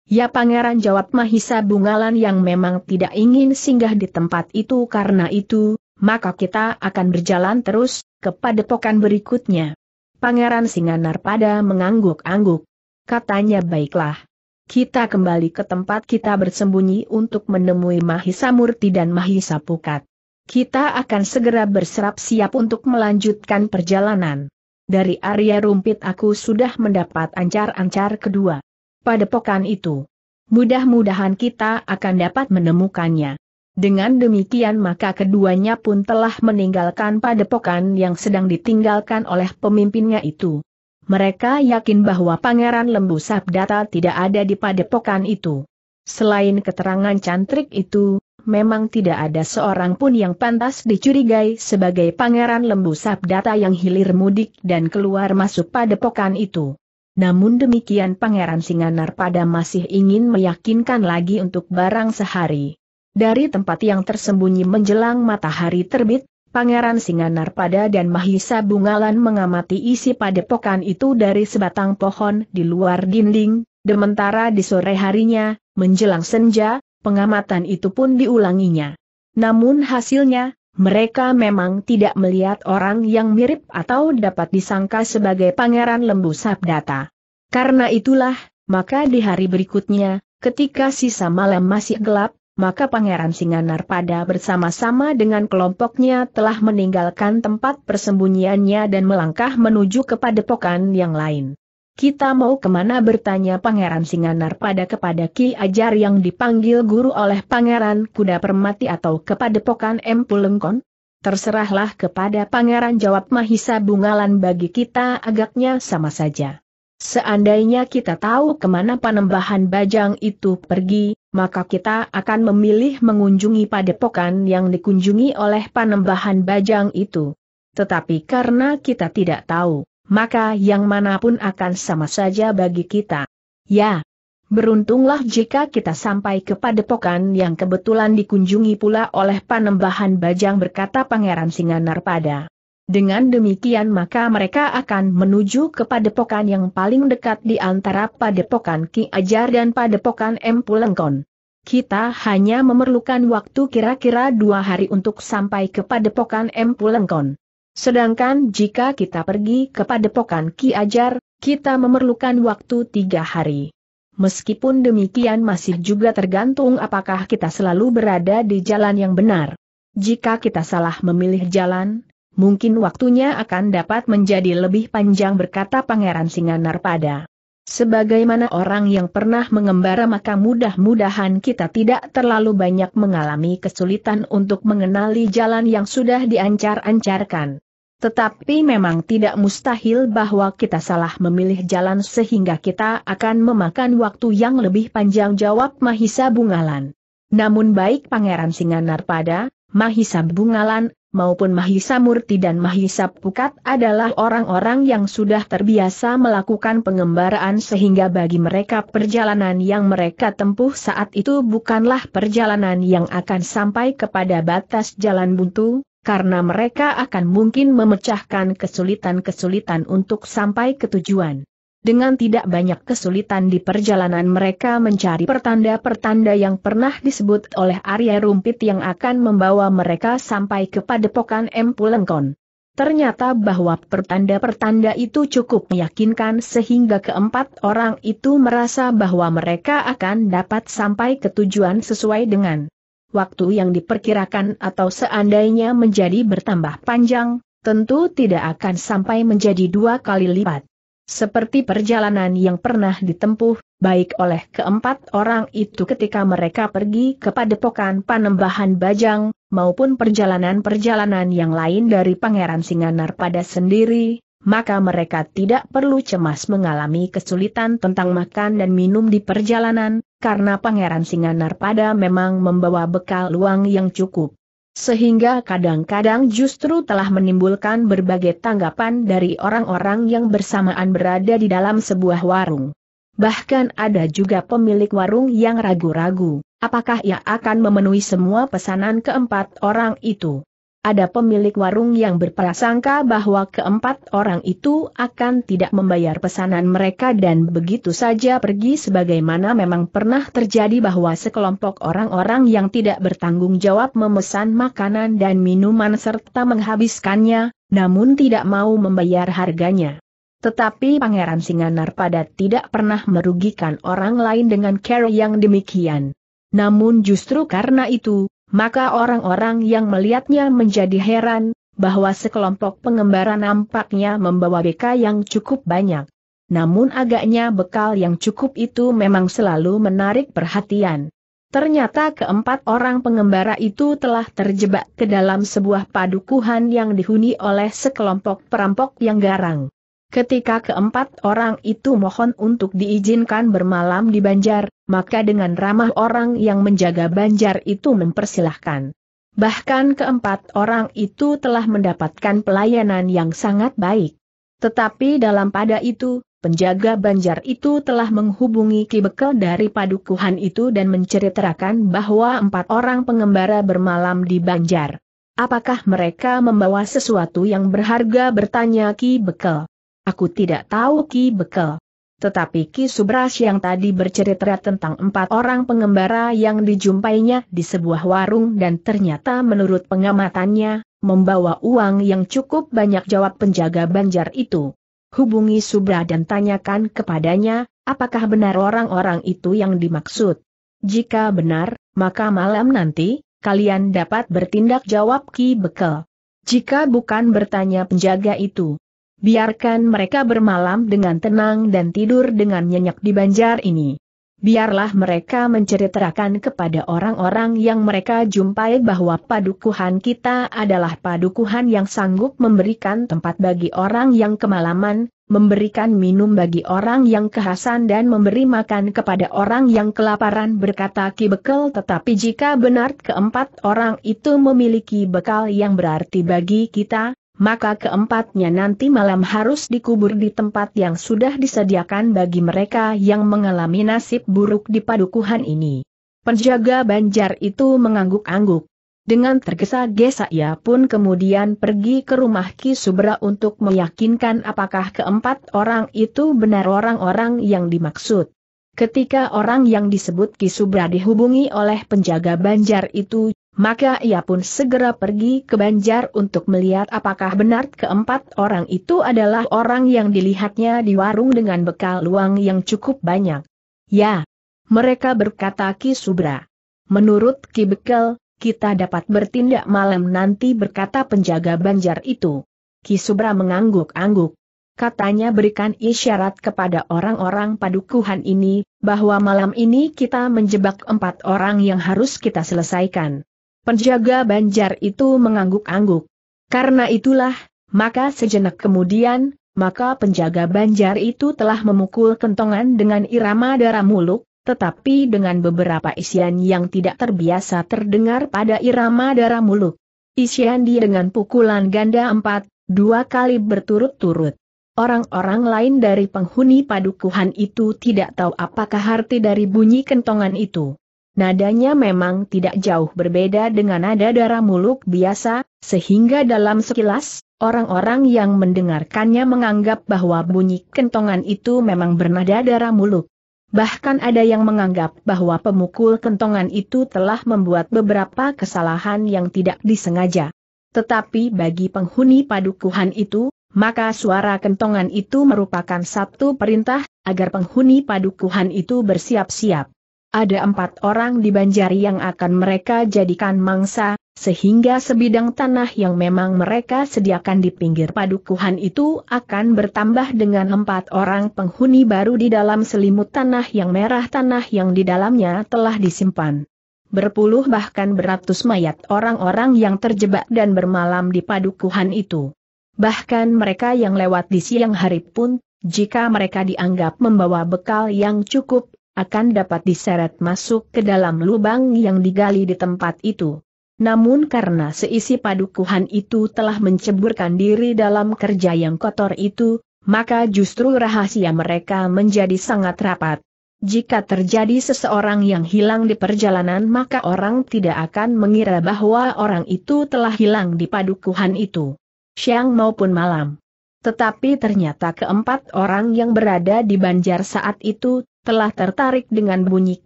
Ya Pangeran jawab Mahisa Bungalan yang memang tidak ingin singgah di tempat itu karena itu, maka kita akan berjalan terus, ke padepokan berikutnya. Pangeran Singanar pada mengangguk-angguk. Katanya baiklah. Kita kembali ke tempat kita bersembunyi untuk menemui Mahisa Murti dan Mahisa Pukat. Kita akan segera berserap siap untuk melanjutkan perjalanan. Dari area rumpit aku sudah mendapat ancar-ancar kedua. Pada pokan itu. Mudah-mudahan kita akan dapat menemukannya. Dengan demikian maka keduanya pun telah meninggalkan padepokan yang sedang ditinggalkan oleh pemimpinnya itu. Mereka yakin bahwa Pangeran Lembu Sabdata tidak ada di padepokan itu. Selain keterangan cantrik itu, memang tidak ada seorang pun yang pantas dicurigai sebagai Pangeran Lembu Sabdata yang hilir mudik dan keluar masuk padepokan itu. Namun demikian Pangeran Singanar pada masih ingin meyakinkan lagi untuk barang sehari. Dari tempat yang tersembunyi menjelang matahari terbit, Pangeran Singanar pada dan Mahisa Bungalan mengamati isi padepokan itu dari sebatang pohon di luar dinding, dementara di sore harinya, menjelang senja, pengamatan itu pun diulanginya. Namun hasilnya, mereka memang tidak melihat orang yang mirip atau dapat disangka sebagai Pangeran Lembu Sabdata. Karena itulah, maka di hari berikutnya, ketika sisa malam masih gelap, maka Pangeran Singanar pada bersama-sama dengan kelompoknya telah meninggalkan tempat persembunyiannya dan melangkah menuju ke padepokan yang lain. Kita mau kemana bertanya Pangeran Singanarpada kepada Ki Ajar yang dipanggil guru oleh Pangeran Kuda Permati atau kepada Pokan M. Pulengkon? Terserahlah kepada Pangeran jawab Mahisa Bungalan bagi kita agaknya sama saja. Seandainya kita tahu kemana panembahan bajang itu pergi, maka kita akan memilih mengunjungi padepokan yang dikunjungi oleh panembahan bajang itu. Tetapi karena kita tidak tahu, maka yang manapun akan sama saja bagi kita. Ya, beruntunglah jika kita sampai ke padepokan yang kebetulan dikunjungi pula oleh panembahan bajang berkata Pangeran Singanar pada. Dengan demikian maka mereka akan menuju ke padepokan yang paling dekat di antara padepokan Ki Ajar dan padepokan M. Pulengkon. Kita hanya memerlukan waktu kira-kira dua hari untuk sampai ke padepokan M. Pulengkon. Sedangkan jika kita pergi ke padepokan Ki Ajar, kita memerlukan waktu tiga hari. Meskipun demikian masih juga tergantung apakah kita selalu berada di jalan yang benar. Jika kita salah memilih jalan, mungkin waktunya akan dapat menjadi lebih panjang berkata Pangeran Singanar pada. Sebagaimana orang yang pernah mengembara maka mudah-mudahan kita tidak terlalu banyak mengalami kesulitan untuk mengenali jalan yang sudah diancar-ancarkan. Tetapi memang tidak mustahil bahwa kita salah memilih jalan sehingga kita akan memakan waktu yang lebih panjang jawab Mahisa Bungalan. Namun baik Pangeran Singanar pada, Mahisa Bungalan maupun Mahisa Murti dan Mahisa Pukat adalah orang-orang yang sudah terbiasa melakukan pengembaraan sehingga bagi mereka perjalanan yang mereka tempuh saat itu bukanlah perjalanan yang akan sampai kepada batas jalan buntu, karena mereka akan mungkin memecahkan kesulitan-kesulitan untuk sampai ke tujuan. Dengan tidak banyak kesulitan di perjalanan mereka mencari pertanda-pertanda yang pernah disebut oleh Arya Rumpit yang akan membawa mereka sampai ke padepokan Empulengkon. Ternyata bahwa pertanda-pertanda itu cukup meyakinkan sehingga keempat orang itu merasa bahwa mereka akan dapat sampai ke tujuan sesuai dengan waktu yang diperkirakan atau seandainya menjadi bertambah panjang, tentu tidak akan sampai menjadi dua kali lipat. Seperti perjalanan yang pernah ditempuh, baik oleh keempat orang itu ketika mereka pergi ke padepokan panembahan Bajang, maupun perjalanan-perjalanan yang lain dari Pangeran Singanar pada sendiri, maka mereka tidak perlu cemas mengalami kesulitan tentang makan dan minum di perjalanan, karena Pangeran Singanar pada memang membawa bekal luang yang cukup sehingga kadang-kadang justru telah menimbulkan berbagai tanggapan dari orang-orang yang bersamaan berada di dalam sebuah warung. Bahkan ada juga pemilik warung yang ragu-ragu, apakah ia akan memenuhi semua pesanan keempat orang itu ada pemilik warung yang berprasangka bahwa keempat orang itu akan tidak membayar pesanan mereka dan begitu saja pergi sebagaimana memang pernah terjadi bahwa sekelompok orang-orang yang tidak bertanggung jawab memesan makanan dan minuman serta menghabiskannya, namun tidak mau membayar harganya. Tetapi Pangeran Singanar pada tidak pernah merugikan orang lain dengan cara yang demikian. Namun justru karena itu, maka orang-orang yang melihatnya menjadi heran, bahwa sekelompok pengembara nampaknya membawa beka yang cukup banyak. Namun agaknya bekal yang cukup itu memang selalu menarik perhatian. Ternyata keempat orang pengembara itu telah terjebak ke dalam sebuah padukuhan yang dihuni oleh sekelompok perampok yang garang. Ketika keempat orang itu mohon untuk diizinkan bermalam di banjar, maka dengan ramah orang yang menjaga banjar itu mempersilahkan. Bahkan keempat orang itu telah mendapatkan pelayanan yang sangat baik. Tetapi dalam pada itu, penjaga banjar itu telah menghubungi kibekel dari padukuhan itu dan menceritakan bahwa empat orang pengembara bermalam di banjar. Apakah mereka membawa sesuatu yang berharga bertanya Ki Bekel. Aku tidak tahu Ki Bekel. Tetapi Ki Subras yang tadi bercerita tentang empat orang pengembara yang dijumpainya di sebuah warung dan ternyata menurut pengamatannya, membawa uang yang cukup banyak jawab penjaga banjar itu. Hubungi Subra dan tanyakan kepadanya, apakah benar orang-orang itu yang dimaksud. Jika benar, maka malam nanti, kalian dapat bertindak jawab Ki Bekel. Jika bukan bertanya penjaga itu, Biarkan mereka bermalam dengan tenang dan tidur dengan nyenyak di banjar ini. Biarlah mereka menceritakan kepada orang-orang yang mereka jumpai bahwa padukuhan kita adalah padukuhan yang sanggup memberikan tempat bagi orang yang kemalaman, memberikan minum bagi orang yang kehasan dan memberi makan kepada orang yang kelaparan berkata Ki Bekel tetapi jika benar keempat orang itu memiliki bekal yang berarti bagi kita, maka keempatnya nanti malam harus dikubur di tempat yang sudah disediakan bagi mereka yang mengalami nasib buruk di padukuhan ini. Penjaga banjar itu mengangguk-angguk. Dengan tergesa-gesa ia pun kemudian pergi ke rumah Ki Subra untuk meyakinkan apakah keempat orang itu benar orang-orang yang dimaksud. Ketika orang yang disebut Ki Subra dihubungi oleh penjaga banjar itu, maka ia pun segera pergi ke Banjar untuk melihat apakah benar keempat orang itu adalah orang yang dilihatnya di warung dengan bekal luang yang cukup banyak. Ya, mereka berkata Ki Subra. Menurut Ki Bekel, kita dapat bertindak malam nanti berkata penjaga Banjar itu. Ki Subra mengangguk-angguk. Katanya berikan isyarat kepada orang-orang padukuhan ini, bahwa malam ini kita menjebak empat orang yang harus kita selesaikan. Penjaga banjar itu mengangguk-angguk. Karena itulah, maka sejenak kemudian, maka penjaga banjar itu telah memukul kentongan dengan irama darah muluk, tetapi dengan beberapa isian yang tidak terbiasa terdengar pada irama darah muluk. Isian dia dengan pukulan ganda empat, dua kali berturut-turut. Orang-orang lain dari penghuni padukuhan itu tidak tahu apakah arti dari bunyi kentongan itu. Nadanya memang tidak jauh berbeda dengan nada darah muluk biasa, sehingga dalam sekilas, orang-orang yang mendengarkannya menganggap bahwa bunyi kentongan itu memang bernada darah muluk. Bahkan ada yang menganggap bahwa pemukul kentongan itu telah membuat beberapa kesalahan yang tidak disengaja. Tetapi bagi penghuni padukuhan itu, maka suara kentongan itu merupakan satu perintah, agar penghuni padukuhan itu bersiap-siap. Ada empat orang di Banjari yang akan mereka jadikan mangsa, sehingga sebidang tanah yang memang mereka sediakan di pinggir padukuhan itu akan bertambah dengan empat orang penghuni baru di dalam selimut tanah yang merah tanah yang di dalamnya telah disimpan. Berpuluh bahkan beratus mayat orang-orang yang terjebak dan bermalam di padukuhan itu. Bahkan mereka yang lewat di siang hari pun, jika mereka dianggap membawa bekal yang cukup, akan dapat diseret masuk ke dalam lubang yang digali di tempat itu. Namun karena seisi padukuhan itu telah menceburkan diri dalam kerja yang kotor itu, maka justru rahasia mereka menjadi sangat rapat. Jika terjadi seseorang yang hilang di perjalanan maka orang tidak akan mengira bahwa orang itu telah hilang di padukuhan itu. Siang maupun malam. Tetapi ternyata keempat orang yang berada di banjar saat itu telah tertarik dengan bunyi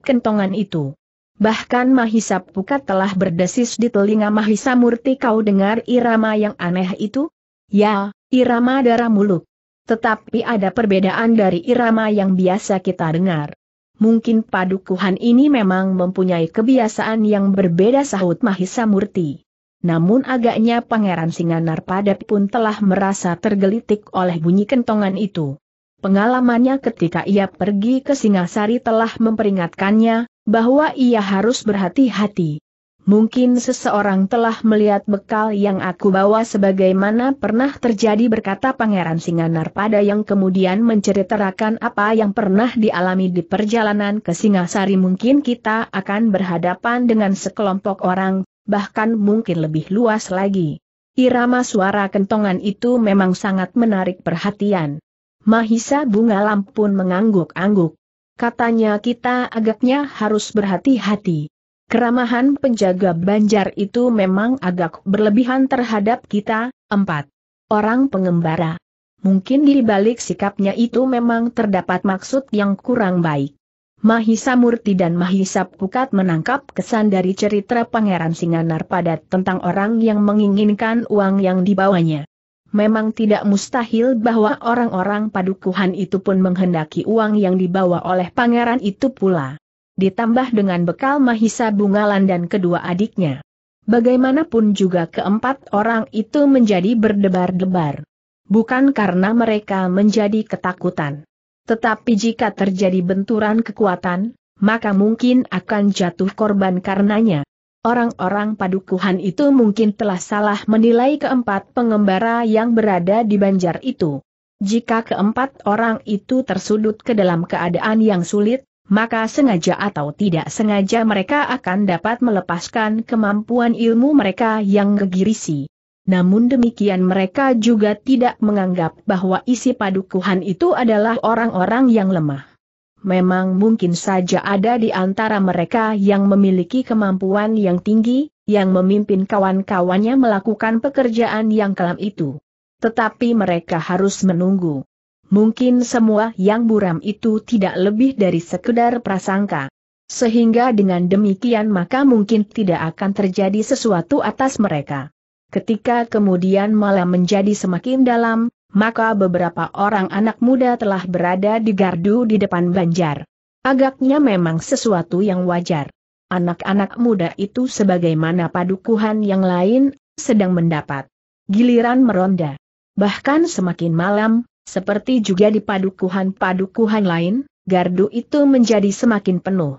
kentongan itu. Bahkan Mahisa Pukat telah berdesis di telinga Mahisa Murti kau dengar irama yang aneh itu? Ya, irama darah muluk. Tetapi ada perbedaan dari irama yang biasa kita dengar. Mungkin padukuhan ini memang mempunyai kebiasaan yang berbeda sahut Mahisa Murti. Namun agaknya Pangeran Singanar Padat pun telah merasa tergelitik oleh bunyi kentongan itu. Pengalamannya ketika ia pergi ke Singasari telah memperingatkannya, bahwa ia harus berhati-hati. Mungkin seseorang telah melihat bekal yang aku bawa sebagaimana pernah terjadi berkata Pangeran Singanar pada yang kemudian menceritakan apa yang pernah dialami di perjalanan ke Singasari mungkin kita akan berhadapan dengan sekelompok orang, bahkan mungkin lebih luas lagi. Irama suara kentongan itu memang sangat menarik perhatian. Mahisa Bunga Lampun mengangguk-angguk. Katanya kita agaknya harus berhati-hati. Keramahan penjaga banjar itu memang agak berlebihan terhadap kita, empat. Orang pengembara. Mungkin di balik sikapnya itu memang terdapat maksud yang kurang baik. Mahisa Murti dan Mahisa Pukat menangkap kesan dari cerita Pangeran Singanar padat tentang orang yang menginginkan uang yang dibawanya memang tidak mustahil bahwa orang-orang padukuhan itu pun menghendaki uang yang dibawa oleh pangeran itu pula. Ditambah dengan bekal Mahisa Bungalan dan kedua adiknya. Bagaimanapun juga keempat orang itu menjadi berdebar-debar. Bukan karena mereka menjadi ketakutan. Tetapi jika terjadi benturan kekuatan, maka mungkin akan jatuh korban karenanya. Orang-orang padukuhan itu mungkin telah salah menilai keempat pengembara yang berada di banjar itu. Jika keempat orang itu tersudut ke dalam keadaan yang sulit, maka sengaja atau tidak sengaja mereka akan dapat melepaskan kemampuan ilmu mereka yang gegirisi. Namun demikian mereka juga tidak menganggap bahwa isi padukuhan itu adalah orang-orang yang lemah. Memang mungkin saja ada di antara mereka yang memiliki kemampuan yang tinggi, yang memimpin kawan-kawannya melakukan pekerjaan yang kelam itu. Tetapi mereka harus menunggu. Mungkin semua yang buram itu tidak lebih dari sekedar prasangka. Sehingga dengan demikian maka mungkin tidak akan terjadi sesuatu atas mereka. Ketika kemudian malam menjadi semakin dalam, maka beberapa orang anak muda telah berada di gardu di depan banjar. Agaknya memang sesuatu yang wajar. Anak-anak muda itu sebagaimana padukuhan yang lain, sedang mendapat giliran meronda. Bahkan semakin malam, seperti juga di padukuhan-padukuhan lain, gardu itu menjadi semakin penuh.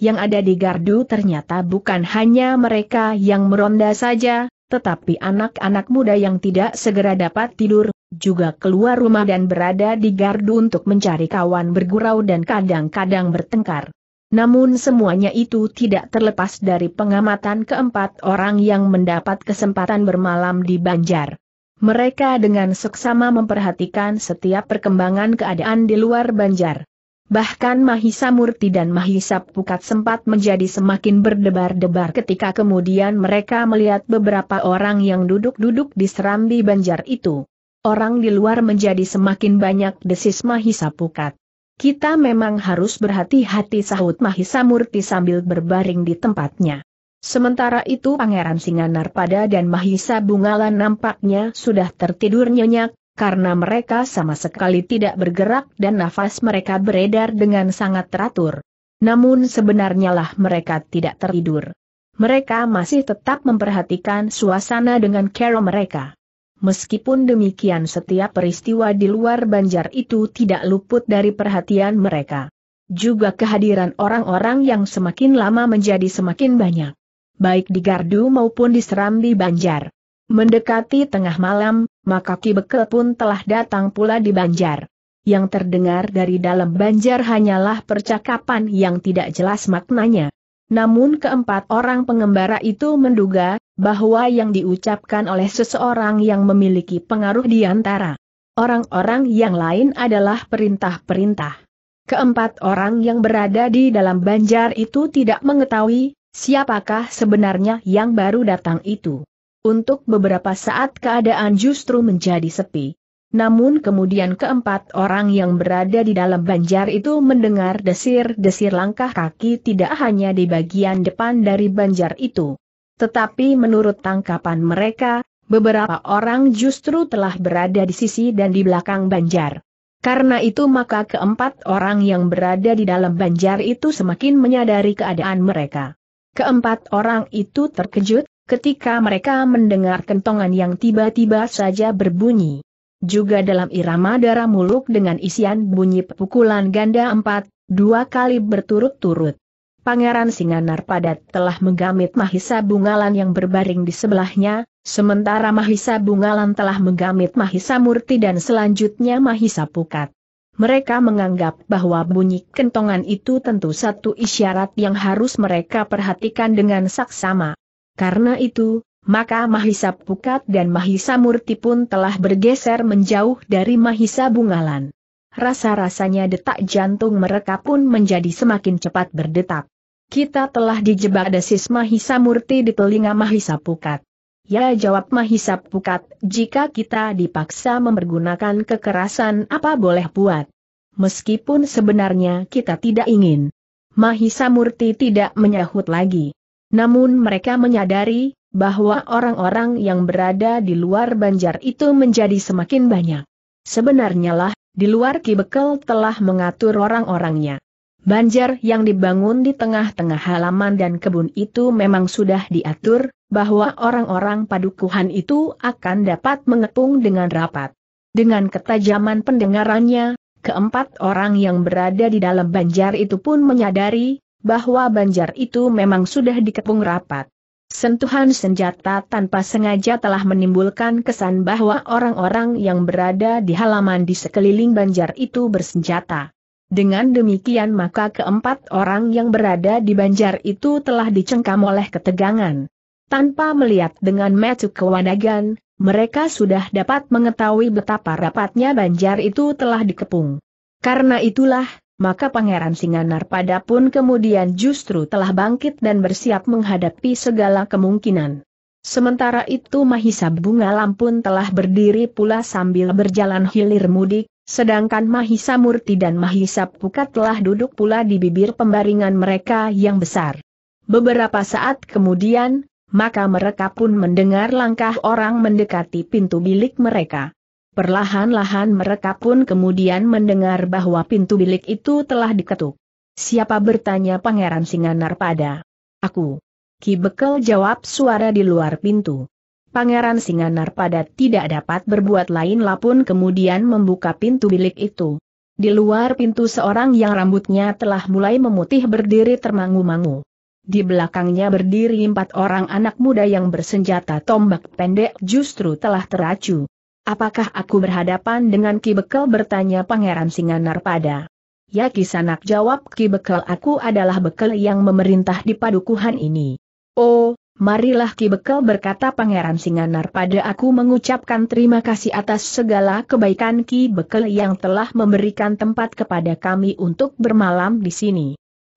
Yang ada di gardu ternyata bukan hanya mereka yang meronda saja, tetapi anak-anak muda yang tidak segera dapat tidur, juga keluar rumah dan berada di gardu untuk mencari kawan bergurau dan kadang-kadang bertengkar. Namun semuanya itu tidak terlepas dari pengamatan keempat orang yang mendapat kesempatan bermalam di Banjar. Mereka dengan seksama memperhatikan setiap perkembangan keadaan di luar Banjar. Bahkan Mahisa Murti dan Mahisa Pukat sempat menjadi semakin berdebar-debar ketika kemudian mereka melihat beberapa orang yang duduk-duduk di serambi banjar itu. Orang di luar menjadi semakin banyak desis Mahisa Pukat. Kita memang harus berhati-hati sahut Mahisa Murti sambil berbaring di tempatnya. Sementara itu Pangeran Singanar pada dan Mahisa Bungalan nampaknya sudah tertidur nyenyak, karena mereka sama sekali tidak bergerak dan nafas mereka beredar dengan sangat teratur. Namun sebenarnya lah mereka tidak tertidur. Mereka masih tetap memperhatikan suasana dengan kero mereka. Meskipun demikian setiap peristiwa di luar banjar itu tidak luput dari perhatian mereka. Juga kehadiran orang-orang yang semakin lama menjadi semakin banyak. Baik di Gardu maupun di Serambi Banjar. Mendekati tengah malam, maka Ki Bekel pun telah datang pula di Banjar. Yang terdengar dari dalam Banjar hanyalah percakapan yang tidak jelas maknanya. Namun keempat orang pengembara itu menduga, bahwa yang diucapkan oleh seseorang yang memiliki pengaruh di antara orang-orang yang lain adalah perintah-perintah. Keempat orang yang berada di dalam banjar itu tidak mengetahui, siapakah sebenarnya yang baru datang itu. Untuk beberapa saat keadaan justru menjadi sepi. Namun kemudian keempat orang yang berada di dalam banjar itu mendengar desir-desir langkah kaki tidak hanya di bagian depan dari banjar itu. Tetapi menurut tangkapan mereka, beberapa orang justru telah berada di sisi dan di belakang banjar. Karena itu maka keempat orang yang berada di dalam banjar itu semakin menyadari keadaan mereka. Keempat orang itu terkejut, ketika mereka mendengar kentongan yang tiba-tiba saja berbunyi. Juga dalam irama darah muluk dengan isian bunyi pukulan ganda empat, dua kali berturut-turut. Pangeran Singanar Padat telah menggamit Mahisa Bungalan yang berbaring di sebelahnya, sementara Mahisa Bungalan telah menggamit Mahisa Murti dan selanjutnya Mahisa Pukat. Mereka menganggap bahwa bunyi kentongan itu tentu satu isyarat yang harus mereka perhatikan dengan saksama. Karena itu, maka Mahisa Pukat dan Mahisa Murti pun telah bergeser menjauh dari Mahisa Bungalan. Rasa-rasanya detak jantung mereka pun menjadi semakin cepat berdetak. Kita telah dijebak desis Mahisa Murti di telinga Mahisa Pukat. Ya jawab Mahisa Pukat, jika kita dipaksa mempergunakan kekerasan apa boleh buat. Meskipun sebenarnya kita tidak ingin. Mahisa Murti tidak menyahut lagi. Namun mereka menyadari bahwa orang-orang yang berada di luar Banjar itu menjadi semakin banyak. Sebenarnya lah, di luar Ki Bekel telah mengatur orang-orangnya. Banjar yang dibangun di tengah-tengah halaman dan kebun itu memang sudah diatur, bahwa orang-orang padukuhan itu akan dapat mengepung dengan rapat. Dengan ketajaman pendengarannya, keempat orang yang berada di dalam banjar itu pun menyadari, bahwa banjar itu memang sudah dikepung rapat. Sentuhan senjata tanpa sengaja telah menimbulkan kesan bahwa orang-orang yang berada di halaman di sekeliling banjar itu bersenjata. Dengan demikian maka keempat orang yang berada di banjar itu telah dicengkam oleh ketegangan. Tanpa melihat dengan metu kewadagan, mereka sudah dapat mengetahui betapa rapatnya banjar itu telah dikepung. Karena itulah, maka Pangeran Singanar pada pun kemudian justru telah bangkit dan bersiap menghadapi segala kemungkinan. Sementara itu Mahisa Bunga Lampun telah berdiri pula sambil berjalan hilir mudik, sedangkan Mahisa Murti dan Mahisa Pukat telah duduk pula di bibir pembaringan mereka yang besar. Beberapa saat kemudian, maka mereka pun mendengar langkah orang mendekati pintu bilik mereka. Perlahan-lahan mereka pun kemudian mendengar bahwa pintu bilik itu telah diketuk. Siapa bertanya Pangeran Singanar pada? Aku. Ki Bekel jawab suara di luar pintu. Pangeran Singanar pada tidak dapat berbuat lain lapun kemudian membuka pintu bilik itu. Di luar pintu seorang yang rambutnya telah mulai memutih berdiri termangu-mangu. Di belakangnya berdiri empat orang anak muda yang bersenjata tombak pendek justru telah teracu apakah aku berhadapan dengan Ki Bekel bertanya Pangeran Singanar pada? Ya sanak jawab Ki Bekel aku adalah Bekel yang memerintah di padukuhan ini. Oh, marilah Ki Bekel berkata Pangeran Singanar pada, aku mengucapkan terima kasih atas segala kebaikan Ki Bekel yang telah memberikan tempat kepada kami untuk bermalam di sini.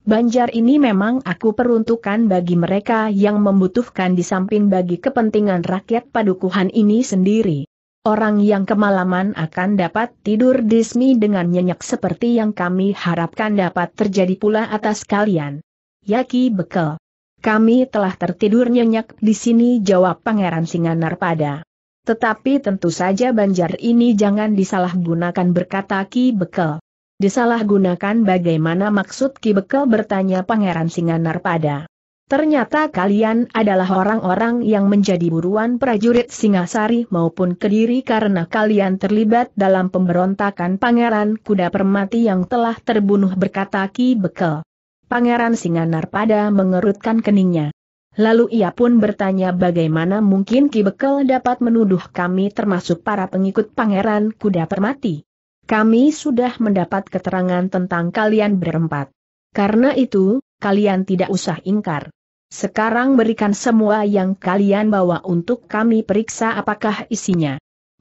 Banjar ini memang aku peruntukan bagi mereka yang membutuhkan di samping bagi kepentingan rakyat padukuhan ini sendiri. Orang yang kemalaman akan dapat tidur di sini dengan nyenyak seperti yang kami harapkan dapat terjadi pula atas kalian. Yaki Bekel. Kami telah tertidur nyenyak di sini jawab Pangeran pada. Tetapi tentu saja banjar ini jangan disalahgunakan berkata Ki Bekel. Disalahgunakan bagaimana maksud Ki Bekel bertanya Pangeran pada. Ternyata kalian adalah orang-orang yang menjadi buruan prajurit Singasari maupun Kediri karena kalian terlibat dalam pemberontakan Pangeran Kuda Permati yang telah terbunuh berkata Ki Bekel. Pangeran Singanar pada mengerutkan keningnya. Lalu ia pun bertanya bagaimana mungkin Ki Bekel dapat menuduh kami termasuk para pengikut Pangeran Kuda Permati. Kami sudah mendapat keterangan tentang kalian berempat. Karena itu, kalian tidak usah ingkar. Sekarang berikan semua yang kalian bawa untuk kami periksa apakah isinya.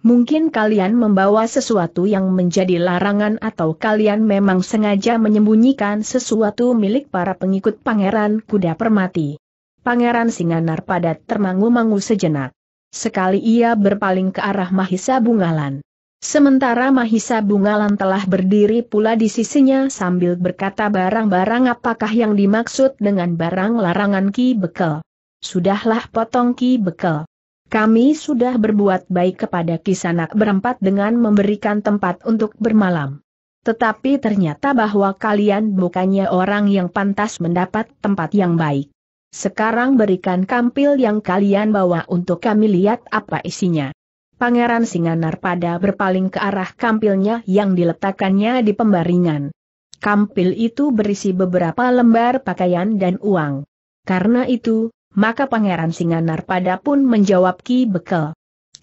Mungkin kalian membawa sesuatu yang menjadi larangan atau kalian memang sengaja menyembunyikan sesuatu milik para pengikut Pangeran Kuda Permati. Pangeran Singanar padat termangu-mangu sejenak. Sekali ia berpaling ke arah Mahisa Bungalan. Sementara Mahisa Bungalan telah berdiri pula di sisinya sambil berkata barang-barang apakah yang dimaksud dengan barang larangan Ki Bekel. Sudahlah potong Ki Bekel. Kami sudah berbuat baik kepada kisanak berempat dengan memberikan tempat untuk bermalam. Tetapi ternyata bahwa kalian bukannya orang yang pantas mendapat tempat yang baik. Sekarang berikan kampil yang kalian bawa untuk kami lihat apa isinya. Pangeran Singanar pada berpaling ke arah kampilnya yang diletakkannya di pembaringan. Kampil itu berisi beberapa lembar pakaian dan uang. Karena itu, maka Pangeran Singanar pada pun menjawab Ki Bekel.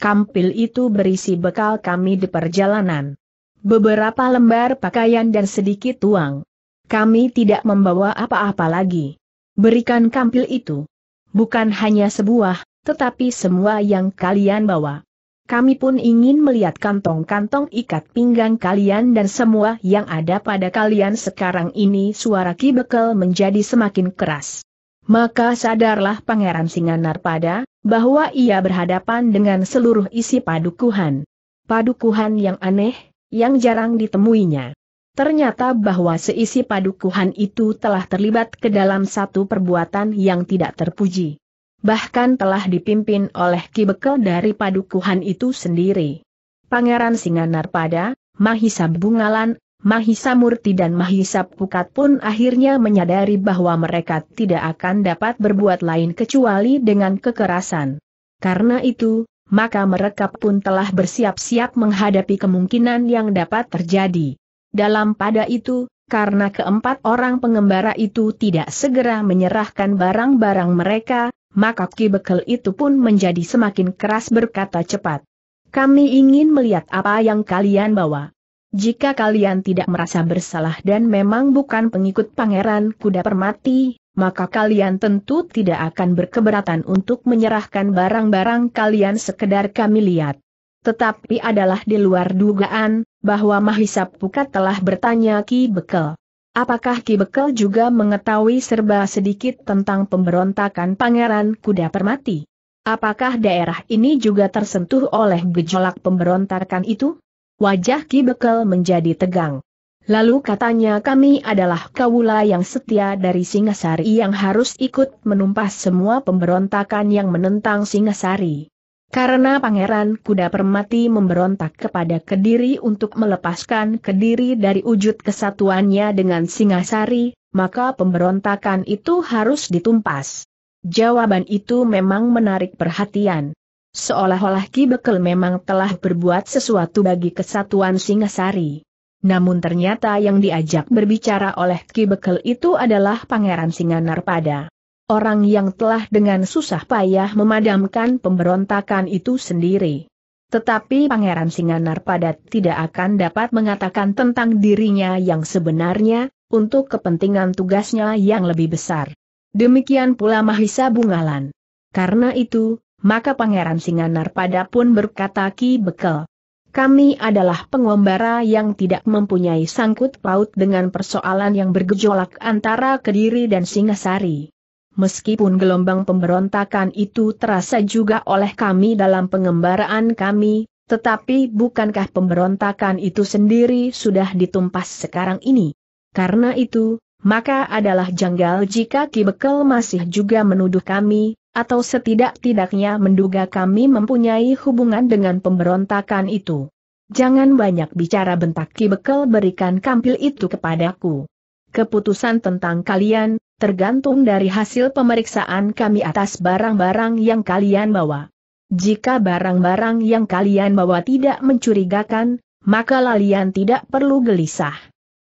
Kampil itu berisi bekal kami di perjalanan. Beberapa lembar pakaian dan sedikit uang. Kami tidak membawa apa-apa lagi. Berikan kampil itu. Bukan hanya sebuah, tetapi semua yang kalian bawa. Kami pun ingin melihat kantong-kantong ikat pinggang kalian dan semua yang ada pada kalian sekarang ini suara Ki Bekel menjadi semakin keras. Maka sadarlah Pangeran pada bahwa ia berhadapan dengan seluruh isi padukuhan. Padukuhan yang aneh, yang jarang ditemuinya. Ternyata bahwa seisi padukuhan itu telah terlibat ke dalam satu perbuatan yang tidak terpuji bahkan telah dipimpin oleh kibekel dari padukuhan itu sendiri. Pangeran Singanar pada, Mahisa Bungalan, Mahisa Murti dan Mahisa Pukat pun akhirnya menyadari bahwa mereka tidak akan dapat berbuat lain kecuali dengan kekerasan. Karena itu, maka mereka pun telah bersiap-siap menghadapi kemungkinan yang dapat terjadi. Dalam pada itu, karena keempat orang pengembara itu tidak segera menyerahkan barang-barang mereka, maka Ki Bekel itu pun menjadi semakin keras berkata cepat. Kami ingin melihat apa yang kalian bawa. Jika kalian tidak merasa bersalah dan memang bukan pengikut pangeran kuda permati, maka kalian tentu tidak akan berkeberatan untuk menyerahkan barang-barang kalian sekedar kami lihat. Tetapi adalah di luar dugaan, bahwa Mahisap Pukat telah bertanya Ki Bekel. Apakah Ki Bekel juga mengetahui serba sedikit tentang pemberontakan Pangeran Kuda Permati? Apakah daerah ini juga tersentuh oleh gejolak pemberontakan itu? Wajah Ki Bekel menjadi tegang. Lalu katanya kami adalah kawula yang setia dari Singasari yang harus ikut menumpas semua pemberontakan yang menentang Singasari. Karena Pangeran Kuda Permati memberontak kepada Kediri untuk melepaskan Kediri dari wujud kesatuannya dengan Singasari, maka pemberontakan itu harus ditumpas. Jawaban itu memang menarik perhatian. Seolah-olah Ki Bekel memang telah berbuat sesuatu bagi kesatuan Singasari. Namun ternyata yang diajak berbicara oleh Ki Bekel itu adalah Pangeran Singanarpada orang yang telah dengan susah payah memadamkan pemberontakan itu sendiri. Tetapi Pangeran Singanar Padat tidak akan dapat mengatakan tentang dirinya yang sebenarnya, untuk kepentingan tugasnya yang lebih besar. Demikian pula Mahisa Bungalan. Karena itu, maka Pangeran Singanar Padat pun berkata Ki Bekel. Kami adalah pengombara yang tidak mempunyai sangkut paut dengan persoalan yang bergejolak antara Kediri dan Singasari meskipun gelombang pemberontakan itu terasa juga oleh kami dalam pengembaraan kami, tetapi bukankah pemberontakan itu sendiri sudah ditumpas sekarang ini? Karena itu, maka adalah janggal jika Ki Bekel masih juga menuduh kami, atau setidak-tidaknya menduga kami mempunyai hubungan dengan pemberontakan itu. Jangan banyak bicara bentak Ki Bekel berikan kampil itu kepadaku. Keputusan tentang kalian, tergantung dari hasil pemeriksaan kami atas barang-barang yang kalian bawa. Jika barang-barang yang kalian bawa tidak mencurigakan, maka kalian tidak perlu gelisah.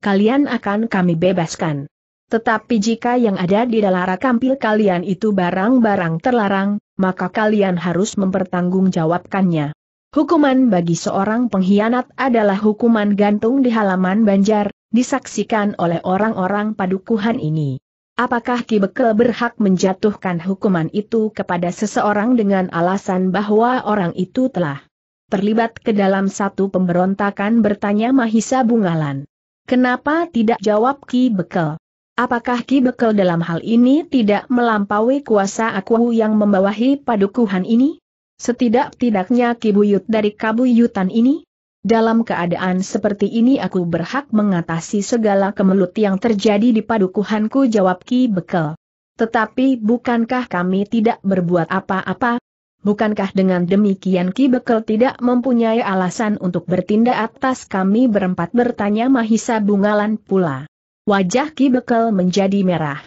Kalian akan kami bebaskan. Tetapi jika yang ada di dalam kampil kalian itu barang-barang terlarang, maka kalian harus mempertanggungjawabkannya. Hukuman bagi seorang pengkhianat adalah hukuman gantung di halaman banjar, disaksikan oleh orang-orang padukuhan ini. Apakah Ki Bekel berhak menjatuhkan hukuman itu kepada seseorang dengan alasan bahwa orang itu telah terlibat ke dalam satu pemberontakan bertanya Mahisa Bungalan. Kenapa tidak jawab Ki Bekel? Apakah Ki Bekel dalam hal ini tidak melampaui kuasa aku yang membawahi padukuhan ini? Setidak-tidaknya Ki Buyut dari kabuyutan ini? Dalam keadaan seperti ini aku berhak mengatasi segala kemelut yang terjadi di padukuhanku jawab Ki Bekel. Tetapi bukankah kami tidak berbuat apa-apa? Bukankah dengan demikian Ki Bekel tidak mempunyai alasan untuk bertindak atas kami berempat bertanya Mahisa Bungalan pula. Wajah Ki Bekel menjadi merah.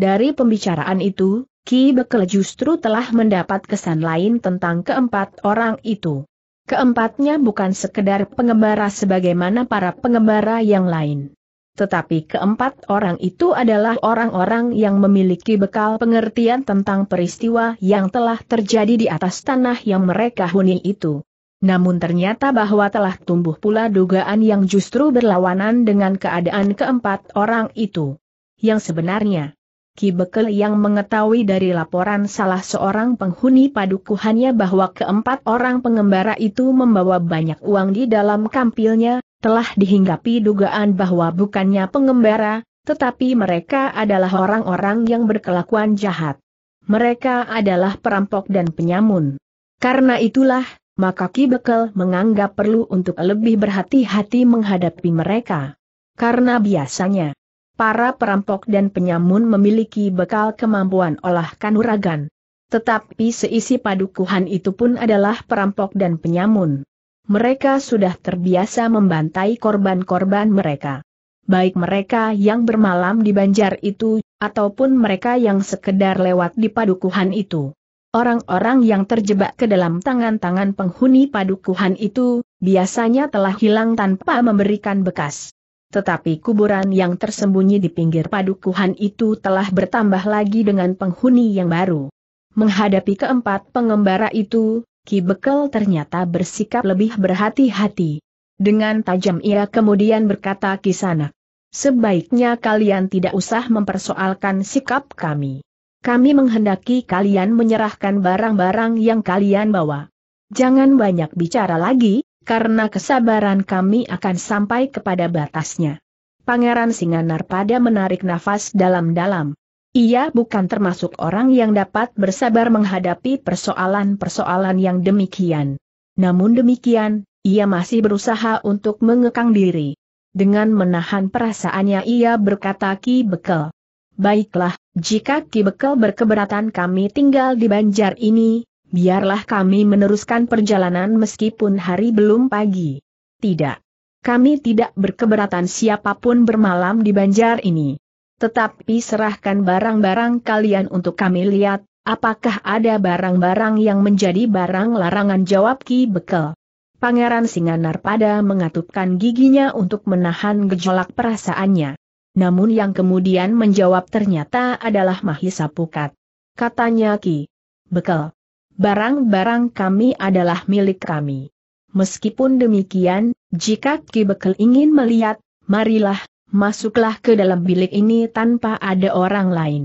Dari pembicaraan itu, Ki Bekel justru telah mendapat kesan lain tentang keempat orang itu. Keempatnya bukan sekedar pengembara sebagaimana para pengembara yang lain. Tetapi keempat orang itu adalah orang-orang yang memiliki bekal pengertian tentang peristiwa yang telah terjadi di atas tanah yang mereka huni itu. Namun ternyata bahwa telah tumbuh pula dugaan yang justru berlawanan dengan keadaan keempat orang itu. Yang sebenarnya, Ki Bekel yang mengetahui dari laporan salah seorang penghuni padukuhannya bahwa keempat orang pengembara itu membawa banyak uang di dalam kampilnya, telah dihinggapi dugaan bahwa bukannya pengembara, tetapi mereka adalah orang-orang yang berkelakuan jahat. Mereka adalah perampok dan penyamun. Karena itulah, maka Ki Bekel menganggap perlu untuk lebih berhati-hati menghadapi mereka. Karena biasanya, para perampok dan penyamun memiliki bekal kemampuan olah kanuragan. Tetapi seisi padukuhan itu pun adalah perampok dan penyamun. Mereka sudah terbiasa membantai korban-korban mereka. Baik mereka yang bermalam di banjar itu, ataupun mereka yang sekedar lewat di padukuhan itu. Orang-orang yang terjebak ke dalam tangan-tangan penghuni padukuhan itu, biasanya telah hilang tanpa memberikan bekas tetapi kuburan yang tersembunyi di pinggir padukuhan itu telah bertambah lagi dengan penghuni yang baru. Menghadapi keempat pengembara itu, Ki Bekel ternyata bersikap lebih berhati-hati. Dengan tajam ia kemudian berkata Sanak, sebaiknya kalian tidak usah mempersoalkan sikap kami. Kami menghendaki kalian menyerahkan barang-barang yang kalian bawa. Jangan banyak bicara lagi, karena kesabaran kami akan sampai kepada batasnya. Pangeran Singanar pada menarik nafas dalam-dalam. Ia bukan termasuk orang yang dapat bersabar menghadapi persoalan-persoalan yang demikian. Namun demikian, ia masih berusaha untuk mengekang diri. Dengan menahan perasaannya ia berkata Ki Bekel. Baiklah, jika Ki Bekel berkeberatan kami tinggal di banjar ini, biarlah kami meneruskan perjalanan meskipun hari belum pagi. Tidak. Kami tidak berkeberatan siapapun bermalam di banjar ini. Tetapi serahkan barang-barang kalian untuk kami lihat, apakah ada barang-barang yang menjadi barang larangan jawab Ki Bekel. Pangeran Singanar pada mengatupkan giginya untuk menahan gejolak perasaannya. Namun yang kemudian menjawab ternyata adalah Mahisa Pukat. Katanya Ki. Bekel. Barang-barang kami adalah milik kami. Meskipun demikian, jika Ki Bekel ingin melihat, marilah, masuklah ke dalam bilik ini tanpa ada orang lain.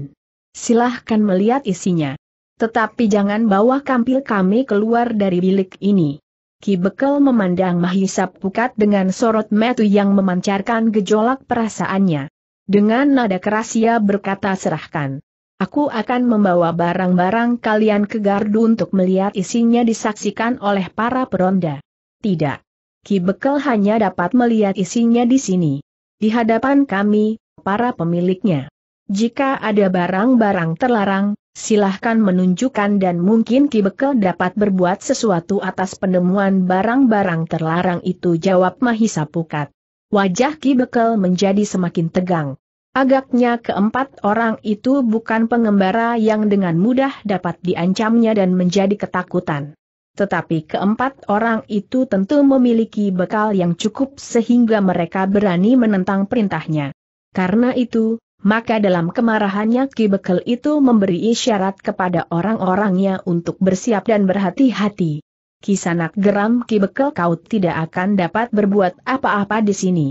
Silahkan melihat isinya. Tetapi jangan bawa kampil kami keluar dari bilik ini. Ki Bekel memandang Mahisa Pukat dengan sorot metu yang memancarkan gejolak perasaannya. Dengan nada keras ia berkata serahkan. Aku akan membawa barang-barang kalian ke gardu untuk melihat isinya disaksikan oleh para peronda. Tidak. Ki Bekel hanya dapat melihat isinya di sini. Di hadapan kami, para pemiliknya. Jika ada barang-barang terlarang, silahkan menunjukkan dan mungkin Ki Bekel dapat berbuat sesuatu atas penemuan barang-barang terlarang itu jawab Mahisa Pukat. Wajah Ki Bekel menjadi semakin tegang. Agaknya keempat orang itu bukan pengembara yang dengan mudah dapat diancamnya dan menjadi ketakutan. Tetapi keempat orang itu tentu memiliki bekal yang cukup sehingga mereka berani menentang perintahnya. Karena itu, maka dalam kemarahannya Ki Bekel itu memberi isyarat kepada orang-orangnya untuk bersiap dan berhati-hati. Kisanak geram Ki Bekel kau tidak akan dapat berbuat apa-apa di sini.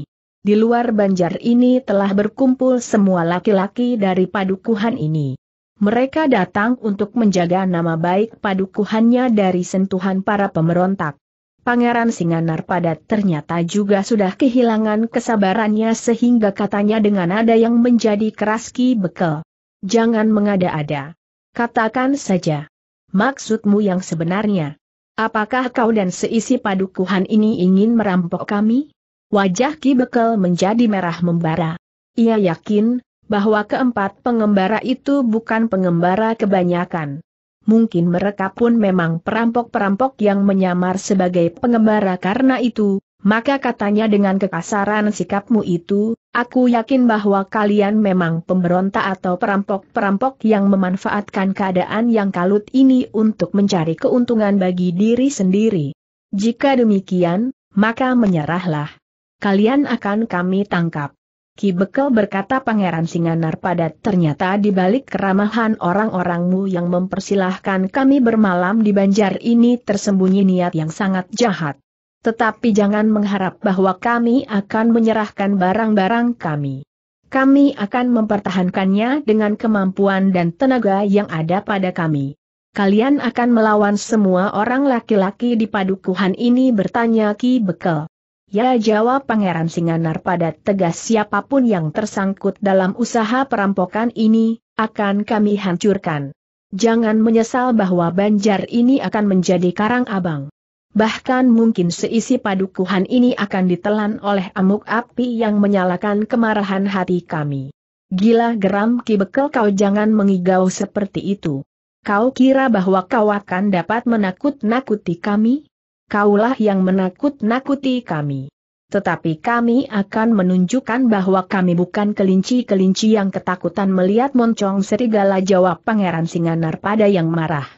Di luar banjar ini telah berkumpul semua laki-laki dari padukuhan ini. Mereka datang untuk menjaga nama baik padukuhannya dari sentuhan para pemberontak. Pangeran Singanar Padat ternyata juga sudah kehilangan kesabarannya sehingga katanya dengan ada yang menjadi keraski ki bekel. Jangan mengada-ada. Katakan saja. Maksudmu yang sebenarnya. Apakah kau dan seisi padukuhan ini ingin merampok kami? Wajah Ki Bekel menjadi merah membara. Ia yakin, bahwa keempat pengembara itu bukan pengembara kebanyakan. Mungkin mereka pun memang perampok-perampok yang menyamar sebagai pengembara karena itu, maka katanya dengan kekasaran sikapmu itu, aku yakin bahwa kalian memang pemberontak atau perampok-perampok yang memanfaatkan keadaan yang kalut ini untuk mencari keuntungan bagi diri sendiri. Jika demikian, maka menyerahlah kalian akan kami tangkap. Ki Bekel berkata Pangeran Singanar Padat. ternyata di balik keramahan orang-orangmu yang mempersilahkan kami bermalam di banjar ini tersembunyi niat yang sangat jahat. Tetapi jangan mengharap bahwa kami akan menyerahkan barang-barang kami. Kami akan mempertahankannya dengan kemampuan dan tenaga yang ada pada kami. Kalian akan melawan semua orang laki-laki di padukuhan ini bertanya Ki Bekel. Ya jawab Pangeran Singanar pada tegas siapapun yang tersangkut dalam usaha perampokan ini, akan kami hancurkan. Jangan menyesal bahwa banjar ini akan menjadi karang abang. Bahkan mungkin seisi padukuhan ini akan ditelan oleh amuk api yang menyalakan kemarahan hati kami. Gila geram Ki Bekel kau jangan mengigau seperti itu. Kau kira bahwa kau akan dapat menakut-nakuti kami? kaulah yang menakut-nakuti kami. Tetapi kami akan menunjukkan bahwa kami bukan kelinci-kelinci yang ketakutan melihat moncong serigala jawab Pangeran Singanar pada yang marah.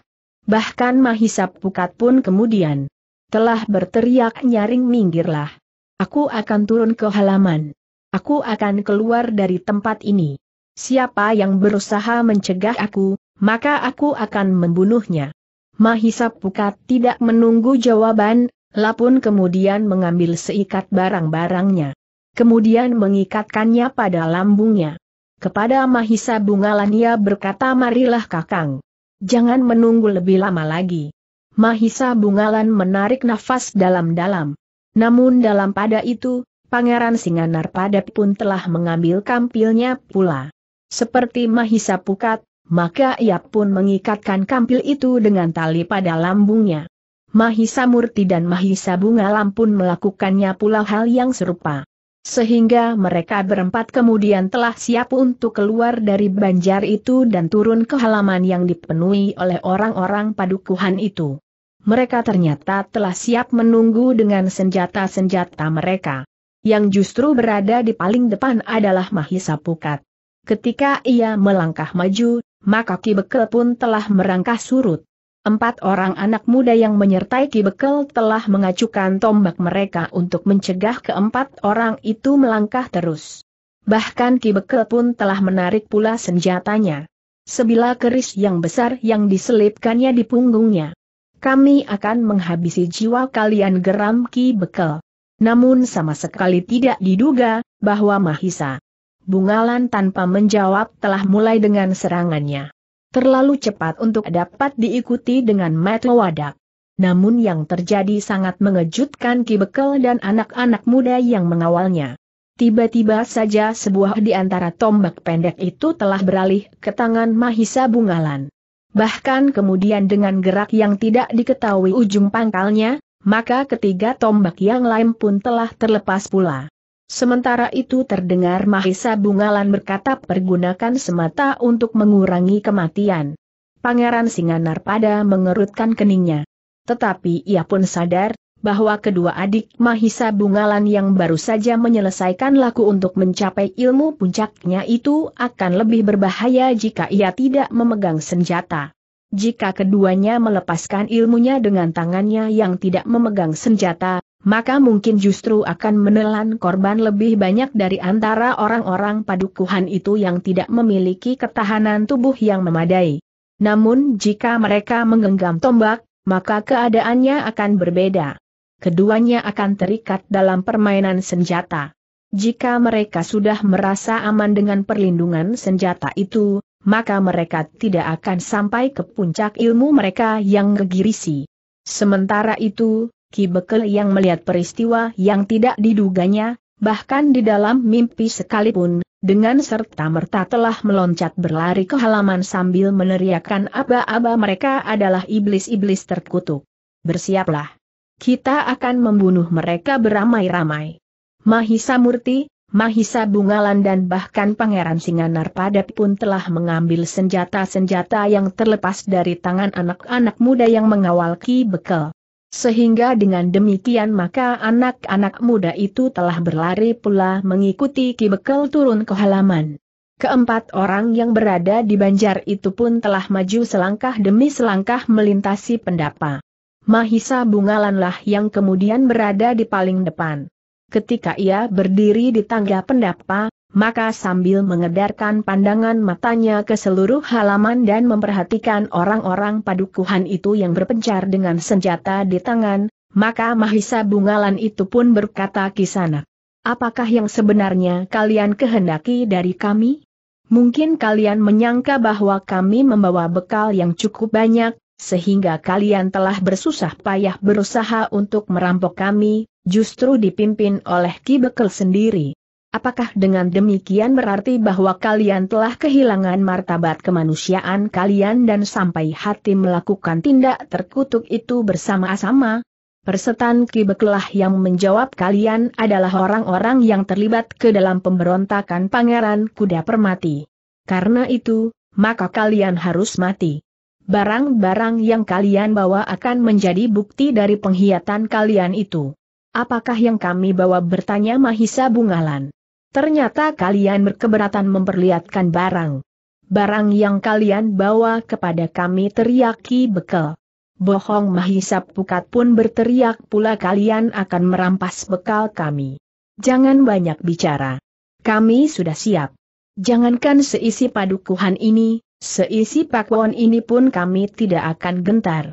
Bahkan Mahisa Pukat pun kemudian telah berteriak nyaring minggirlah. Aku akan turun ke halaman. Aku akan keluar dari tempat ini. Siapa yang berusaha mencegah aku, maka aku akan membunuhnya. Mahisa Pukat tidak menunggu jawaban, Lapun kemudian mengambil seikat barang-barangnya. Kemudian mengikatkannya pada lambungnya. Kepada Mahisa Bungalan ia berkata marilah kakang. Jangan menunggu lebih lama lagi. Mahisa Bungalan menarik nafas dalam-dalam. Namun dalam pada itu, Pangeran Singanar Padat pun telah mengambil kampilnya pula. Seperti Mahisa Pukat, maka ia pun mengikatkan kampil itu dengan tali pada lambungnya. Mahisa Murti dan Mahisa Bungalam pun melakukannya pula hal yang serupa. Sehingga mereka berempat kemudian telah siap untuk keluar dari banjar itu dan turun ke halaman yang dipenuhi oleh orang-orang padukuhan itu. Mereka ternyata telah siap menunggu dengan senjata-senjata mereka. Yang justru berada di paling depan adalah Mahisa Pukat. Ketika ia melangkah maju, maka Ki Bekel pun telah merangkah surut. Empat orang anak muda yang menyertai Ki Bekel telah mengacukan tombak mereka untuk mencegah keempat orang itu melangkah terus. Bahkan Ki Bekel pun telah menarik pula senjatanya. sebilah keris yang besar yang diselipkannya di punggungnya. Kami akan menghabisi jiwa kalian geram Ki Bekel. Namun sama sekali tidak diduga, bahwa Mahisa Bungalan tanpa menjawab telah mulai dengan serangannya. Terlalu cepat untuk dapat diikuti dengan metu wadak. Namun yang terjadi sangat mengejutkan Ki Bekel dan anak-anak muda yang mengawalnya. Tiba-tiba saja sebuah di antara tombak pendek itu telah beralih ke tangan Mahisa Bungalan. Bahkan kemudian dengan gerak yang tidak diketahui ujung pangkalnya, maka ketiga tombak yang lain pun telah terlepas pula. Sementara itu terdengar Mahisa Bungalan berkata pergunakan semata untuk mengurangi kematian. Pangeran Singanar pada mengerutkan keningnya. Tetapi ia pun sadar, bahwa kedua adik Mahisa Bungalan yang baru saja menyelesaikan laku untuk mencapai ilmu puncaknya itu akan lebih berbahaya jika ia tidak memegang senjata. Jika keduanya melepaskan ilmunya dengan tangannya yang tidak memegang senjata, maka mungkin justru akan menelan korban lebih banyak dari antara orang-orang padukuhan itu yang tidak memiliki ketahanan tubuh yang memadai. Namun jika mereka menggenggam tombak, maka keadaannya akan berbeda. Keduanya akan terikat dalam permainan senjata. Jika mereka sudah merasa aman dengan perlindungan senjata itu, maka mereka tidak akan sampai ke puncak ilmu mereka yang gegirisi. Sementara itu, Ki Bekel yang melihat peristiwa yang tidak diduganya, bahkan di dalam mimpi sekalipun, dengan serta-merta telah meloncat berlari ke halaman sambil meneriakkan aba-aba mereka adalah iblis-iblis terkutuk. Bersiaplah. Kita akan membunuh mereka beramai-ramai. Mahisa Murti, Mahisa Bungalan dan bahkan Pangeran Singanar Padat pun telah mengambil senjata-senjata yang terlepas dari tangan anak-anak muda yang mengawal Ki Bekel. Sehingga dengan demikian maka anak-anak muda itu telah berlari pula mengikuti Ki turun ke halaman. Keempat orang yang berada di banjar itu pun telah maju selangkah demi selangkah melintasi pendapa. Mahisa Bungalanlah yang kemudian berada di paling depan. Ketika ia berdiri di tangga pendapa, maka sambil mengedarkan pandangan matanya ke seluruh halaman dan memperhatikan orang-orang padukuhan itu yang berpencar dengan senjata di tangan, maka Mahisa Bungalan itu pun berkata kisana. Apakah yang sebenarnya kalian kehendaki dari kami? Mungkin kalian menyangka bahwa kami membawa bekal yang cukup banyak, sehingga kalian telah bersusah payah berusaha untuk merampok kami, justru dipimpin oleh Ki Bekel sendiri. Apakah dengan demikian berarti bahwa kalian telah kehilangan martabat kemanusiaan kalian dan sampai hati melakukan tindak terkutuk itu bersama-sama? Persetan Ki yang menjawab kalian adalah orang-orang yang terlibat ke dalam pemberontakan Pangeran Kuda Permati. Karena itu, maka kalian harus mati. Barang-barang yang kalian bawa akan menjadi bukti dari penghiatan kalian itu. Apakah yang kami bawa bertanya Mahisa Bungalan? Ternyata kalian berkeberatan memperlihatkan barang. Barang yang kalian bawa kepada kami teriaki bekal. Bohong Mahisa Pukat pun berteriak pula kalian akan merampas bekal kami. Jangan banyak bicara. Kami sudah siap. Jangankan seisi padukuhan ini, seisi pakwon ini pun kami tidak akan gentar.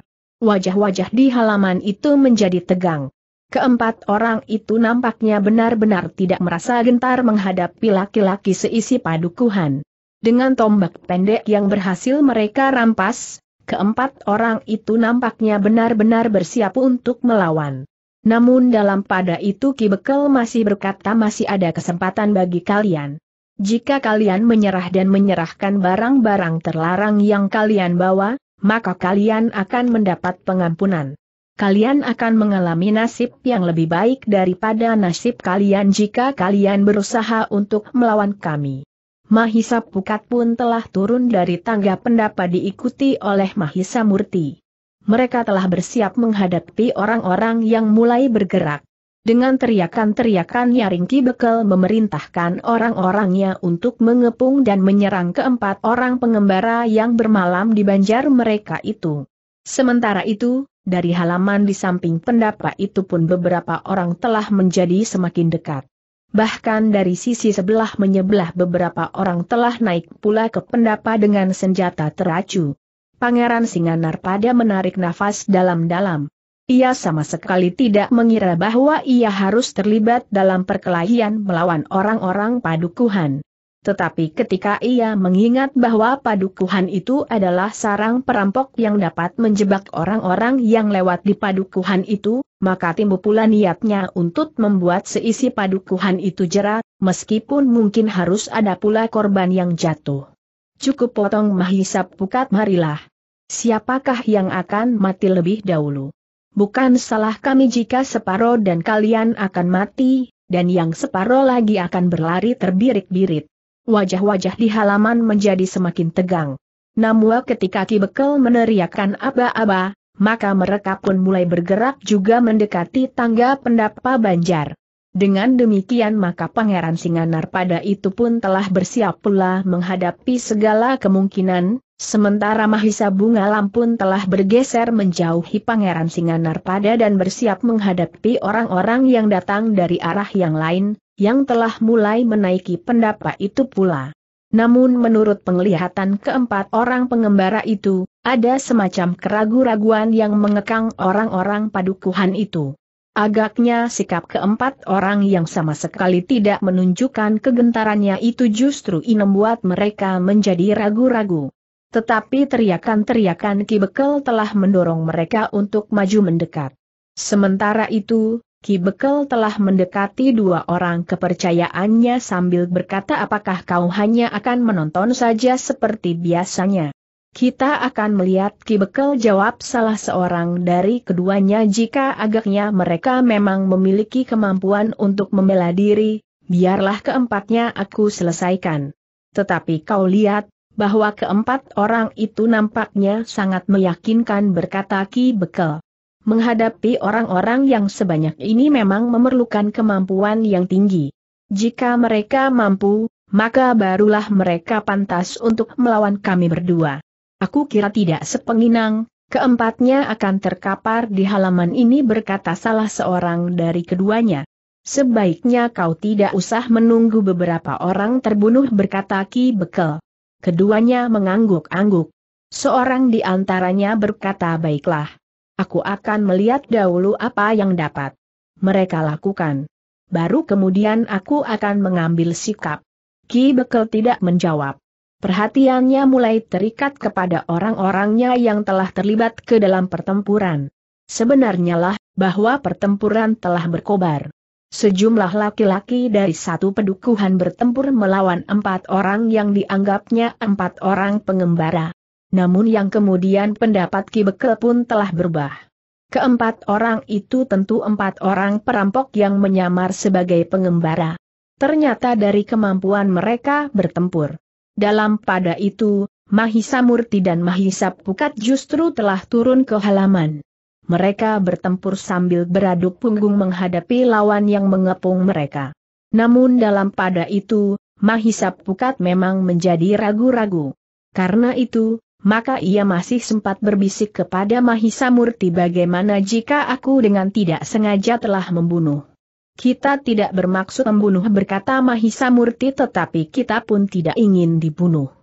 Wajah-wajah di halaman itu menjadi tegang. Keempat orang itu nampaknya benar-benar tidak merasa gentar menghadapi laki-laki seisi padukuhan. Dengan tombak pendek yang berhasil mereka rampas, keempat orang itu nampaknya benar-benar bersiap untuk melawan. Namun dalam pada itu Ki Bekel masih berkata masih ada kesempatan bagi kalian. Jika kalian menyerah dan menyerahkan barang-barang terlarang yang kalian bawa, maka kalian akan mendapat pengampunan kalian akan mengalami nasib yang lebih baik daripada nasib kalian jika kalian berusaha untuk melawan kami. Mahisa Pukat pun telah turun dari tangga pendapat diikuti oleh Mahisa Murti. Mereka telah bersiap menghadapi orang-orang yang mulai bergerak. Dengan teriakan-teriakan Yaringki Bekel memerintahkan orang-orangnya untuk mengepung dan menyerang keempat orang pengembara yang bermalam di banjar mereka itu. Sementara itu, dari halaman di samping pendapa itu pun beberapa orang telah menjadi semakin dekat. Bahkan dari sisi sebelah menyebelah beberapa orang telah naik pula ke pendapa dengan senjata teracu. Pangeran Singanar pada menarik nafas dalam-dalam. Ia sama sekali tidak mengira bahwa ia harus terlibat dalam perkelahian melawan orang-orang padukuhan. Tetapi ketika ia mengingat bahwa padukuhan itu adalah sarang perampok yang dapat menjebak orang-orang yang lewat di padukuhan itu, maka timbul pula niatnya untuk membuat seisi padukuhan itu jera, meskipun mungkin harus ada pula korban yang jatuh. Cukup potong mahisap pukat marilah. Siapakah yang akan mati lebih dahulu? Bukan salah kami jika separoh dan kalian akan mati, dan yang separoh lagi akan berlari terbirik-birit wajah-wajah di halaman menjadi semakin tegang. Namun ketika Ki Bekel meneriakkan aba-aba, maka mereka pun mulai bergerak juga mendekati tangga pendapa Banjar. Dengan demikian maka Pangeran Singanar pada itu pun telah bersiap pula menghadapi segala kemungkinan, sementara Mahisa Bunga Lampun telah bergeser menjauhi Pangeran Singanar pada dan bersiap menghadapi orang-orang yang datang dari arah yang lain, yang telah mulai menaiki pendapa itu pula. Namun menurut penglihatan keempat orang pengembara itu, ada semacam keraguan raguan yang mengekang orang-orang padukuhan itu. Agaknya sikap keempat orang yang sama sekali tidak menunjukkan kegentarannya itu justru ini membuat mereka menjadi ragu-ragu. Tetapi teriakan-teriakan kibekel telah mendorong mereka untuk maju mendekat. Sementara itu, Ki Bekel telah mendekati dua orang kepercayaannya sambil berkata apakah kau hanya akan menonton saja seperti biasanya. Kita akan melihat Ki Bekel jawab salah seorang dari keduanya jika agaknya mereka memang memiliki kemampuan untuk membela diri, biarlah keempatnya aku selesaikan. Tetapi kau lihat, bahwa keempat orang itu nampaknya sangat meyakinkan berkata Ki Bekel. Menghadapi orang-orang yang sebanyak ini memang memerlukan kemampuan yang tinggi. Jika mereka mampu, maka barulah mereka pantas untuk melawan kami berdua. Aku kira tidak sepenginang, keempatnya akan terkapar di halaman ini berkata salah seorang dari keduanya. Sebaiknya kau tidak usah menunggu beberapa orang terbunuh berkata Ki Bekel. Keduanya mengangguk-angguk. Seorang di antaranya berkata baiklah. Aku akan melihat dahulu apa yang dapat mereka lakukan. Baru kemudian aku akan mengambil sikap. Ki Bekel tidak menjawab. Perhatiannya mulai terikat kepada orang-orangnya yang telah terlibat ke dalam pertempuran. Sebenarnya lah, bahwa pertempuran telah berkobar. Sejumlah laki-laki dari satu pedukuhan bertempur melawan empat orang yang dianggapnya empat orang pengembara namun yang kemudian pendapat Ki Bekel pun telah berubah. Keempat orang itu tentu empat orang perampok yang menyamar sebagai pengembara. Ternyata dari kemampuan mereka bertempur. Dalam pada itu, Mahisa Murti dan Mahisa Pukat justru telah turun ke halaman. Mereka bertempur sambil beraduk punggung menghadapi lawan yang mengepung mereka. Namun dalam pada itu, Mahisa Pukat memang menjadi ragu-ragu. Karena itu, maka ia masih sempat berbisik kepada Mahisa Murti bagaimana jika aku dengan tidak sengaja telah membunuh. Kita tidak bermaksud membunuh berkata Mahisa Murti tetapi kita pun tidak ingin dibunuh.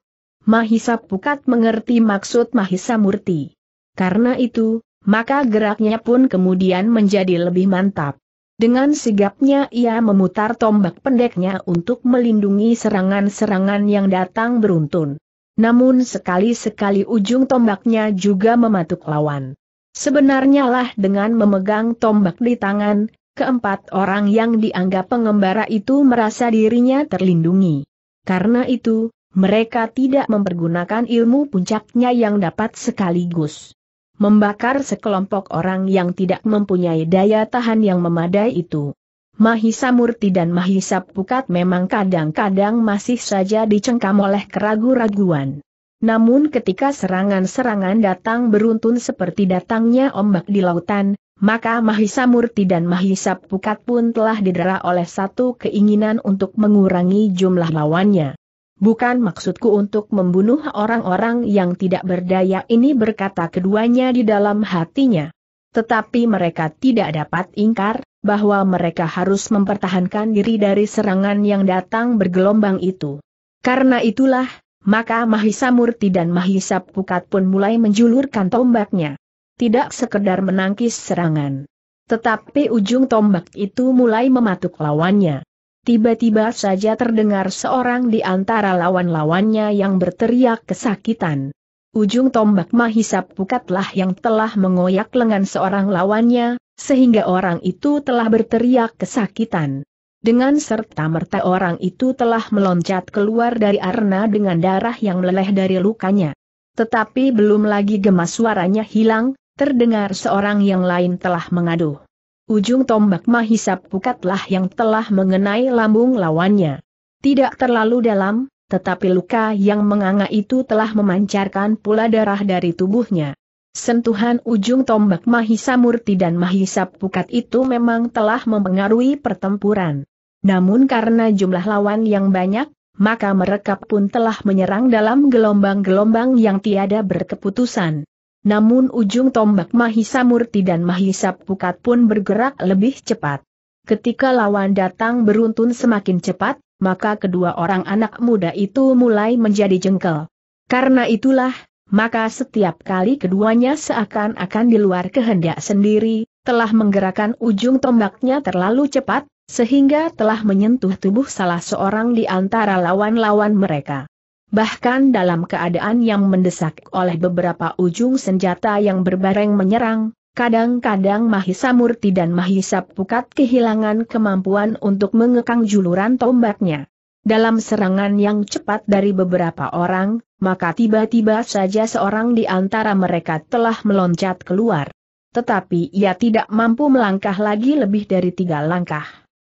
Mahisa Pukat mengerti maksud Mahisa Murti. Karena itu, maka geraknya pun kemudian menjadi lebih mantap. Dengan sigapnya ia memutar tombak pendeknya untuk melindungi serangan-serangan yang datang beruntun. Namun sekali-sekali ujung tombaknya juga mematuk lawan. Sebenarnya lah dengan memegang tombak di tangan, keempat orang yang dianggap pengembara itu merasa dirinya terlindungi. Karena itu, mereka tidak mempergunakan ilmu puncaknya yang dapat sekaligus membakar sekelompok orang yang tidak mempunyai daya tahan yang memadai itu. Mahisa Murti dan Mahisa Pukat memang kadang-kadang masih saja dicengkam oleh keragu-raguan. Namun ketika serangan-serangan datang beruntun seperti datangnya ombak di lautan, maka Mahisa Murti dan Mahisa Pukat pun telah didera oleh satu keinginan untuk mengurangi jumlah lawannya. Bukan maksudku untuk membunuh orang-orang yang tidak berdaya ini berkata keduanya di dalam hatinya. Tetapi mereka tidak dapat ingkar, bahwa mereka harus mempertahankan diri dari serangan yang datang bergelombang itu. Karena itulah, maka Mahisa Murti dan Mahisa Pukat pun mulai menjulurkan tombaknya. Tidak sekedar menangkis serangan. Tetapi ujung tombak itu mulai mematuk lawannya. Tiba-tiba saja terdengar seorang di antara lawan-lawannya yang berteriak kesakitan. Ujung tombak Mahisa Pukatlah yang telah mengoyak lengan seorang lawannya, sehingga orang itu telah berteriak kesakitan. Dengan serta-merta orang itu telah meloncat keluar dari arena dengan darah yang meleleh dari lukanya. Tetapi belum lagi gemas suaranya hilang, terdengar seorang yang lain telah mengaduh. Ujung tombak mahisap pukatlah yang telah mengenai lambung lawannya. Tidak terlalu dalam, tetapi luka yang menganga itu telah memancarkan pula darah dari tubuhnya. Sentuhan ujung tombak Mahisa Murti dan Mahisa Pukat itu memang telah mempengaruhi pertempuran. Namun karena jumlah lawan yang banyak, maka mereka pun telah menyerang dalam gelombang-gelombang yang tiada berkeputusan. Namun ujung tombak Mahisa Murti dan Mahisa Pukat pun bergerak lebih cepat. Ketika lawan datang beruntun semakin cepat, maka kedua orang anak muda itu mulai menjadi jengkel. Karena itulah, maka setiap kali keduanya seakan-akan di luar kehendak sendiri, telah menggerakkan ujung tombaknya terlalu cepat, sehingga telah menyentuh tubuh salah seorang di antara lawan-lawan mereka. Bahkan dalam keadaan yang mendesak oleh beberapa ujung senjata yang berbareng menyerang, kadang-kadang Mahisa Murti dan Mahisa Pukat kehilangan kemampuan untuk mengekang juluran tombaknya. Dalam serangan yang cepat dari beberapa orang, maka tiba-tiba saja seorang di antara mereka telah meloncat keluar. Tetapi ia tidak mampu melangkah lagi lebih dari tiga langkah.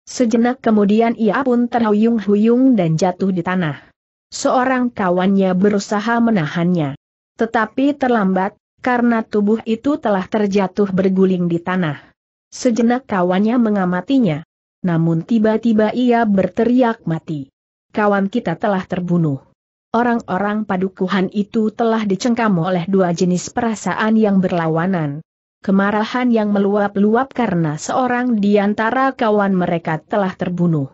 Sejenak kemudian ia pun terhuyung-huyung dan jatuh di tanah. Seorang kawannya berusaha menahannya. Tetapi terlambat, karena tubuh itu telah terjatuh berguling di tanah. Sejenak kawannya mengamatinya. Namun tiba-tiba ia berteriak mati. Kawan kita telah terbunuh orang-orang padukuhan itu telah dicengkam oleh dua jenis perasaan yang berlawanan. Kemarahan yang meluap-luap karena seorang di antara kawan mereka telah terbunuh.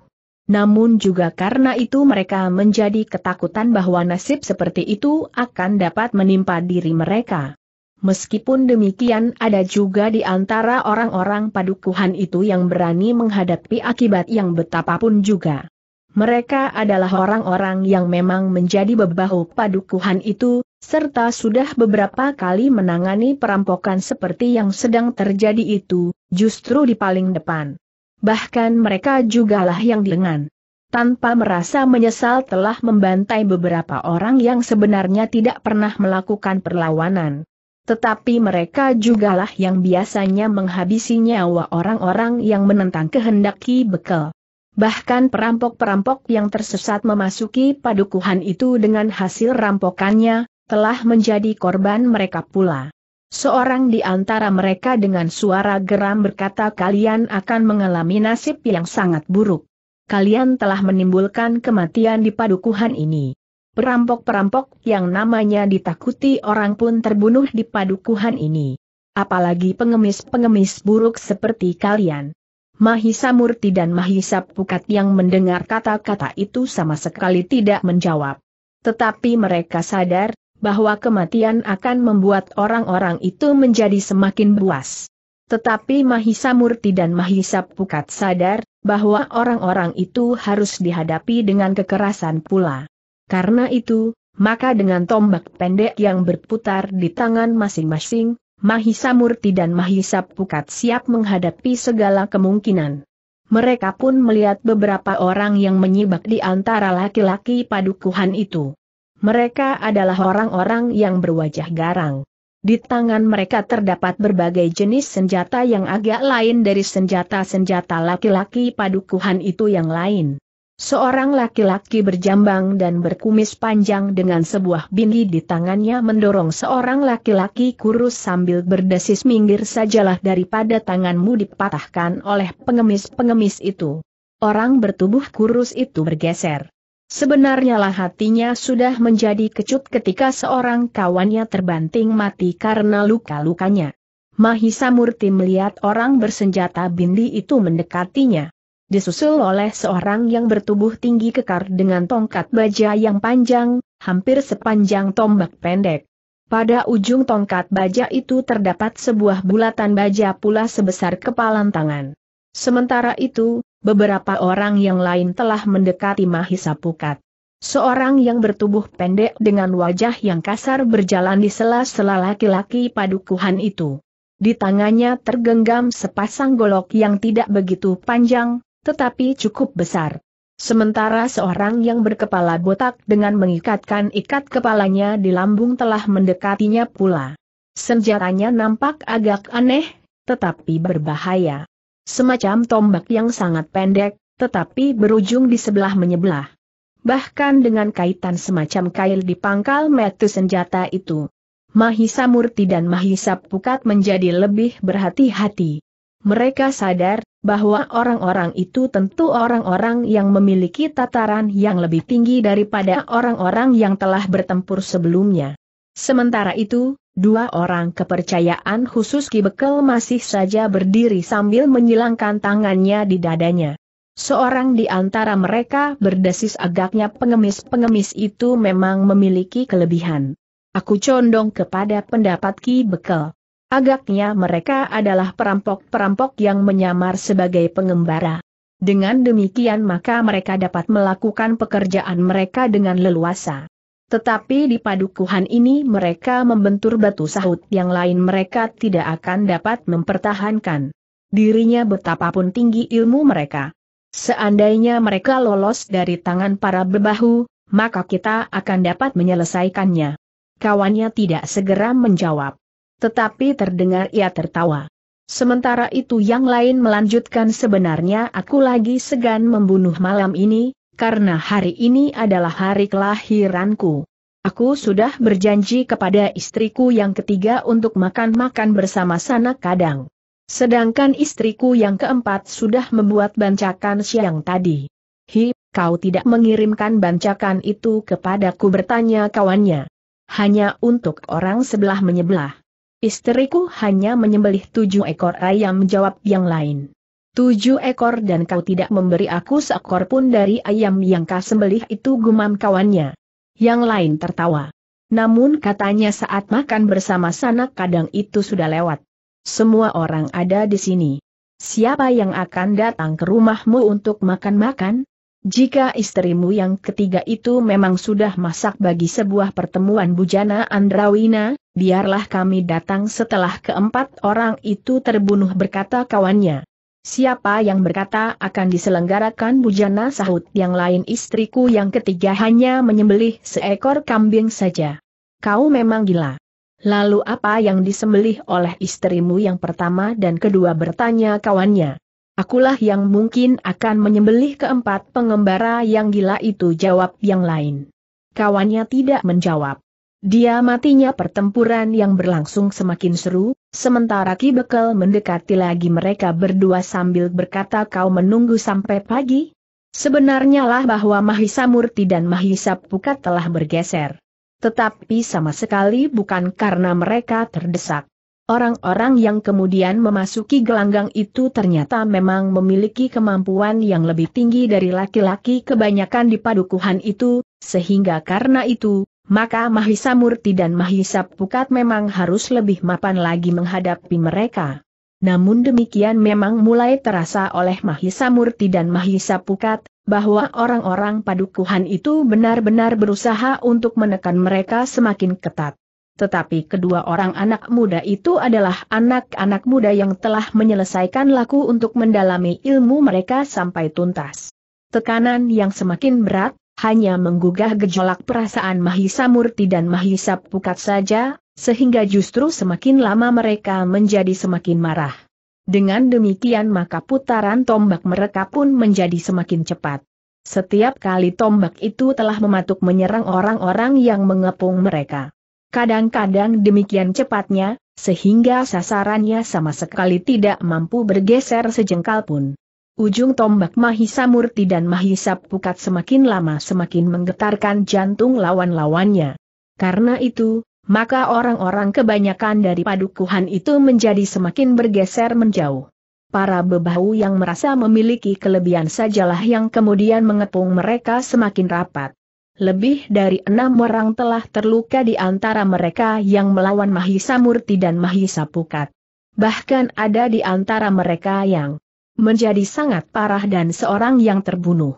Namun juga karena itu mereka menjadi ketakutan bahwa nasib seperti itu akan dapat menimpa diri mereka. Meskipun demikian ada juga di antara orang-orang padukuhan itu yang berani menghadapi akibat yang betapapun juga. Mereka adalah orang-orang yang memang menjadi bebahu padukuhan itu, serta sudah beberapa kali menangani perampokan seperti yang sedang terjadi itu, justru di paling depan. Bahkan mereka jugalah yang dengan tanpa merasa menyesal telah membantai beberapa orang yang sebenarnya tidak pernah melakukan perlawanan. Tetapi mereka jugalah yang biasanya menghabisi nyawa orang-orang yang menentang kehendaki bekal. Bahkan perampok-perampok yang tersesat memasuki padukuhan itu dengan hasil rampokannya, telah menjadi korban mereka pula. Seorang di antara mereka dengan suara geram berkata kalian akan mengalami nasib yang sangat buruk. Kalian telah menimbulkan kematian di padukuhan ini. Perampok-perampok yang namanya ditakuti orang pun terbunuh di padukuhan ini. Apalagi pengemis-pengemis buruk seperti kalian. Mahisa Murti dan Mahisa Pukat yang mendengar kata-kata itu sama sekali tidak menjawab. Tetapi mereka sadar, bahwa kematian akan membuat orang-orang itu menjadi semakin buas. Tetapi Mahisa Murti dan Mahisa Pukat sadar, bahwa orang-orang itu harus dihadapi dengan kekerasan pula. Karena itu, maka dengan tombak pendek yang berputar di tangan masing-masing, Mahisa Murti dan Mahisa Pukat siap menghadapi segala kemungkinan. Mereka pun melihat beberapa orang yang menyibak di antara laki-laki padukuhan itu. Mereka adalah orang-orang yang berwajah garang. Di tangan mereka terdapat berbagai jenis senjata yang agak lain dari senjata-senjata laki-laki padukuhan itu yang lain. Seorang laki-laki berjambang dan berkumis panjang dengan sebuah bindi di tangannya mendorong seorang laki-laki kurus sambil berdesis minggir sajalah daripada tanganmu dipatahkan oleh pengemis-pengemis itu. Orang bertubuh kurus itu bergeser. Sebenarnya lah hatinya sudah menjadi kecut ketika seorang kawannya terbanting mati karena luka-lukanya. Mahisa Murti melihat orang bersenjata bindi itu mendekatinya disusul oleh seorang yang bertubuh tinggi kekar dengan tongkat baja yang panjang, hampir sepanjang tombak pendek. Pada ujung tongkat baja itu terdapat sebuah bulatan baja pula sebesar kepalan tangan. Sementara itu, beberapa orang yang lain telah mendekati Mahisa Pukat. Seorang yang bertubuh pendek dengan wajah yang kasar berjalan di sela-sela laki-laki padukuhan itu. Di tangannya tergenggam sepasang golok yang tidak begitu panjang, tetapi cukup besar. Sementara seorang yang berkepala botak dengan mengikatkan ikat kepalanya di lambung telah mendekatinya pula. Senjatanya nampak agak aneh, tetapi berbahaya. Semacam tombak yang sangat pendek, tetapi berujung di sebelah menyebelah. Bahkan dengan kaitan semacam kail di pangkal metu senjata itu. Mahisa Murti dan Mahisa Pukat menjadi lebih berhati-hati. Mereka sadar bahwa orang-orang itu tentu orang-orang yang memiliki tataran yang lebih tinggi daripada orang-orang yang telah bertempur sebelumnya. Sementara itu, dua orang kepercayaan khusus Ki Bekel masih saja berdiri sambil menyilangkan tangannya di dadanya. Seorang di antara mereka berdesis agaknya pengemis-pengemis itu memang memiliki kelebihan. Aku condong kepada pendapat Ki Bekel. Agaknya mereka adalah perampok-perampok yang menyamar sebagai pengembara. Dengan demikian maka mereka dapat melakukan pekerjaan mereka dengan leluasa. Tetapi di padukuhan ini mereka membentur batu sahut yang lain mereka tidak akan dapat mempertahankan dirinya betapapun tinggi ilmu mereka. Seandainya mereka lolos dari tangan para bebahu, maka kita akan dapat menyelesaikannya. Kawannya tidak segera menjawab. Tetapi terdengar ia tertawa. Sementara itu yang lain melanjutkan sebenarnya aku lagi segan membunuh malam ini, karena hari ini adalah hari kelahiranku. Aku sudah berjanji kepada istriku yang ketiga untuk makan-makan bersama sana kadang. Sedangkan istriku yang keempat sudah membuat bancakan siang tadi. Hi, kau tidak mengirimkan bancakan itu kepadaku bertanya kawannya. Hanya untuk orang sebelah menyebelah. Istriku hanya menyembelih tujuh ekor ayam jawab yang lain. Tujuh ekor dan kau tidak memberi aku seekor pun dari ayam yang kau sembelih itu gumam kawannya. Yang lain tertawa. Namun katanya saat makan bersama sanak kadang itu sudah lewat. Semua orang ada di sini. Siapa yang akan datang ke rumahmu untuk makan-makan? Jika istrimu yang ketiga itu memang sudah masak bagi sebuah pertemuan bujana Andrawina, biarlah kami datang setelah keempat orang itu terbunuh berkata kawannya. Siapa yang berkata akan diselenggarakan bujana sahut yang lain istriku yang ketiga hanya menyembelih seekor kambing saja. Kau memang gila. Lalu apa yang disembelih oleh istrimu yang pertama dan kedua bertanya kawannya. Akulah yang mungkin akan menyembelih keempat pengembara yang gila itu jawab yang lain. Kawannya tidak menjawab. Dia matinya pertempuran yang berlangsung semakin seru, sementara Ki Bekel mendekati lagi mereka berdua sambil berkata kau menunggu sampai pagi? Sebenarnya lah bahwa Mahisa Murti dan Mahisa Pukat telah bergeser. Tetapi sama sekali bukan karena mereka terdesak. Orang-orang yang kemudian memasuki gelanggang itu ternyata memang memiliki kemampuan yang lebih tinggi dari laki-laki kebanyakan di padukuhan itu, sehingga karena itu, maka Mahisa Murti dan Mahisa Pukat memang harus lebih mapan lagi menghadapi mereka. Namun demikian memang mulai terasa oleh Mahisa Murti dan Mahisa Pukat, bahwa orang-orang padukuhan itu benar-benar berusaha untuk menekan mereka semakin ketat. Tetapi kedua orang anak muda itu adalah anak-anak muda yang telah menyelesaikan laku untuk mendalami ilmu mereka sampai tuntas. Tekanan yang semakin berat, hanya menggugah gejolak perasaan Mahisa Murti dan Mahisa Pukat saja, sehingga justru semakin lama mereka menjadi semakin marah. Dengan demikian maka putaran tombak mereka pun menjadi semakin cepat. Setiap kali tombak itu telah mematuk menyerang orang-orang yang mengepung mereka. Kadang-kadang demikian cepatnya, sehingga sasarannya sama sekali tidak mampu bergeser sejengkal pun. Ujung tombak Mahisa Murti dan Mahisa Pukat semakin lama semakin menggetarkan jantung lawan-lawannya. Karena itu, maka orang-orang kebanyakan dari padukuhan itu menjadi semakin bergeser menjauh. Para bebahu yang merasa memiliki kelebihan sajalah yang kemudian mengepung mereka semakin rapat. Lebih dari enam orang telah terluka di antara mereka yang melawan Mahisa Murti dan Mahisa Pukat. Bahkan ada di antara mereka yang menjadi sangat parah dan seorang yang terbunuh.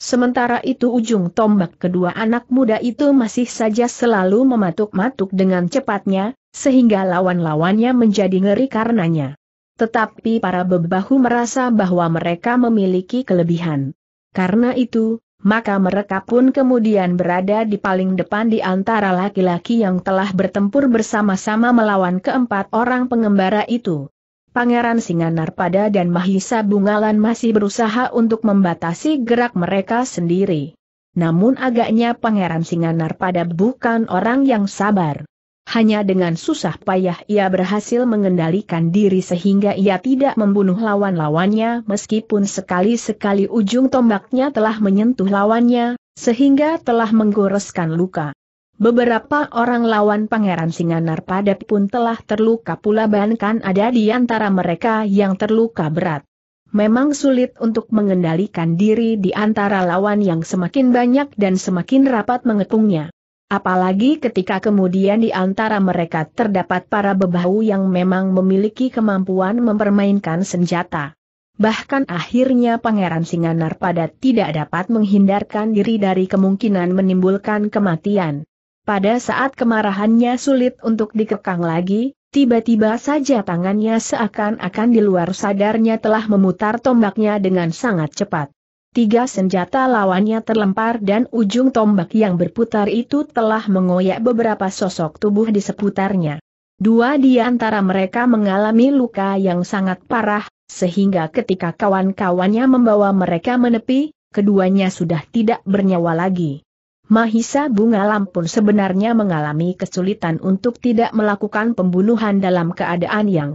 Sementara itu ujung tombak kedua anak muda itu masih saja selalu mematuk-matuk dengan cepatnya, sehingga lawan-lawannya menjadi ngeri karenanya. Tetapi para bebahu merasa bahwa mereka memiliki kelebihan. Karena itu, maka mereka pun kemudian berada di paling depan di antara laki-laki yang telah bertempur bersama-sama melawan keempat orang pengembara itu. Pangeran Singanar pada dan Mahisa Bungalan masih berusaha untuk membatasi gerak mereka sendiri. Namun agaknya Pangeran Singanar pada bukan orang yang sabar. Hanya dengan susah payah ia berhasil mengendalikan diri sehingga ia tidak membunuh lawan-lawannya meskipun sekali-sekali ujung tombaknya telah menyentuh lawannya, sehingga telah menggoreskan luka. Beberapa orang lawan Pangeran Singanar Padep pun telah terluka pula bahkan ada di antara mereka yang terluka berat. Memang sulit untuk mengendalikan diri di antara lawan yang semakin banyak dan semakin rapat mengepungnya. Apalagi ketika kemudian di antara mereka terdapat para bebahu yang memang memiliki kemampuan mempermainkan senjata. Bahkan akhirnya Pangeran Singanar Padep tidak dapat menghindarkan diri dari kemungkinan menimbulkan kematian. Pada saat kemarahannya sulit untuk dikekang lagi, tiba-tiba saja tangannya seakan-akan di luar sadarnya telah memutar tombaknya dengan sangat cepat. Tiga senjata lawannya terlempar dan ujung tombak yang berputar itu telah mengoyak beberapa sosok tubuh di seputarnya. Dua di antara mereka mengalami luka yang sangat parah, sehingga ketika kawan-kawannya membawa mereka menepi, keduanya sudah tidak bernyawa lagi. Mahisa Bunga Lampun sebenarnya mengalami kesulitan untuk tidak melakukan pembunuhan dalam keadaan yang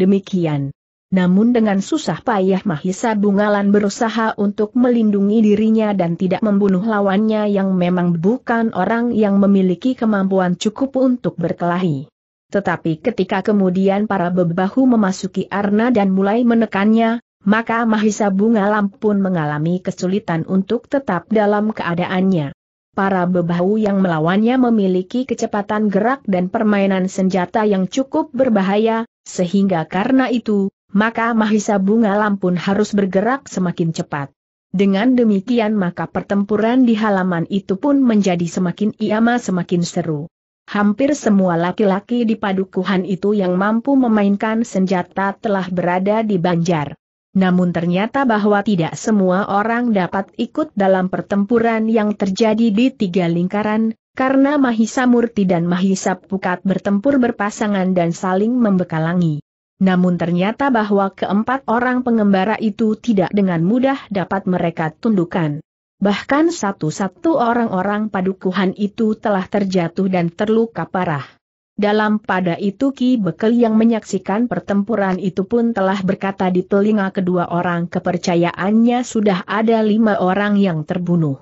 demikian. Namun dengan susah payah Mahisa Bungalan berusaha untuk melindungi dirinya dan tidak membunuh lawannya yang memang bukan orang yang memiliki kemampuan cukup untuk berkelahi. Tetapi ketika kemudian para bebahu memasuki Arna dan mulai menekannya, maka Mahisa Bungalam pun mengalami kesulitan untuk tetap dalam keadaannya para bebahu yang melawannya memiliki kecepatan gerak dan permainan senjata yang cukup berbahaya, sehingga karena itu, maka Mahisa Bunga pun harus bergerak semakin cepat. Dengan demikian maka pertempuran di halaman itu pun menjadi semakin iama semakin seru. Hampir semua laki-laki di padukuhan itu yang mampu memainkan senjata telah berada di Banjar. Namun ternyata bahwa tidak semua orang dapat ikut dalam pertempuran yang terjadi di tiga lingkaran, karena Mahisa Murti dan Mahisa Pukat bertempur berpasangan dan saling membekalangi. Namun ternyata bahwa keempat orang pengembara itu tidak dengan mudah dapat mereka tundukkan. Bahkan satu-satu orang-orang padukuhan itu telah terjatuh dan terluka parah. Dalam pada itu Ki Bekel yang menyaksikan pertempuran itu pun telah berkata di telinga kedua orang kepercayaannya sudah ada lima orang yang terbunuh.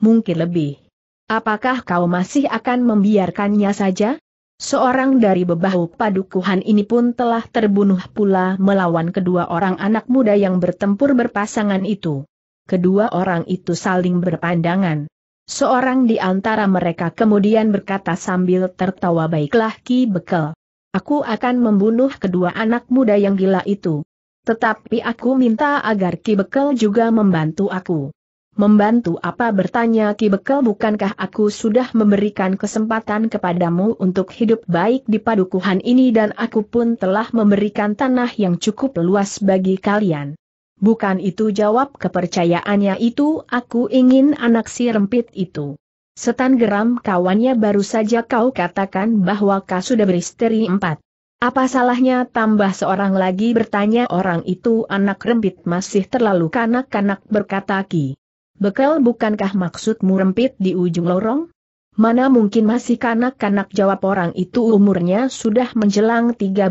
Mungkin lebih. Apakah kau masih akan membiarkannya saja? Seorang dari bebahu padukuhan ini pun telah terbunuh pula melawan kedua orang anak muda yang bertempur berpasangan itu. Kedua orang itu saling berpandangan. Seorang di antara mereka kemudian berkata sambil tertawa baiklah Ki Bekel. Aku akan membunuh kedua anak muda yang gila itu. Tetapi aku minta agar Ki Bekel juga membantu aku. Membantu apa bertanya Ki Bekel bukankah aku sudah memberikan kesempatan kepadamu untuk hidup baik di padukuhan ini dan aku pun telah memberikan tanah yang cukup luas bagi kalian. Bukan itu jawab kepercayaannya itu aku ingin anak si rempit itu. Setan geram kawannya baru saja kau katakan bahwa kau sudah beristeri empat. Apa salahnya tambah seorang lagi bertanya orang itu anak rempit masih terlalu kanak-kanak berkata Ki. Bekal bukankah maksudmu rempit di ujung lorong? Mana mungkin masih kanak-kanak jawab orang itu umurnya sudah menjelang 13.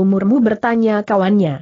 Umurmu bertanya kawannya.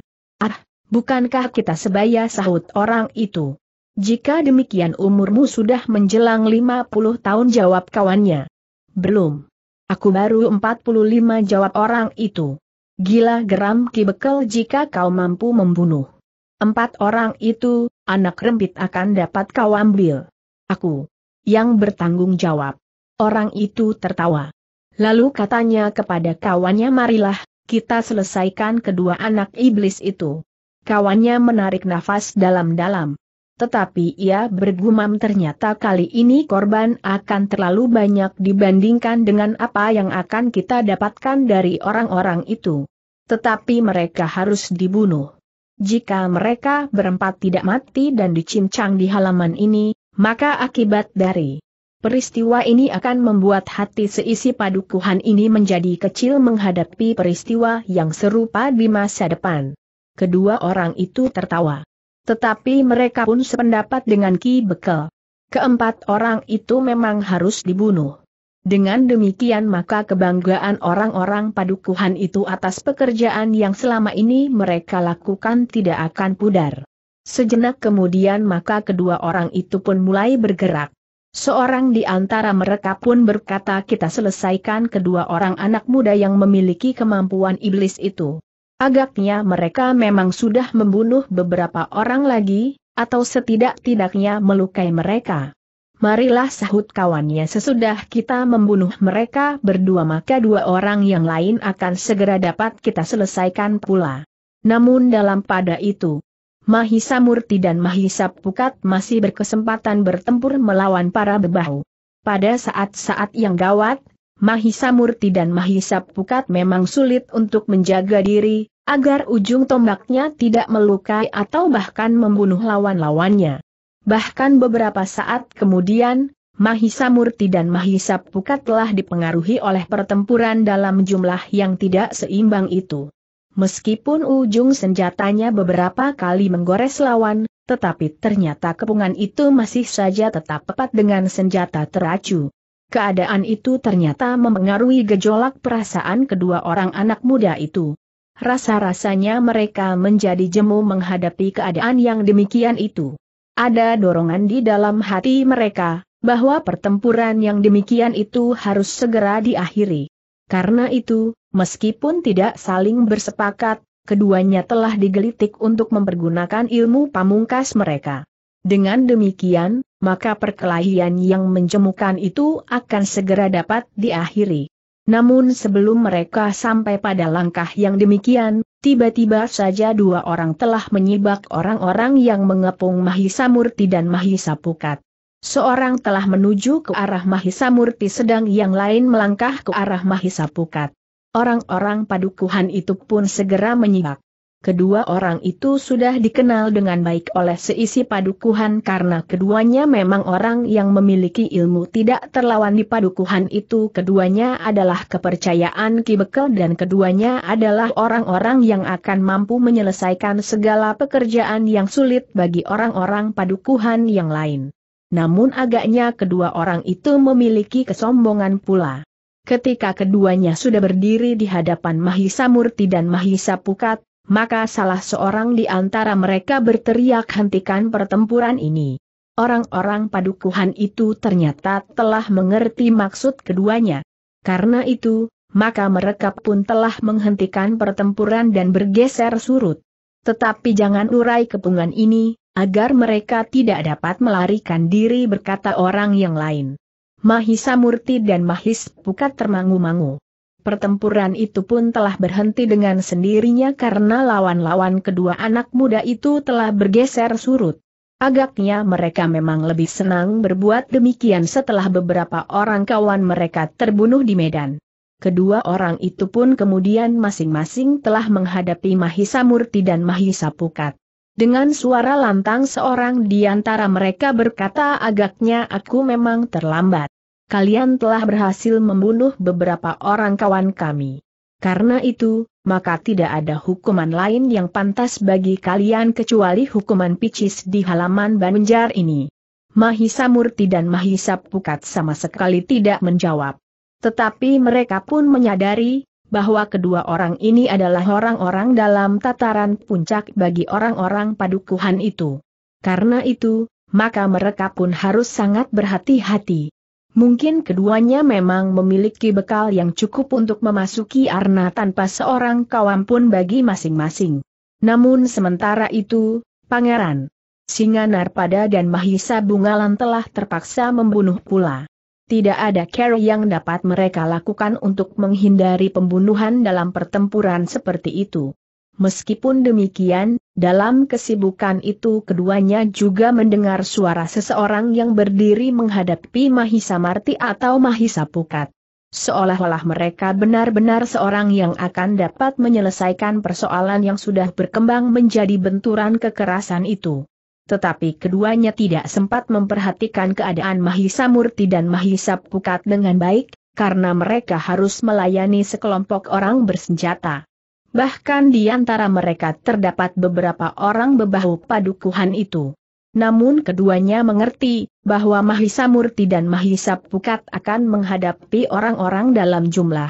Bukankah kita sebaya sahut orang itu? Jika demikian umurmu sudah menjelang 50 tahun jawab kawannya. Belum. Aku baru 45 jawab orang itu. Gila geram kibekel. jika kau mampu membunuh. Empat orang itu, anak rempit akan dapat kau ambil. Aku. Yang bertanggung jawab. Orang itu tertawa. Lalu katanya kepada kawannya marilah, kita selesaikan kedua anak iblis itu. Kawannya menarik nafas dalam-dalam. Tetapi ia bergumam ternyata kali ini korban akan terlalu banyak dibandingkan dengan apa yang akan kita dapatkan dari orang-orang itu. Tetapi mereka harus dibunuh. Jika mereka berempat tidak mati dan dicincang di halaman ini, maka akibat dari peristiwa ini akan membuat hati seisi padukuhan ini menjadi kecil menghadapi peristiwa yang serupa di masa depan. Kedua orang itu tertawa. Tetapi mereka pun sependapat dengan Ki Bekel. Keempat orang itu memang harus dibunuh. Dengan demikian maka kebanggaan orang-orang padukuhan itu atas pekerjaan yang selama ini mereka lakukan tidak akan pudar. Sejenak kemudian maka kedua orang itu pun mulai bergerak. Seorang di antara mereka pun berkata kita selesaikan kedua orang anak muda yang memiliki kemampuan iblis itu. Agaknya mereka memang sudah membunuh beberapa orang lagi, atau setidak-tidaknya melukai mereka. Marilah sahut kawannya sesudah kita membunuh mereka berdua maka dua orang yang lain akan segera dapat kita selesaikan pula. Namun dalam pada itu, Mahisa Murti dan Mahisa Pukat masih berkesempatan bertempur melawan para bebahu. Pada saat-saat yang gawat, Mahisa Murti dan Mahisa Pukat memang sulit untuk menjaga diri, agar ujung tombaknya tidak melukai atau bahkan membunuh lawan-lawannya. Bahkan beberapa saat kemudian, Mahisa Murti dan Mahisa Pukat telah dipengaruhi oleh pertempuran dalam jumlah yang tidak seimbang itu. Meskipun ujung senjatanya beberapa kali menggores lawan, tetapi ternyata kepungan itu masih saja tetap tepat dengan senjata teracu. Keadaan itu ternyata memengaruhi gejolak perasaan kedua orang anak muda itu. Rasa-rasanya mereka menjadi jemu menghadapi keadaan yang demikian itu. Ada dorongan di dalam hati mereka, bahwa pertempuran yang demikian itu harus segera diakhiri. Karena itu, meskipun tidak saling bersepakat, keduanya telah digelitik untuk mempergunakan ilmu pamungkas mereka. Dengan demikian, maka perkelahian yang menjemukan itu akan segera dapat diakhiri. Namun sebelum mereka sampai pada langkah yang demikian, tiba-tiba saja dua orang telah menyibak orang-orang yang mengepung Mahisa Murti dan Mahisa Pukat. Seorang telah menuju ke arah Mahisa Murti sedang yang lain melangkah ke arah Mahisa Pukat. Orang-orang padukuhan itu pun segera menyibak kedua orang itu sudah dikenal dengan baik oleh seisi padukuhan karena keduanya memang orang yang memiliki ilmu tidak terlawan di padukuhan itu keduanya adalah kepercayaan Ki dan keduanya adalah orang-orang yang akan mampu menyelesaikan segala pekerjaan yang sulit bagi orang-orang padukuhan yang lain. Namun agaknya kedua orang itu memiliki kesombongan pula. Ketika keduanya sudah berdiri di hadapan Mahisa Murti dan Mahisa Pukat, maka salah seorang di antara mereka berteriak hentikan pertempuran ini. Orang-orang padukuhan itu ternyata telah mengerti maksud keduanya. Karena itu, maka mereka pun telah menghentikan pertempuran dan bergeser surut. Tetapi jangan urai kepungan ini, agar mereka tidak dapat melarikan diri berkata orang yang lain. Mahisa Murti dan Mahis Pukat termangu-mangu. Pertempuran itu pun telah berhenti dengan sendirinya karena lawan-lawan kedua anak muda itu telah bergeser surut. Agaknya mereka memang lebih senang berbuat demikian setelah beberapa orang kawan mereka terbunuh di Medan. Kedua orang itu pun kemudian masing-masing telah menghadapi Mahisa Murti dan Mahisa Pukat. Dengan suara lantang seorang di antara mereka berkata agaknya aku memang terlambat kalian telah berhasil membunuh beberapa orang kawan kami. Karena itu, maka tidak ada hukuman lain yang pantas bagi kalian kecuali hukuman picis di halaman Banjar ini. Mahisa Murti dan Mahisa Pukat sama sekali tidak menjawab. Tetapi mereka pun menyadari, bahwa kedua orang ini adalah orang-orang dalam tataran puncak bagi orang-orang padukuhan itu. Karena itu, maka mereka pun harus sangat berhati-hati. Mungkin keduanya memang memiliki bekal yang cukup untuk memasuki arna tanpa seorang kawan pun bagi masing-masing. Namun sementara itu, Pangeran Singa Narpada dan Mahisa Bungalan telah terpaksa membunuh pula. Tidak ada care yang dapat mereka lakukan untuk menghindari pembunuhan dalam pertempuran seperti itu. Meskipun demikian, dalam kesibukan itu keduanya juga mendengar suara seseorang yang berdiri menghadapi Mahisa Marti atau Mahisa Pukat. Seolah-olah mereka benar-benar seorang yang akan dapat menyelesaikan persoalan yang sudah berkembang menjadi benturan kekerasan itu. Tetapi keduanya tidak sempat memperhatikan keadaan Mahisa Murti dan Mahisa Pukat dengan baik, karena mereka harus melayani sekelompok orang bersenjata. Bahkan di antara mereka terdapat beberapa orang bebahu padukuhan itu. Namun keduanya mengerti bahwa Mahisa Murti dan Mahisa Pukat akan menghadapi orang-orang dalam jumlah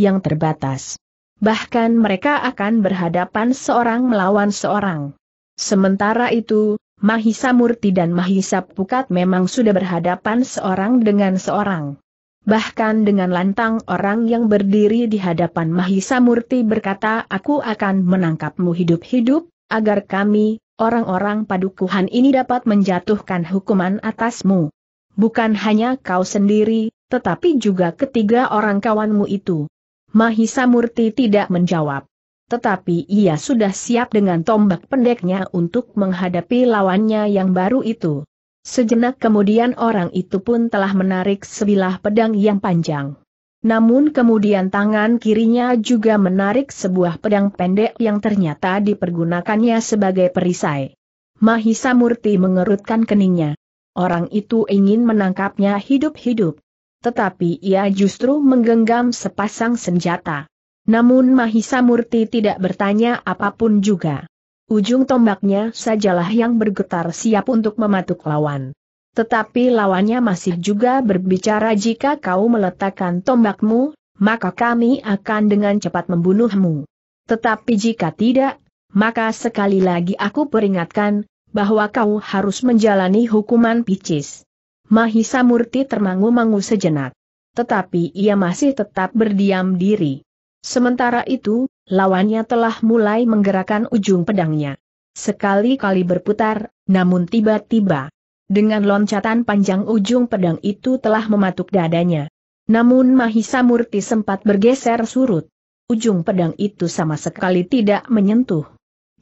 yang terbatas. Bahkan mereka akan berhadapan seorang melawan seorang. Sementara itu, Mahisa Murti dan Mahisa Pukat memang sudah berhadapan seorang dengan seorang. Bahkan dengan lantang orang yang berdiri di hadapan Mahisa Murti berkata aku akan menangkapmu hidup-hidup, agar kami, orang-orang padukuhan ini dapat menjatuhkan hukuman atasmu. Bukan hanya kau sendiri, tetapi juga ketiga orang kawanmu itu. Mahisa Murti tidak menjawab. Tetapi ia sudah siap dengan tombak pendeknya untuk menghadapi lawannya yang baru itu. Sejenak kemudian orang itu pun telah menarik sebilah pedang yang panjang. Namun kemudian tangan kirinya juga menarik sebuah pedang pendek yang ternyata dipergunakannya sebagai perisai. Mahisa Murti mengerutkan keningnya. Orang itu ingin menangkapnya hidup-hidup. Tetapi ia justru menggenggam sepasang senjata. Namun Mahisa Murti tidak bertanya apapun juga. Ujung tombaknya sajalah yang bergetar siap untuk mematuk lawan. Tetapi lawannya masih juga berbicara jika kau meletakkan tombakmu, maka kami akan dengan cepat membunuhmu. Tetapi jika tidak, maka sekali lagi aku peringatkan, bahwa kau harus menjalani hukuman picis. Mahisa Murti termangu-mangu sejenak. Tetapi ia masih tetap berdiam diri. Sementara itu, lawannya telah mulai menggerakkan ujung pedangnya. Sekali-kali berputar, namun tiba-tiba. Dengan loncatan panjang ujung pedang itu telah mematuk dadanya. Namun Mahisa Murti sempat bergeser surut. Ujung pedang itu sama sekali tidak menyentuh.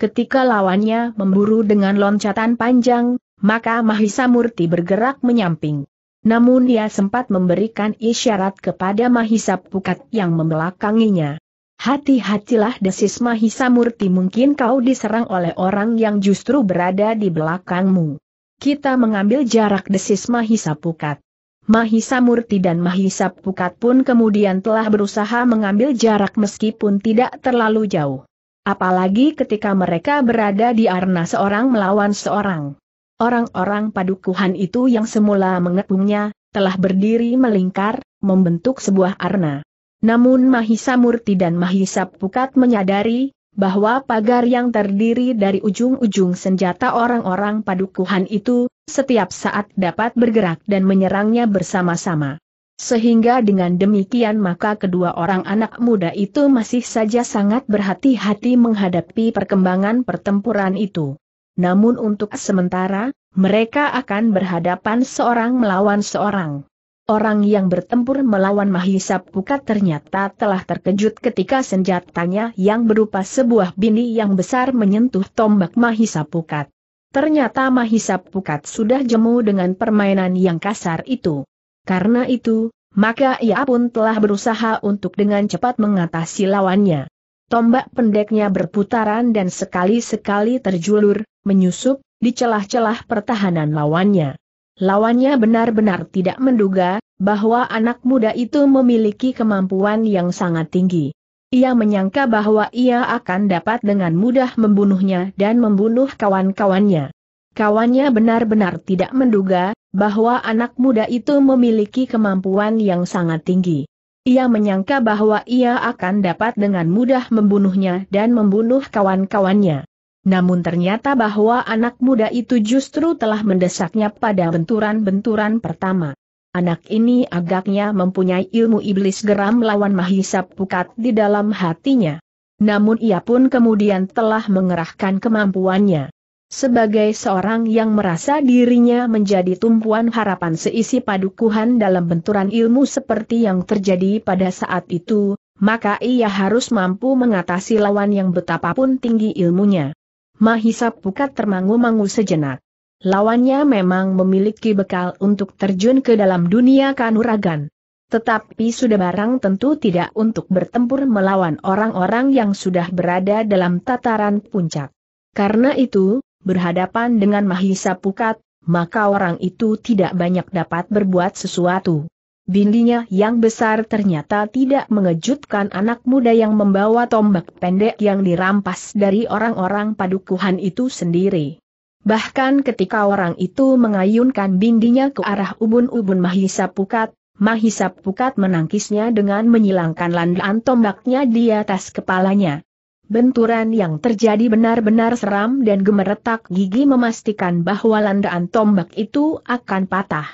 Ketika lawannya memburu dengan loncatan panjang, maka Mahisa Murti bergerak menyamping. Namun ia sempat memberikan isyarat kepada Mahisa Pukat yang membelakanginya. Hati-hatilah desis Mahisa Murti mungkin kau diserang oleh orang yang justru berada di belakangmu. Kita mengambil jarak desis Mahisa Pukat. Mahisa Murti dan Mahisa Pukat pun kemudian telah berusaha mengambil jarak meskipun tidak terlalu jauh. Apalagi ketika mereka berada di arena seorang melawan seorang. Orang-orang padukuhan itu yang semula mengepungnya, telah berdiri melingkar, membentuk sebuah arna. Namun Mahisa Murti dan Mahisa Pukat menyadari, bahwa pagar yang terdiri dari ujung-ujung senjata orang-orang padukuhan itu, setiap saat dapat bergerak dan menyerangnya bersama-sama. Sehingga dengan demikian maka kedua orang anak muda itu masih saja sangat berhati-hati menghadapi perkembangan pertempuran itu namun untuk sementara, mereka akan berhadapan seorang melawan seorang. Orang yang bertempur melawan Mahisa Pukat ternyata telah terkejut ketika senjatanya yang berupa sebuah bini yang besar menyentuh tombak Mahisa Pukat. Ternyata Mahisa Pukat sudah jemu dengan permainan yang kasar itu. Karena itu, maka ia pun telah berusaha untuk dengan cepat mengatasi lawannya. Tombak pendeknya berputaran dan sekali-sekali terjulur, menyusup, di celah-celah pertahanan lawannya. Lawannya benar-benar tidak menduga bahwa anak muda itu memiliki kemampuan yang sangat tinggi. Ia menyangka bahwa ia akan dapat dengan mudah membunuhnya dan membunuh kawan-kawannya. Kawannya benar-benar tidak menduga bahwa anak muda itu memiliki kemampuan yang sangat tinggi. Ia menyangka bahwa ia akan dapat dengan mudah membunuhnya dan membunuh kawan-kawannya. Namun ternyata bahwa anak muda itu justru telah mendesaknya pada benturan-benturan pertama. Anak ini agaknya mempunyai ilmu iblis geram lawan mahisap Pukat di dalam hatinya. Namun ia pun kemudian telah mengerahkan kemampuannya. Sebagai seorang yang merasa dirinya menjadi tumpuan harapan seisi padukuhan dalam benturan ilmu seperti yang terjadi pada saat itu, maka ia harus mampu mengatasi lawan yang betapapun tinggi ilmunya. Mahisa Pukat termangu-mangu sejenak. Lawannya memang memiliki bekal untuk terjun ke dalam dunia kanuragan. Tetapi sudah barang tentu tidak untuk bertempur melawan orang-orang yang sudah berada dalam tataran puncak. Karena itu, berhadapan dengan Mahisa Pukat, maka orang itu tidak banyak dapat berbuat sesuatu. Bindinya yang besar ternyata tidak mengejutkan anak muda yang membawa tombak pendek yang dirampas dari orang-orang padukuhan itu sendiri. Bahkan ketika orang itu mengayunkan bindinya ke arah ubun-ubun Mahisa Pukat, Mahisa Pukat menangkisnya dengan menyilangkan landaan tombaknya di atas kepalanya. Benturan yang terjadi benar-benar seram dan gemeretak gigi memastikan bahwa landaan tombak itu akan patah.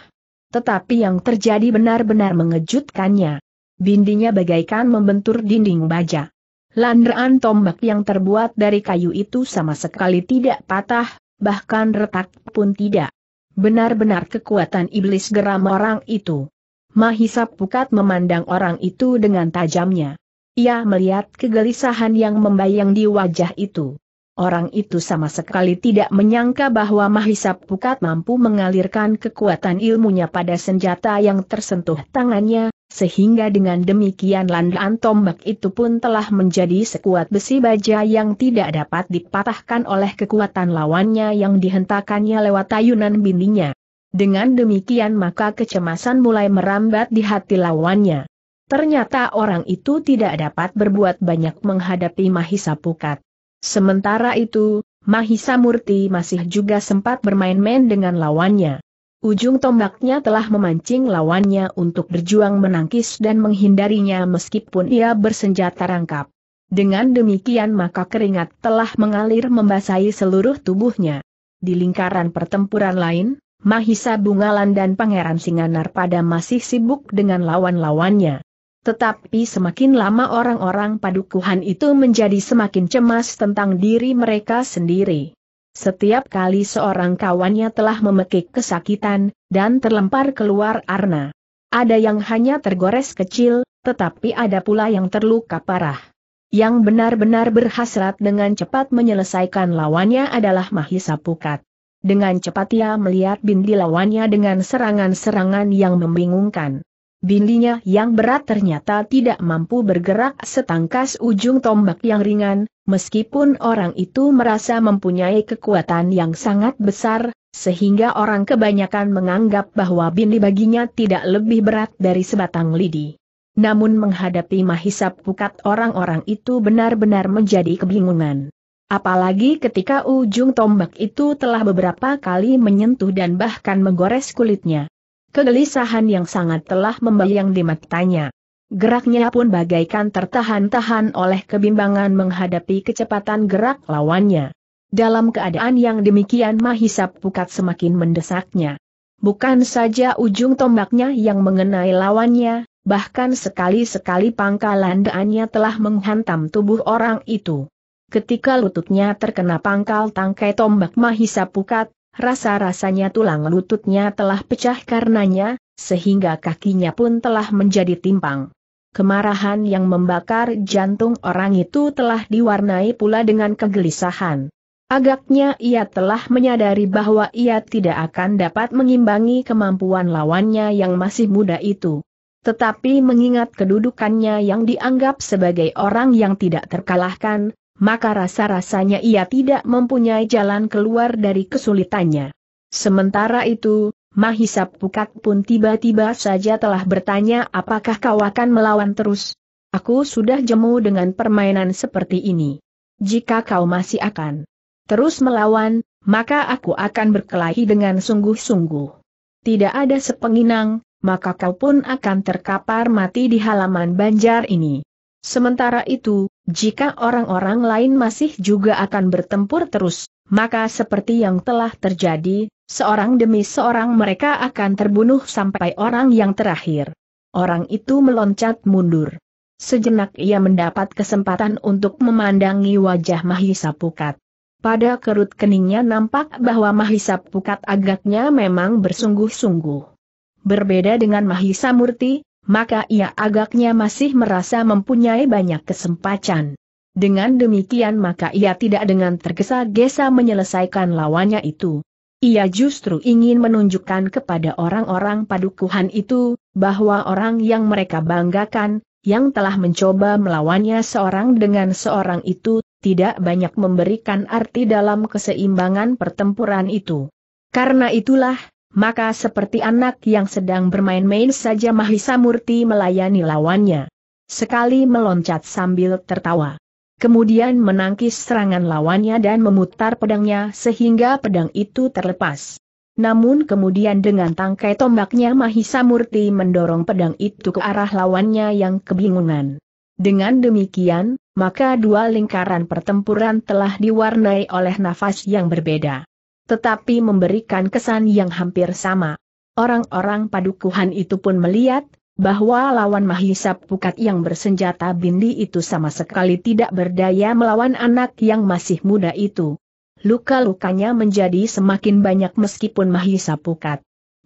Tetapi yang terjadi benar-benar mengejutkannya. Bindinya bagaikan membentur dinding baja. Landaan tombak yang terbuat dari kayu itu sama sekali tidak patah, bahkan retak pun tidak. Benar-benar kekuatan iblis geram orang itu. Mahisa Pukat memandang orang itu dengan tajamnya. Ia melihat kegelisahan yang membayang di wajah itu. Orang itu sama sekali tidak menyangka bahwa Mahisa Pukat mampu mengalirkan kekuatan ilmunya pada senjata yang tersentuh tangannya, sehingga dengan demikian landaan tombak itu pun telah menjadi sekuat besi baja yang tidak dapat dipatahkan oleh kekuatan lawannya yang dihentakannya lewat tayunan bindinya. Dengan demikian maka kecemasan mulai merambat di hati lawannya. Ternyata orang itu tidak dapat berbuat banyak menghadapi Mahisa Pukat. Sementara itu, Mahisa Murti masih juga sempat bermain-main dengan lawannya. Ujung tombaknya telah memancing lawannya untuk berjuang menangkis dan menghindarinya meskipun ia bersenjata rangkap. Dengan demikian maka keringat telah mengalir membasahi seluruh tubuhnya. Di lingkaran pertempuran lain, Mahisa Bungalan dan Pangeran Singanar pada masih sibuk dengan lawan-lawannya. Tetapi semakin lama orang-orang padukuhan itu menjadi semakin cemas tentang diri mereka sendiri. Setiap kali seorang kawannya telah memekik kesakitan, dan terlempar keluar arna. Ada yang hanya tergores kecil, tetapi ada pula yang terluka parah. Yang benar-benar berhasrat dengan cepat menyelesaikan lawannya adalah Mahisa Pukat. Dengan cepat ia melihat bindi lawannya dengan serangan-serangan yang membingungkan. Bindinya yang berat ternyata tidak mampu bergerak setangkas ujung tombak yang ringan, meskipun orang itu merasa mempunyai kekuatan yang sangat besar, sehingga orang kebanyakan menganggap bahwa bindi baginya tidak lebih berat dari sebatang lidi. Namun menghadapi mahisap Pukat orang-orang itu benar-benar menjadi kebingungan. Apalagi ketika ujung tombak itu telah beberapa kali menyentuh dan bahkan menggores kulitnya kegelisahan yang sangat telah membayang di matanya. Geraknya pun bagaikan tertahan-tahan oleh kebimbangan menghadapi kecepatan gerak lawannya. Dalam keadaan yang demikian Mahisa Pukat semakin mendesaknya. Bukan saja ujung tombaknya yang mengenai lawannya, bahkan sekali-sekali pangkal landaannya telah menghantam tubuh orang itu. Ketika lututnya terkena pangkal tangkai tombak Mahisa Pukat, Rasa-rasanya tulang lututnya telah pecah karenanya, sehingga kakinya pun telah menjadi timpang. Kemarahan yang membakar jantung orang itu telah diwarnai pula dengan kegelisahan. Agaknya ia telah menyadari bahwa ia tidak akan dapat mengimbangi kemampuan lawannya yang masih muda itu. Tetapi mengingat kedudukannya yang dianggap sebagai orang yang tidak terkalahkan, maka rasa-rasanya ia tidak mempunyai jalan keluar dari kesulitannya. Sementara itu, Mahisap Pukat pun tiba-tiba saja telah bertanya apakah kau akan melawan terus. Aku sudah jemu dengan permainan seperti ini. Jika kau masih akan terus melawan, maka aku akan berkelahi dengan sungguh-sungguh. Tidak ada sepenginang, maka kau pun akan terkapar mati di halaman banjar ini. Sementara itu, jika orang-orang lain masih juga akan bertempur terus, maka seperti yang telah terjadi, seorang demi seorang mereka akan terbunuh sampai orang yang terakhir. Orang itu meloncat mundur. Sejenak ia mendapat kesempatan untuk memandangi wajah Mahisa Pukat. Pada kerut keningnya nampak bahwa Mahisa Pukat agaknya memang bersungguh-sungguh. Berbeda dengan Mahisa Murti, maka ia agaknya masih merasa mempunyai banyak kesempatan. Dengan demikian maka ia tidak dengan tergesa-gesa menyelesaikan lawannya itu. Ia justru ingin menunjukkan kepada orang-orang padukuhan itu, bahwa orang yang mereka banggakan, yang telah mencoba melawannya seorang dengan seorang itu, tidak banyak memberikan arti dalam keseimbangan pertempuran itu. Karena itulah, maka seperti anak yang sedang bermain-main saja Mahisa Murti melayani lawannya. Sekali meloncat sambil tertawa. Kemudian menangkis serangan lawannya dan memutar pedangnya sehingga pedang itu terlepas. Namun kemudian dengan tangkai tombaknya Mahisa Murti mendorong pedang itu ke arah lawannya yang kebingungan. Dengan demikian, maka dua lingkaran pertempuran telah diwarnai oleh nafas yang berbeda tetapi memberikan kesan yang hampir sama. Orang-orang padukuhan itu pun melihat, bahwa lawan Mahisa Pukat yang bersenjata bindi itu sama sekali tidak berdaya melawan anak yang masih muda itu. Luka-lukanya menjadi semakin banyak meskipun Mahisa Pukat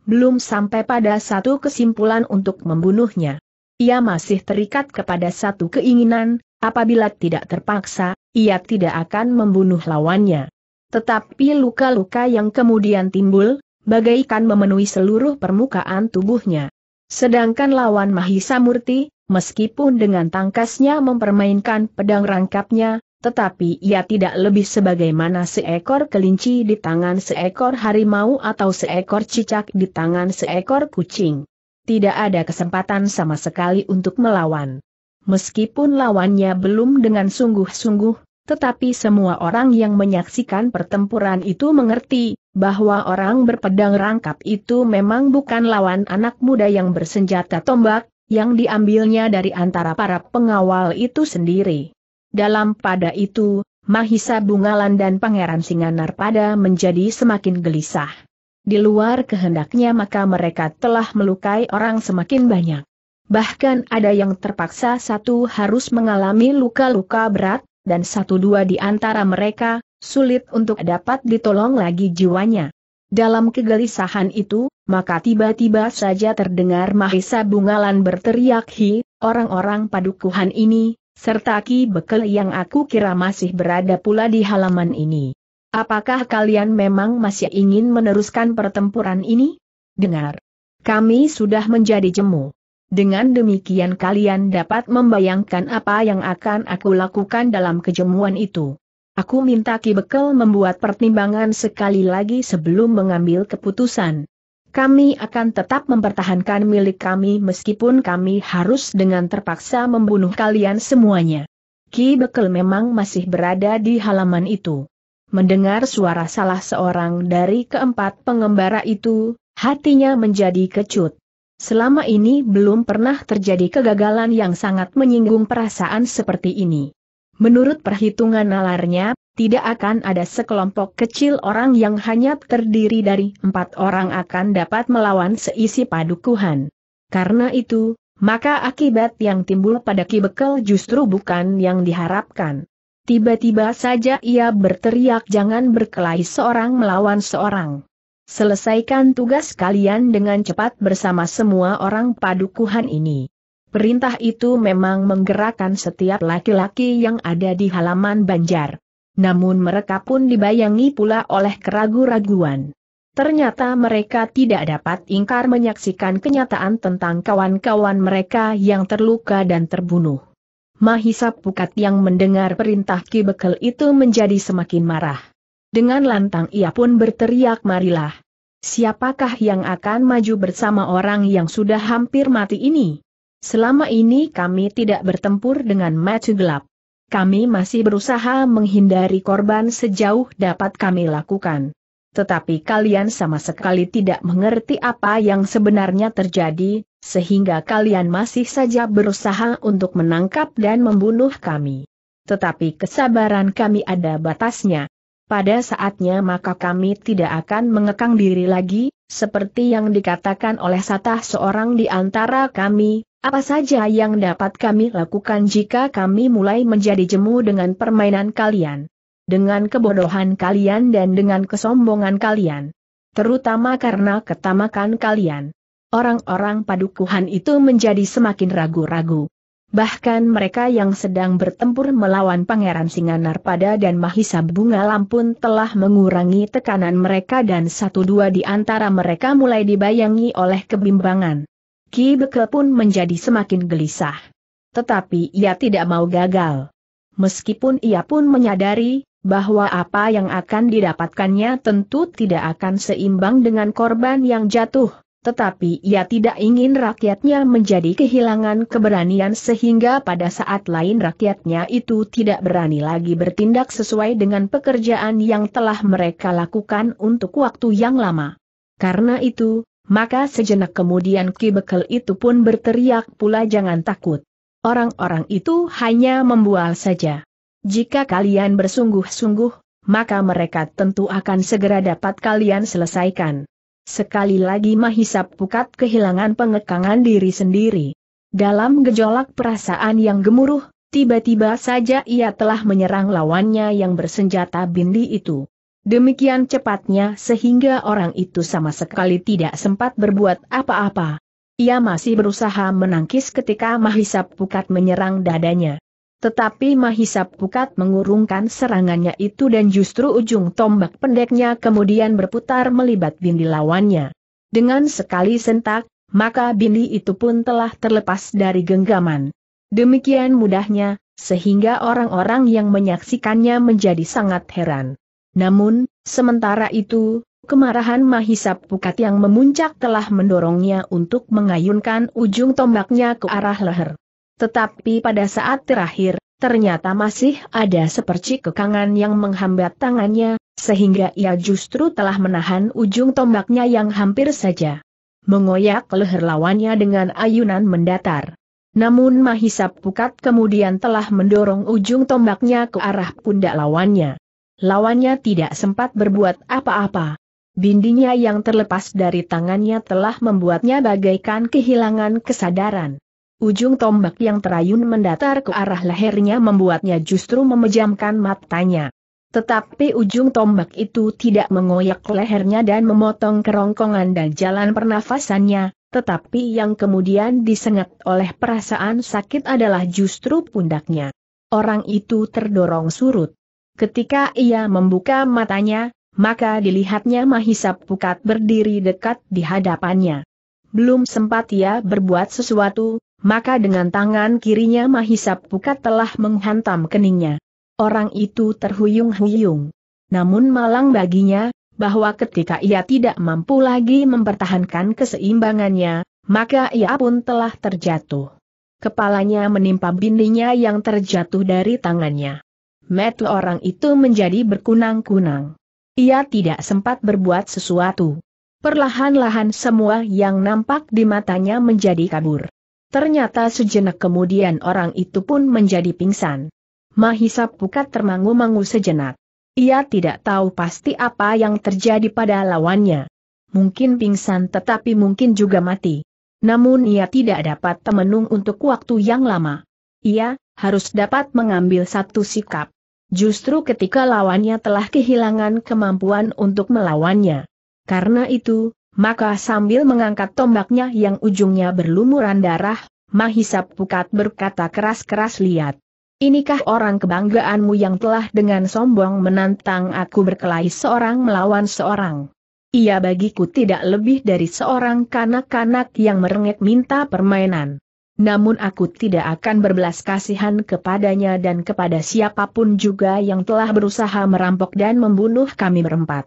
belum sampai pada satu kesimpulan untuk membunuhnya. Ia masih terikat kepada satu keinginan, apabila tidak terpaksa, ia tidak akan membunuh lawannya. Tetapi luka-luka yang kemudian timbul, bagaikan memenuhi seluruh permukaan tubuhnya. Sedangkan lawan Mahisa Murti, meskipun dengan tangkasnya mempermainkan pedang rangkapnya, tetapi ia tidak lebih sebagaimana seekor kelinci di tangan seekor harimau atau seekor cicak di tangan seekor kucing. Tidak ada kesempatan sama sekali untuk melawan. Meskipun lawannya belum dengan sungguh-sungguh, tetapi semua orang yang menyaksikan pertempuran itu mengerti, bahwa orang berpedang rangkap itu memang bukan lawan anak muda yang bersenjata tombak, yang diambilnya dari antara para pengawal itu sendiri. Dalam pada itu, Mahisa Bungalan dan Pangeran Singanar pada menjadi semakin gelisah. Di luar kehendaknya maka mereka telah melukai orang semakin banyak. Bahkan ada yang terpaksa satu harus mengalami luka-luka berat, dan satu dua di antara mereka, sulit untuk dapat ditolong lagi jiwanya. Dalam kegelisahan itu, maka tiba-tiba saja terdengar Mahisa Bungalan berteriak hi, orang-orang padukuhan ini, serta ki bekel yang aku kira masih berada pula di halaman ini. Apakah kalian memang masih ingin meneruskan pertempuran ini? Dengar. Kami sudah menjadi jemu. Dengan demikian kalian dapat membayangkan apa yang akan aku lakukan dalam kejemuan itu. Aku minta Ki Bekel membuat pertimbangan sekali lagi sebelum mengambil keputusan. Kami akan tetap mempertahankan milik kami meskipun kami harus dengan terpaksa membunuh kalian semuanya. Ki Bekel memang masih berada di halaman itu. Mendengar suara salah seorang dari keempat pengembara itu, hatinya menjadi kecut. Selama ini belum pernah terjadi kegagalan yang sangat menyinggung perasaan seperti ini. Menurut perhitungan nalarnya, tidak akan ada sekelompok kecil orang yang hanya terdiri dari empat orang akan dapat melawan seisi padukuhan. Karena itu, maka akibat yang timbul pada Ki Bekel justru bukan yang diharapkan. Tiba-tiba saja ia berteriak jangan berkelahi seorang melawan seorang. Selesaikan tugas kalian dengan cepat bersama semua orang padukuhan ini. Perintah itu memang menggerakkan setiap laki-laki yang ada di halaman Banjar. Namun mereka pun dibayangi pula oleh keragu-raguan. Ternyata mereka tidak dapat ingkar menyaksikan kenyataan tentang kawan-kawan mereka yang terluka dan terbunuh. Mahisa Pukat yang mendengar perintah Ki Bekel itu menjadi semakin marah. Dengan lantang ia pun berteriak marilah. Siapakah yang akan maju bersama orang yang sudah hampir mati ini? Selama ini kami tidak bertempur dengan mata gelap. Kami masih berusaha menghindari korban sejauh dapat kami lakukan. Tetapi kalian sama sekali tidak mengerti apa yang sebenarnya terjadi, sehingga kalian masih saja berusaha untuk menangkap dan membunuh kami. Tetapi kesabaran kami ada batasnya pada saatnya maka kami tidak akan mengekang diri lagi, seperti yang dikatakan oleh satah seorang di antara kami, apa saja yang dapat kami lakukan jika kami mulai menjadi jemu dengan permainan kalian. Dengan kebodohan kalian dan dengan kesombongan kalian. Terutama karena ketamakan kalian. Orang-orang padukuhan itu menjadi semakin ragu-ragu. Bahkan mereka yang sedang bertempur melawan Pangeran pada dan Mahisa Bunga Lampun telah mengurangi tekanan mereka dan satu dua di antara mereka mulai dibayangi oleh kebimbangan. Ki Bekel pun menjadi semakin gelisah. Tetapi ia tidak mau gagal. Meskipun ia pun menyadari, bahwa apa yang akan didapatkannya tentu tidak akan seimbang dengan korban yang jatuh tetapi ia tidak ingin rakyatnya menjadi kehilangan keberanian sehingga pada saat lain rakyatnya itu tidak berani lagi bertindak sesuai dengan pekerjaan yang telah mereka lakukan untuk waktu yang lama. Karena itu, maka sejenak kemudian Kibekel itu pun berteriak pula jangan takut. Orang-orang itu hanya membual saja. Jika kalian bersungguh-sungguh, maka mereka tentu akan segera dapat kalian selesaikan. Sekali lagi Mahisa Pukat kehilangan pengekangan diri sendiri. Dalam gejolak perasaan yang gemuruh, tiba-tiba saja ia telah menyerang lawannya yang bersenjata bindi itu. Demikian cepatnya sehingga orang itu sama sekali tidak sempat berbuat apa-apa. Ia masih berusaha menangkis ketika Mahisa Pukat menyerang dadanya. Tetapi Mahisa Pukat mengurungkan serangannya itu dan justru ujung tombak pendeknya kemudian berputar melibat bindi lawannya. Dengan sekali sentak, maka bindi itu pun telah terlepas dari genggaman. Demikian mudahnya, sehingga orang-orang yang menyaksikannya menjadi sangat heran. Namun, sementara itu, kemarahan Mahisa Pukat yang memuncak telah mendorongnya untuk mengayunkan ujung tombaknya ke arah leher. Tetapi pada saat terakhir, ternyata masih ada sepercik kekangan yang menghambat tangannya, sehingga ia justru telah menahan ujung tombaknya yang hampir saja mengoyak leher lawannya dengan ayunan mendatar. Namun Mahisa Pukat kemudian telah mendorong ujung tombaknya ke arah pundak lawannya. Lawannya tidak sempat berbuat apa-apa. Bindinya yang terlepas dari tangannya telah membuatnya bagaikan kehilangan kesadaran. Ujung tombak yang terayun mendatar ke arah lehernya membuatnya justru memejamkan matanya. Tetapi ujung tombak itu tidak mengoyak lehernya dan memotong kerongkongan dan jalan pernafasannya, tetapi yang kemudian disengat oleh perasaan sakit adalah justru pundaknya. Orang itu terdorong surut. Ketika ia membuka matanya, maka dilihatnya Mahisa Pukat berdiri dekat di hadapannya. Belum sempat ia berbuat sesuatu, maka dengan tangan kirinya Mahisa Pukat telah menghantam keningnya. Orang itu terhuyung-huyung. Namun malang baginya, bahwa ketika ia tidak mampu lagi mempertahankan keseimbangannya, maka ia pun telah terjatuh. Kepalanya menimpa bindinya yang terjatuh dari tangannya. Metu orang itu menjadi berkunang-kunang. Ia tidak sempat berbuat sesuatu. Perlahan-lahan semua yang nampak di matanya menjadi kabur. Ternyata sejenak kemudian orang itu pun menjadi pingsan. Mahisa pukat termangu-mangu sejenak. Ia tidak tahu pasti apa yang terjadi pada lawannya. Mungkin pingsan tetapi mungkin juga mati. Namun ia tidak dapat temenung untuk waktu yang lama. Ia harus dapat mengambil satu sikap. Justru ketika lawannya telah kehilangan kemampuan untuk melawannya. Karena itu, maka sambil mengangkat tombaknya yang ujungnya berlumuran darah, Mahisa Pukat berkata keras-keras lihat. Inikah orang kebanggaanmu yang telah dengan sombong menantang aku berkelahi seorang melawan seorang? Ia bagiku tidak lebih dari seorang kanak-kanak yang merengek minta permainan. Namun aku tidak akan berbelas kasihan kepadanya dan kepada siapapun juga yang telah berusaha merampok dan membunuh kami berempat.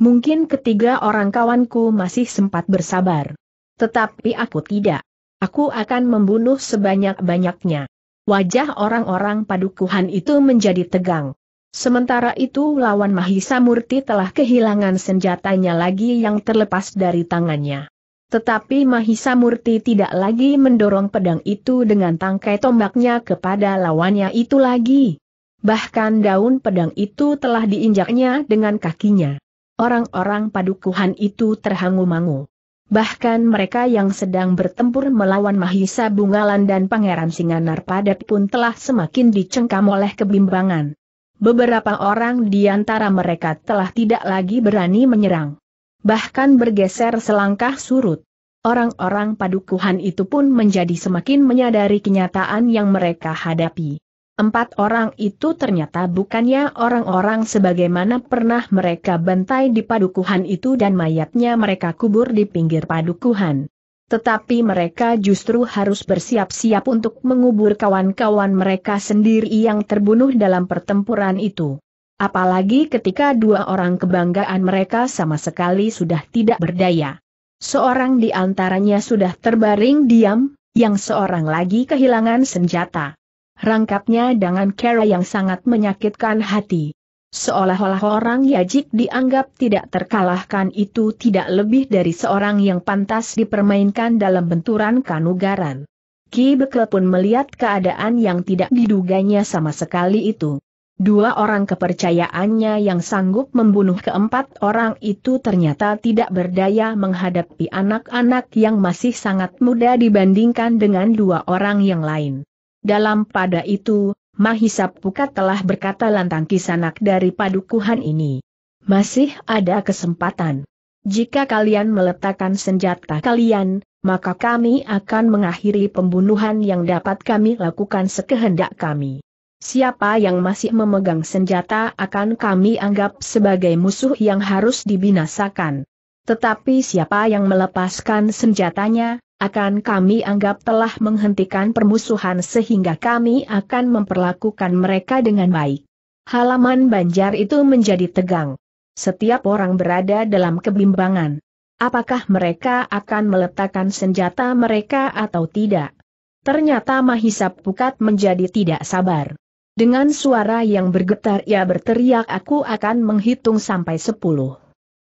Mungkin ketiga orang kawanku masih sempat bersabar. Tetapi aku tidak. Aku akan membunuh sebanyak-banyaknya. Wajah orang-orang padukuhan itu menjadi tegang. Sementara itu lawan Mahisa Murti telah kehilangan senjatanya lagi yang terlepas dari tangannya. Tetapi Mahisa Murti tidak lagi mendorong pedang itu dengan tangkai tombaknya kepada lawannya itu lagi. Bahkan daun pedang itu telah diinjaknya dengan kakinya orang-orang padukuhan itu terhangu-mangu. Bahkan mereka yang sedang bertempur melawan Mahisa Bungalan dan Pangeran Singanar Padat pun telah semakin dicengkam oleh kebimbangan. Beberapa orang di antara mereka telah tidak lagi berani menyerang. Bahkan bergeser selangkah surut. Orang-orang padukuhan itu pun menjadi semakin menyadari kenyataan yang mereka hadapi. Empat orang itu ternyata bukannya orang-orang sebagaimana pernah mereka bantai di padukuhan itu dan mayatnya mereka kubur di pinggir padukuhan. Tetapi mereka justru harus bersiap-siap untuk mengubur kawan-kawan mereka sendiri yang terbunuh dalam pertempuran itu. Apalagi ketika dua orang kebanggaan mereka sama sekali sudah tidak berdaya. Seorang di antaranya sudah terbaring diam, yang seorang lagi kehilangan senjata rangkapnya dengan cara yang sangat menyakitkan hati. Seolah-olah orang Yajik dianggap tidak terkalahkan itu tidak lebih dari seorang yang pantas dipermainkan dalam benturan kanugaran. Ki Bekel pun melihat keadaan yang tidak diduganya sama sekali itu. Dua orang kepercayaannya yang sanggup membunuh keempat orang itu ternyata tidak berdaya menghadapi anak-anak yang masih sangat muda dibandingkan dengan dua orang yang lain. Dalam pada itu, Mahisa Pukat telah berkata lantang kisanak dari padukuhan ini. Masih ada kesempatan. Jika kalian meletakkan senjata kalian, maka kami akan mengakhiri pembunuhan yang dapat kami lakukan sekehendak kami. Siapa yang masih memegang senjata akan kami anggap sebagai musuh yang harus dibinasakan. Tetapi siapa yang melepaskan senjatanya, akan kami anggap telah menghentikan permusuhan sehingga kami akan memperlakukan mereka dengan baik. Halaman banjar itu menjadi tegang. Setiap orang berada dalam kebimbangan. Apakah mereka akan meletakkan senjata mereka atau tidak? Ternyata Mahisa Pukat menjadi tidak sabar. Dengan suara yang bergetar ia berteriak aku akan menghitung sampai sepuluh.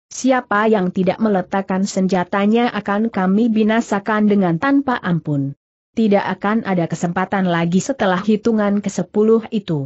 Siapa yang tidak meletakkan senjatanya akan kami binasakan dengan tanpa ampun. Tidak akan ada kesempatan lagi setelah hitungan ke-10 itu.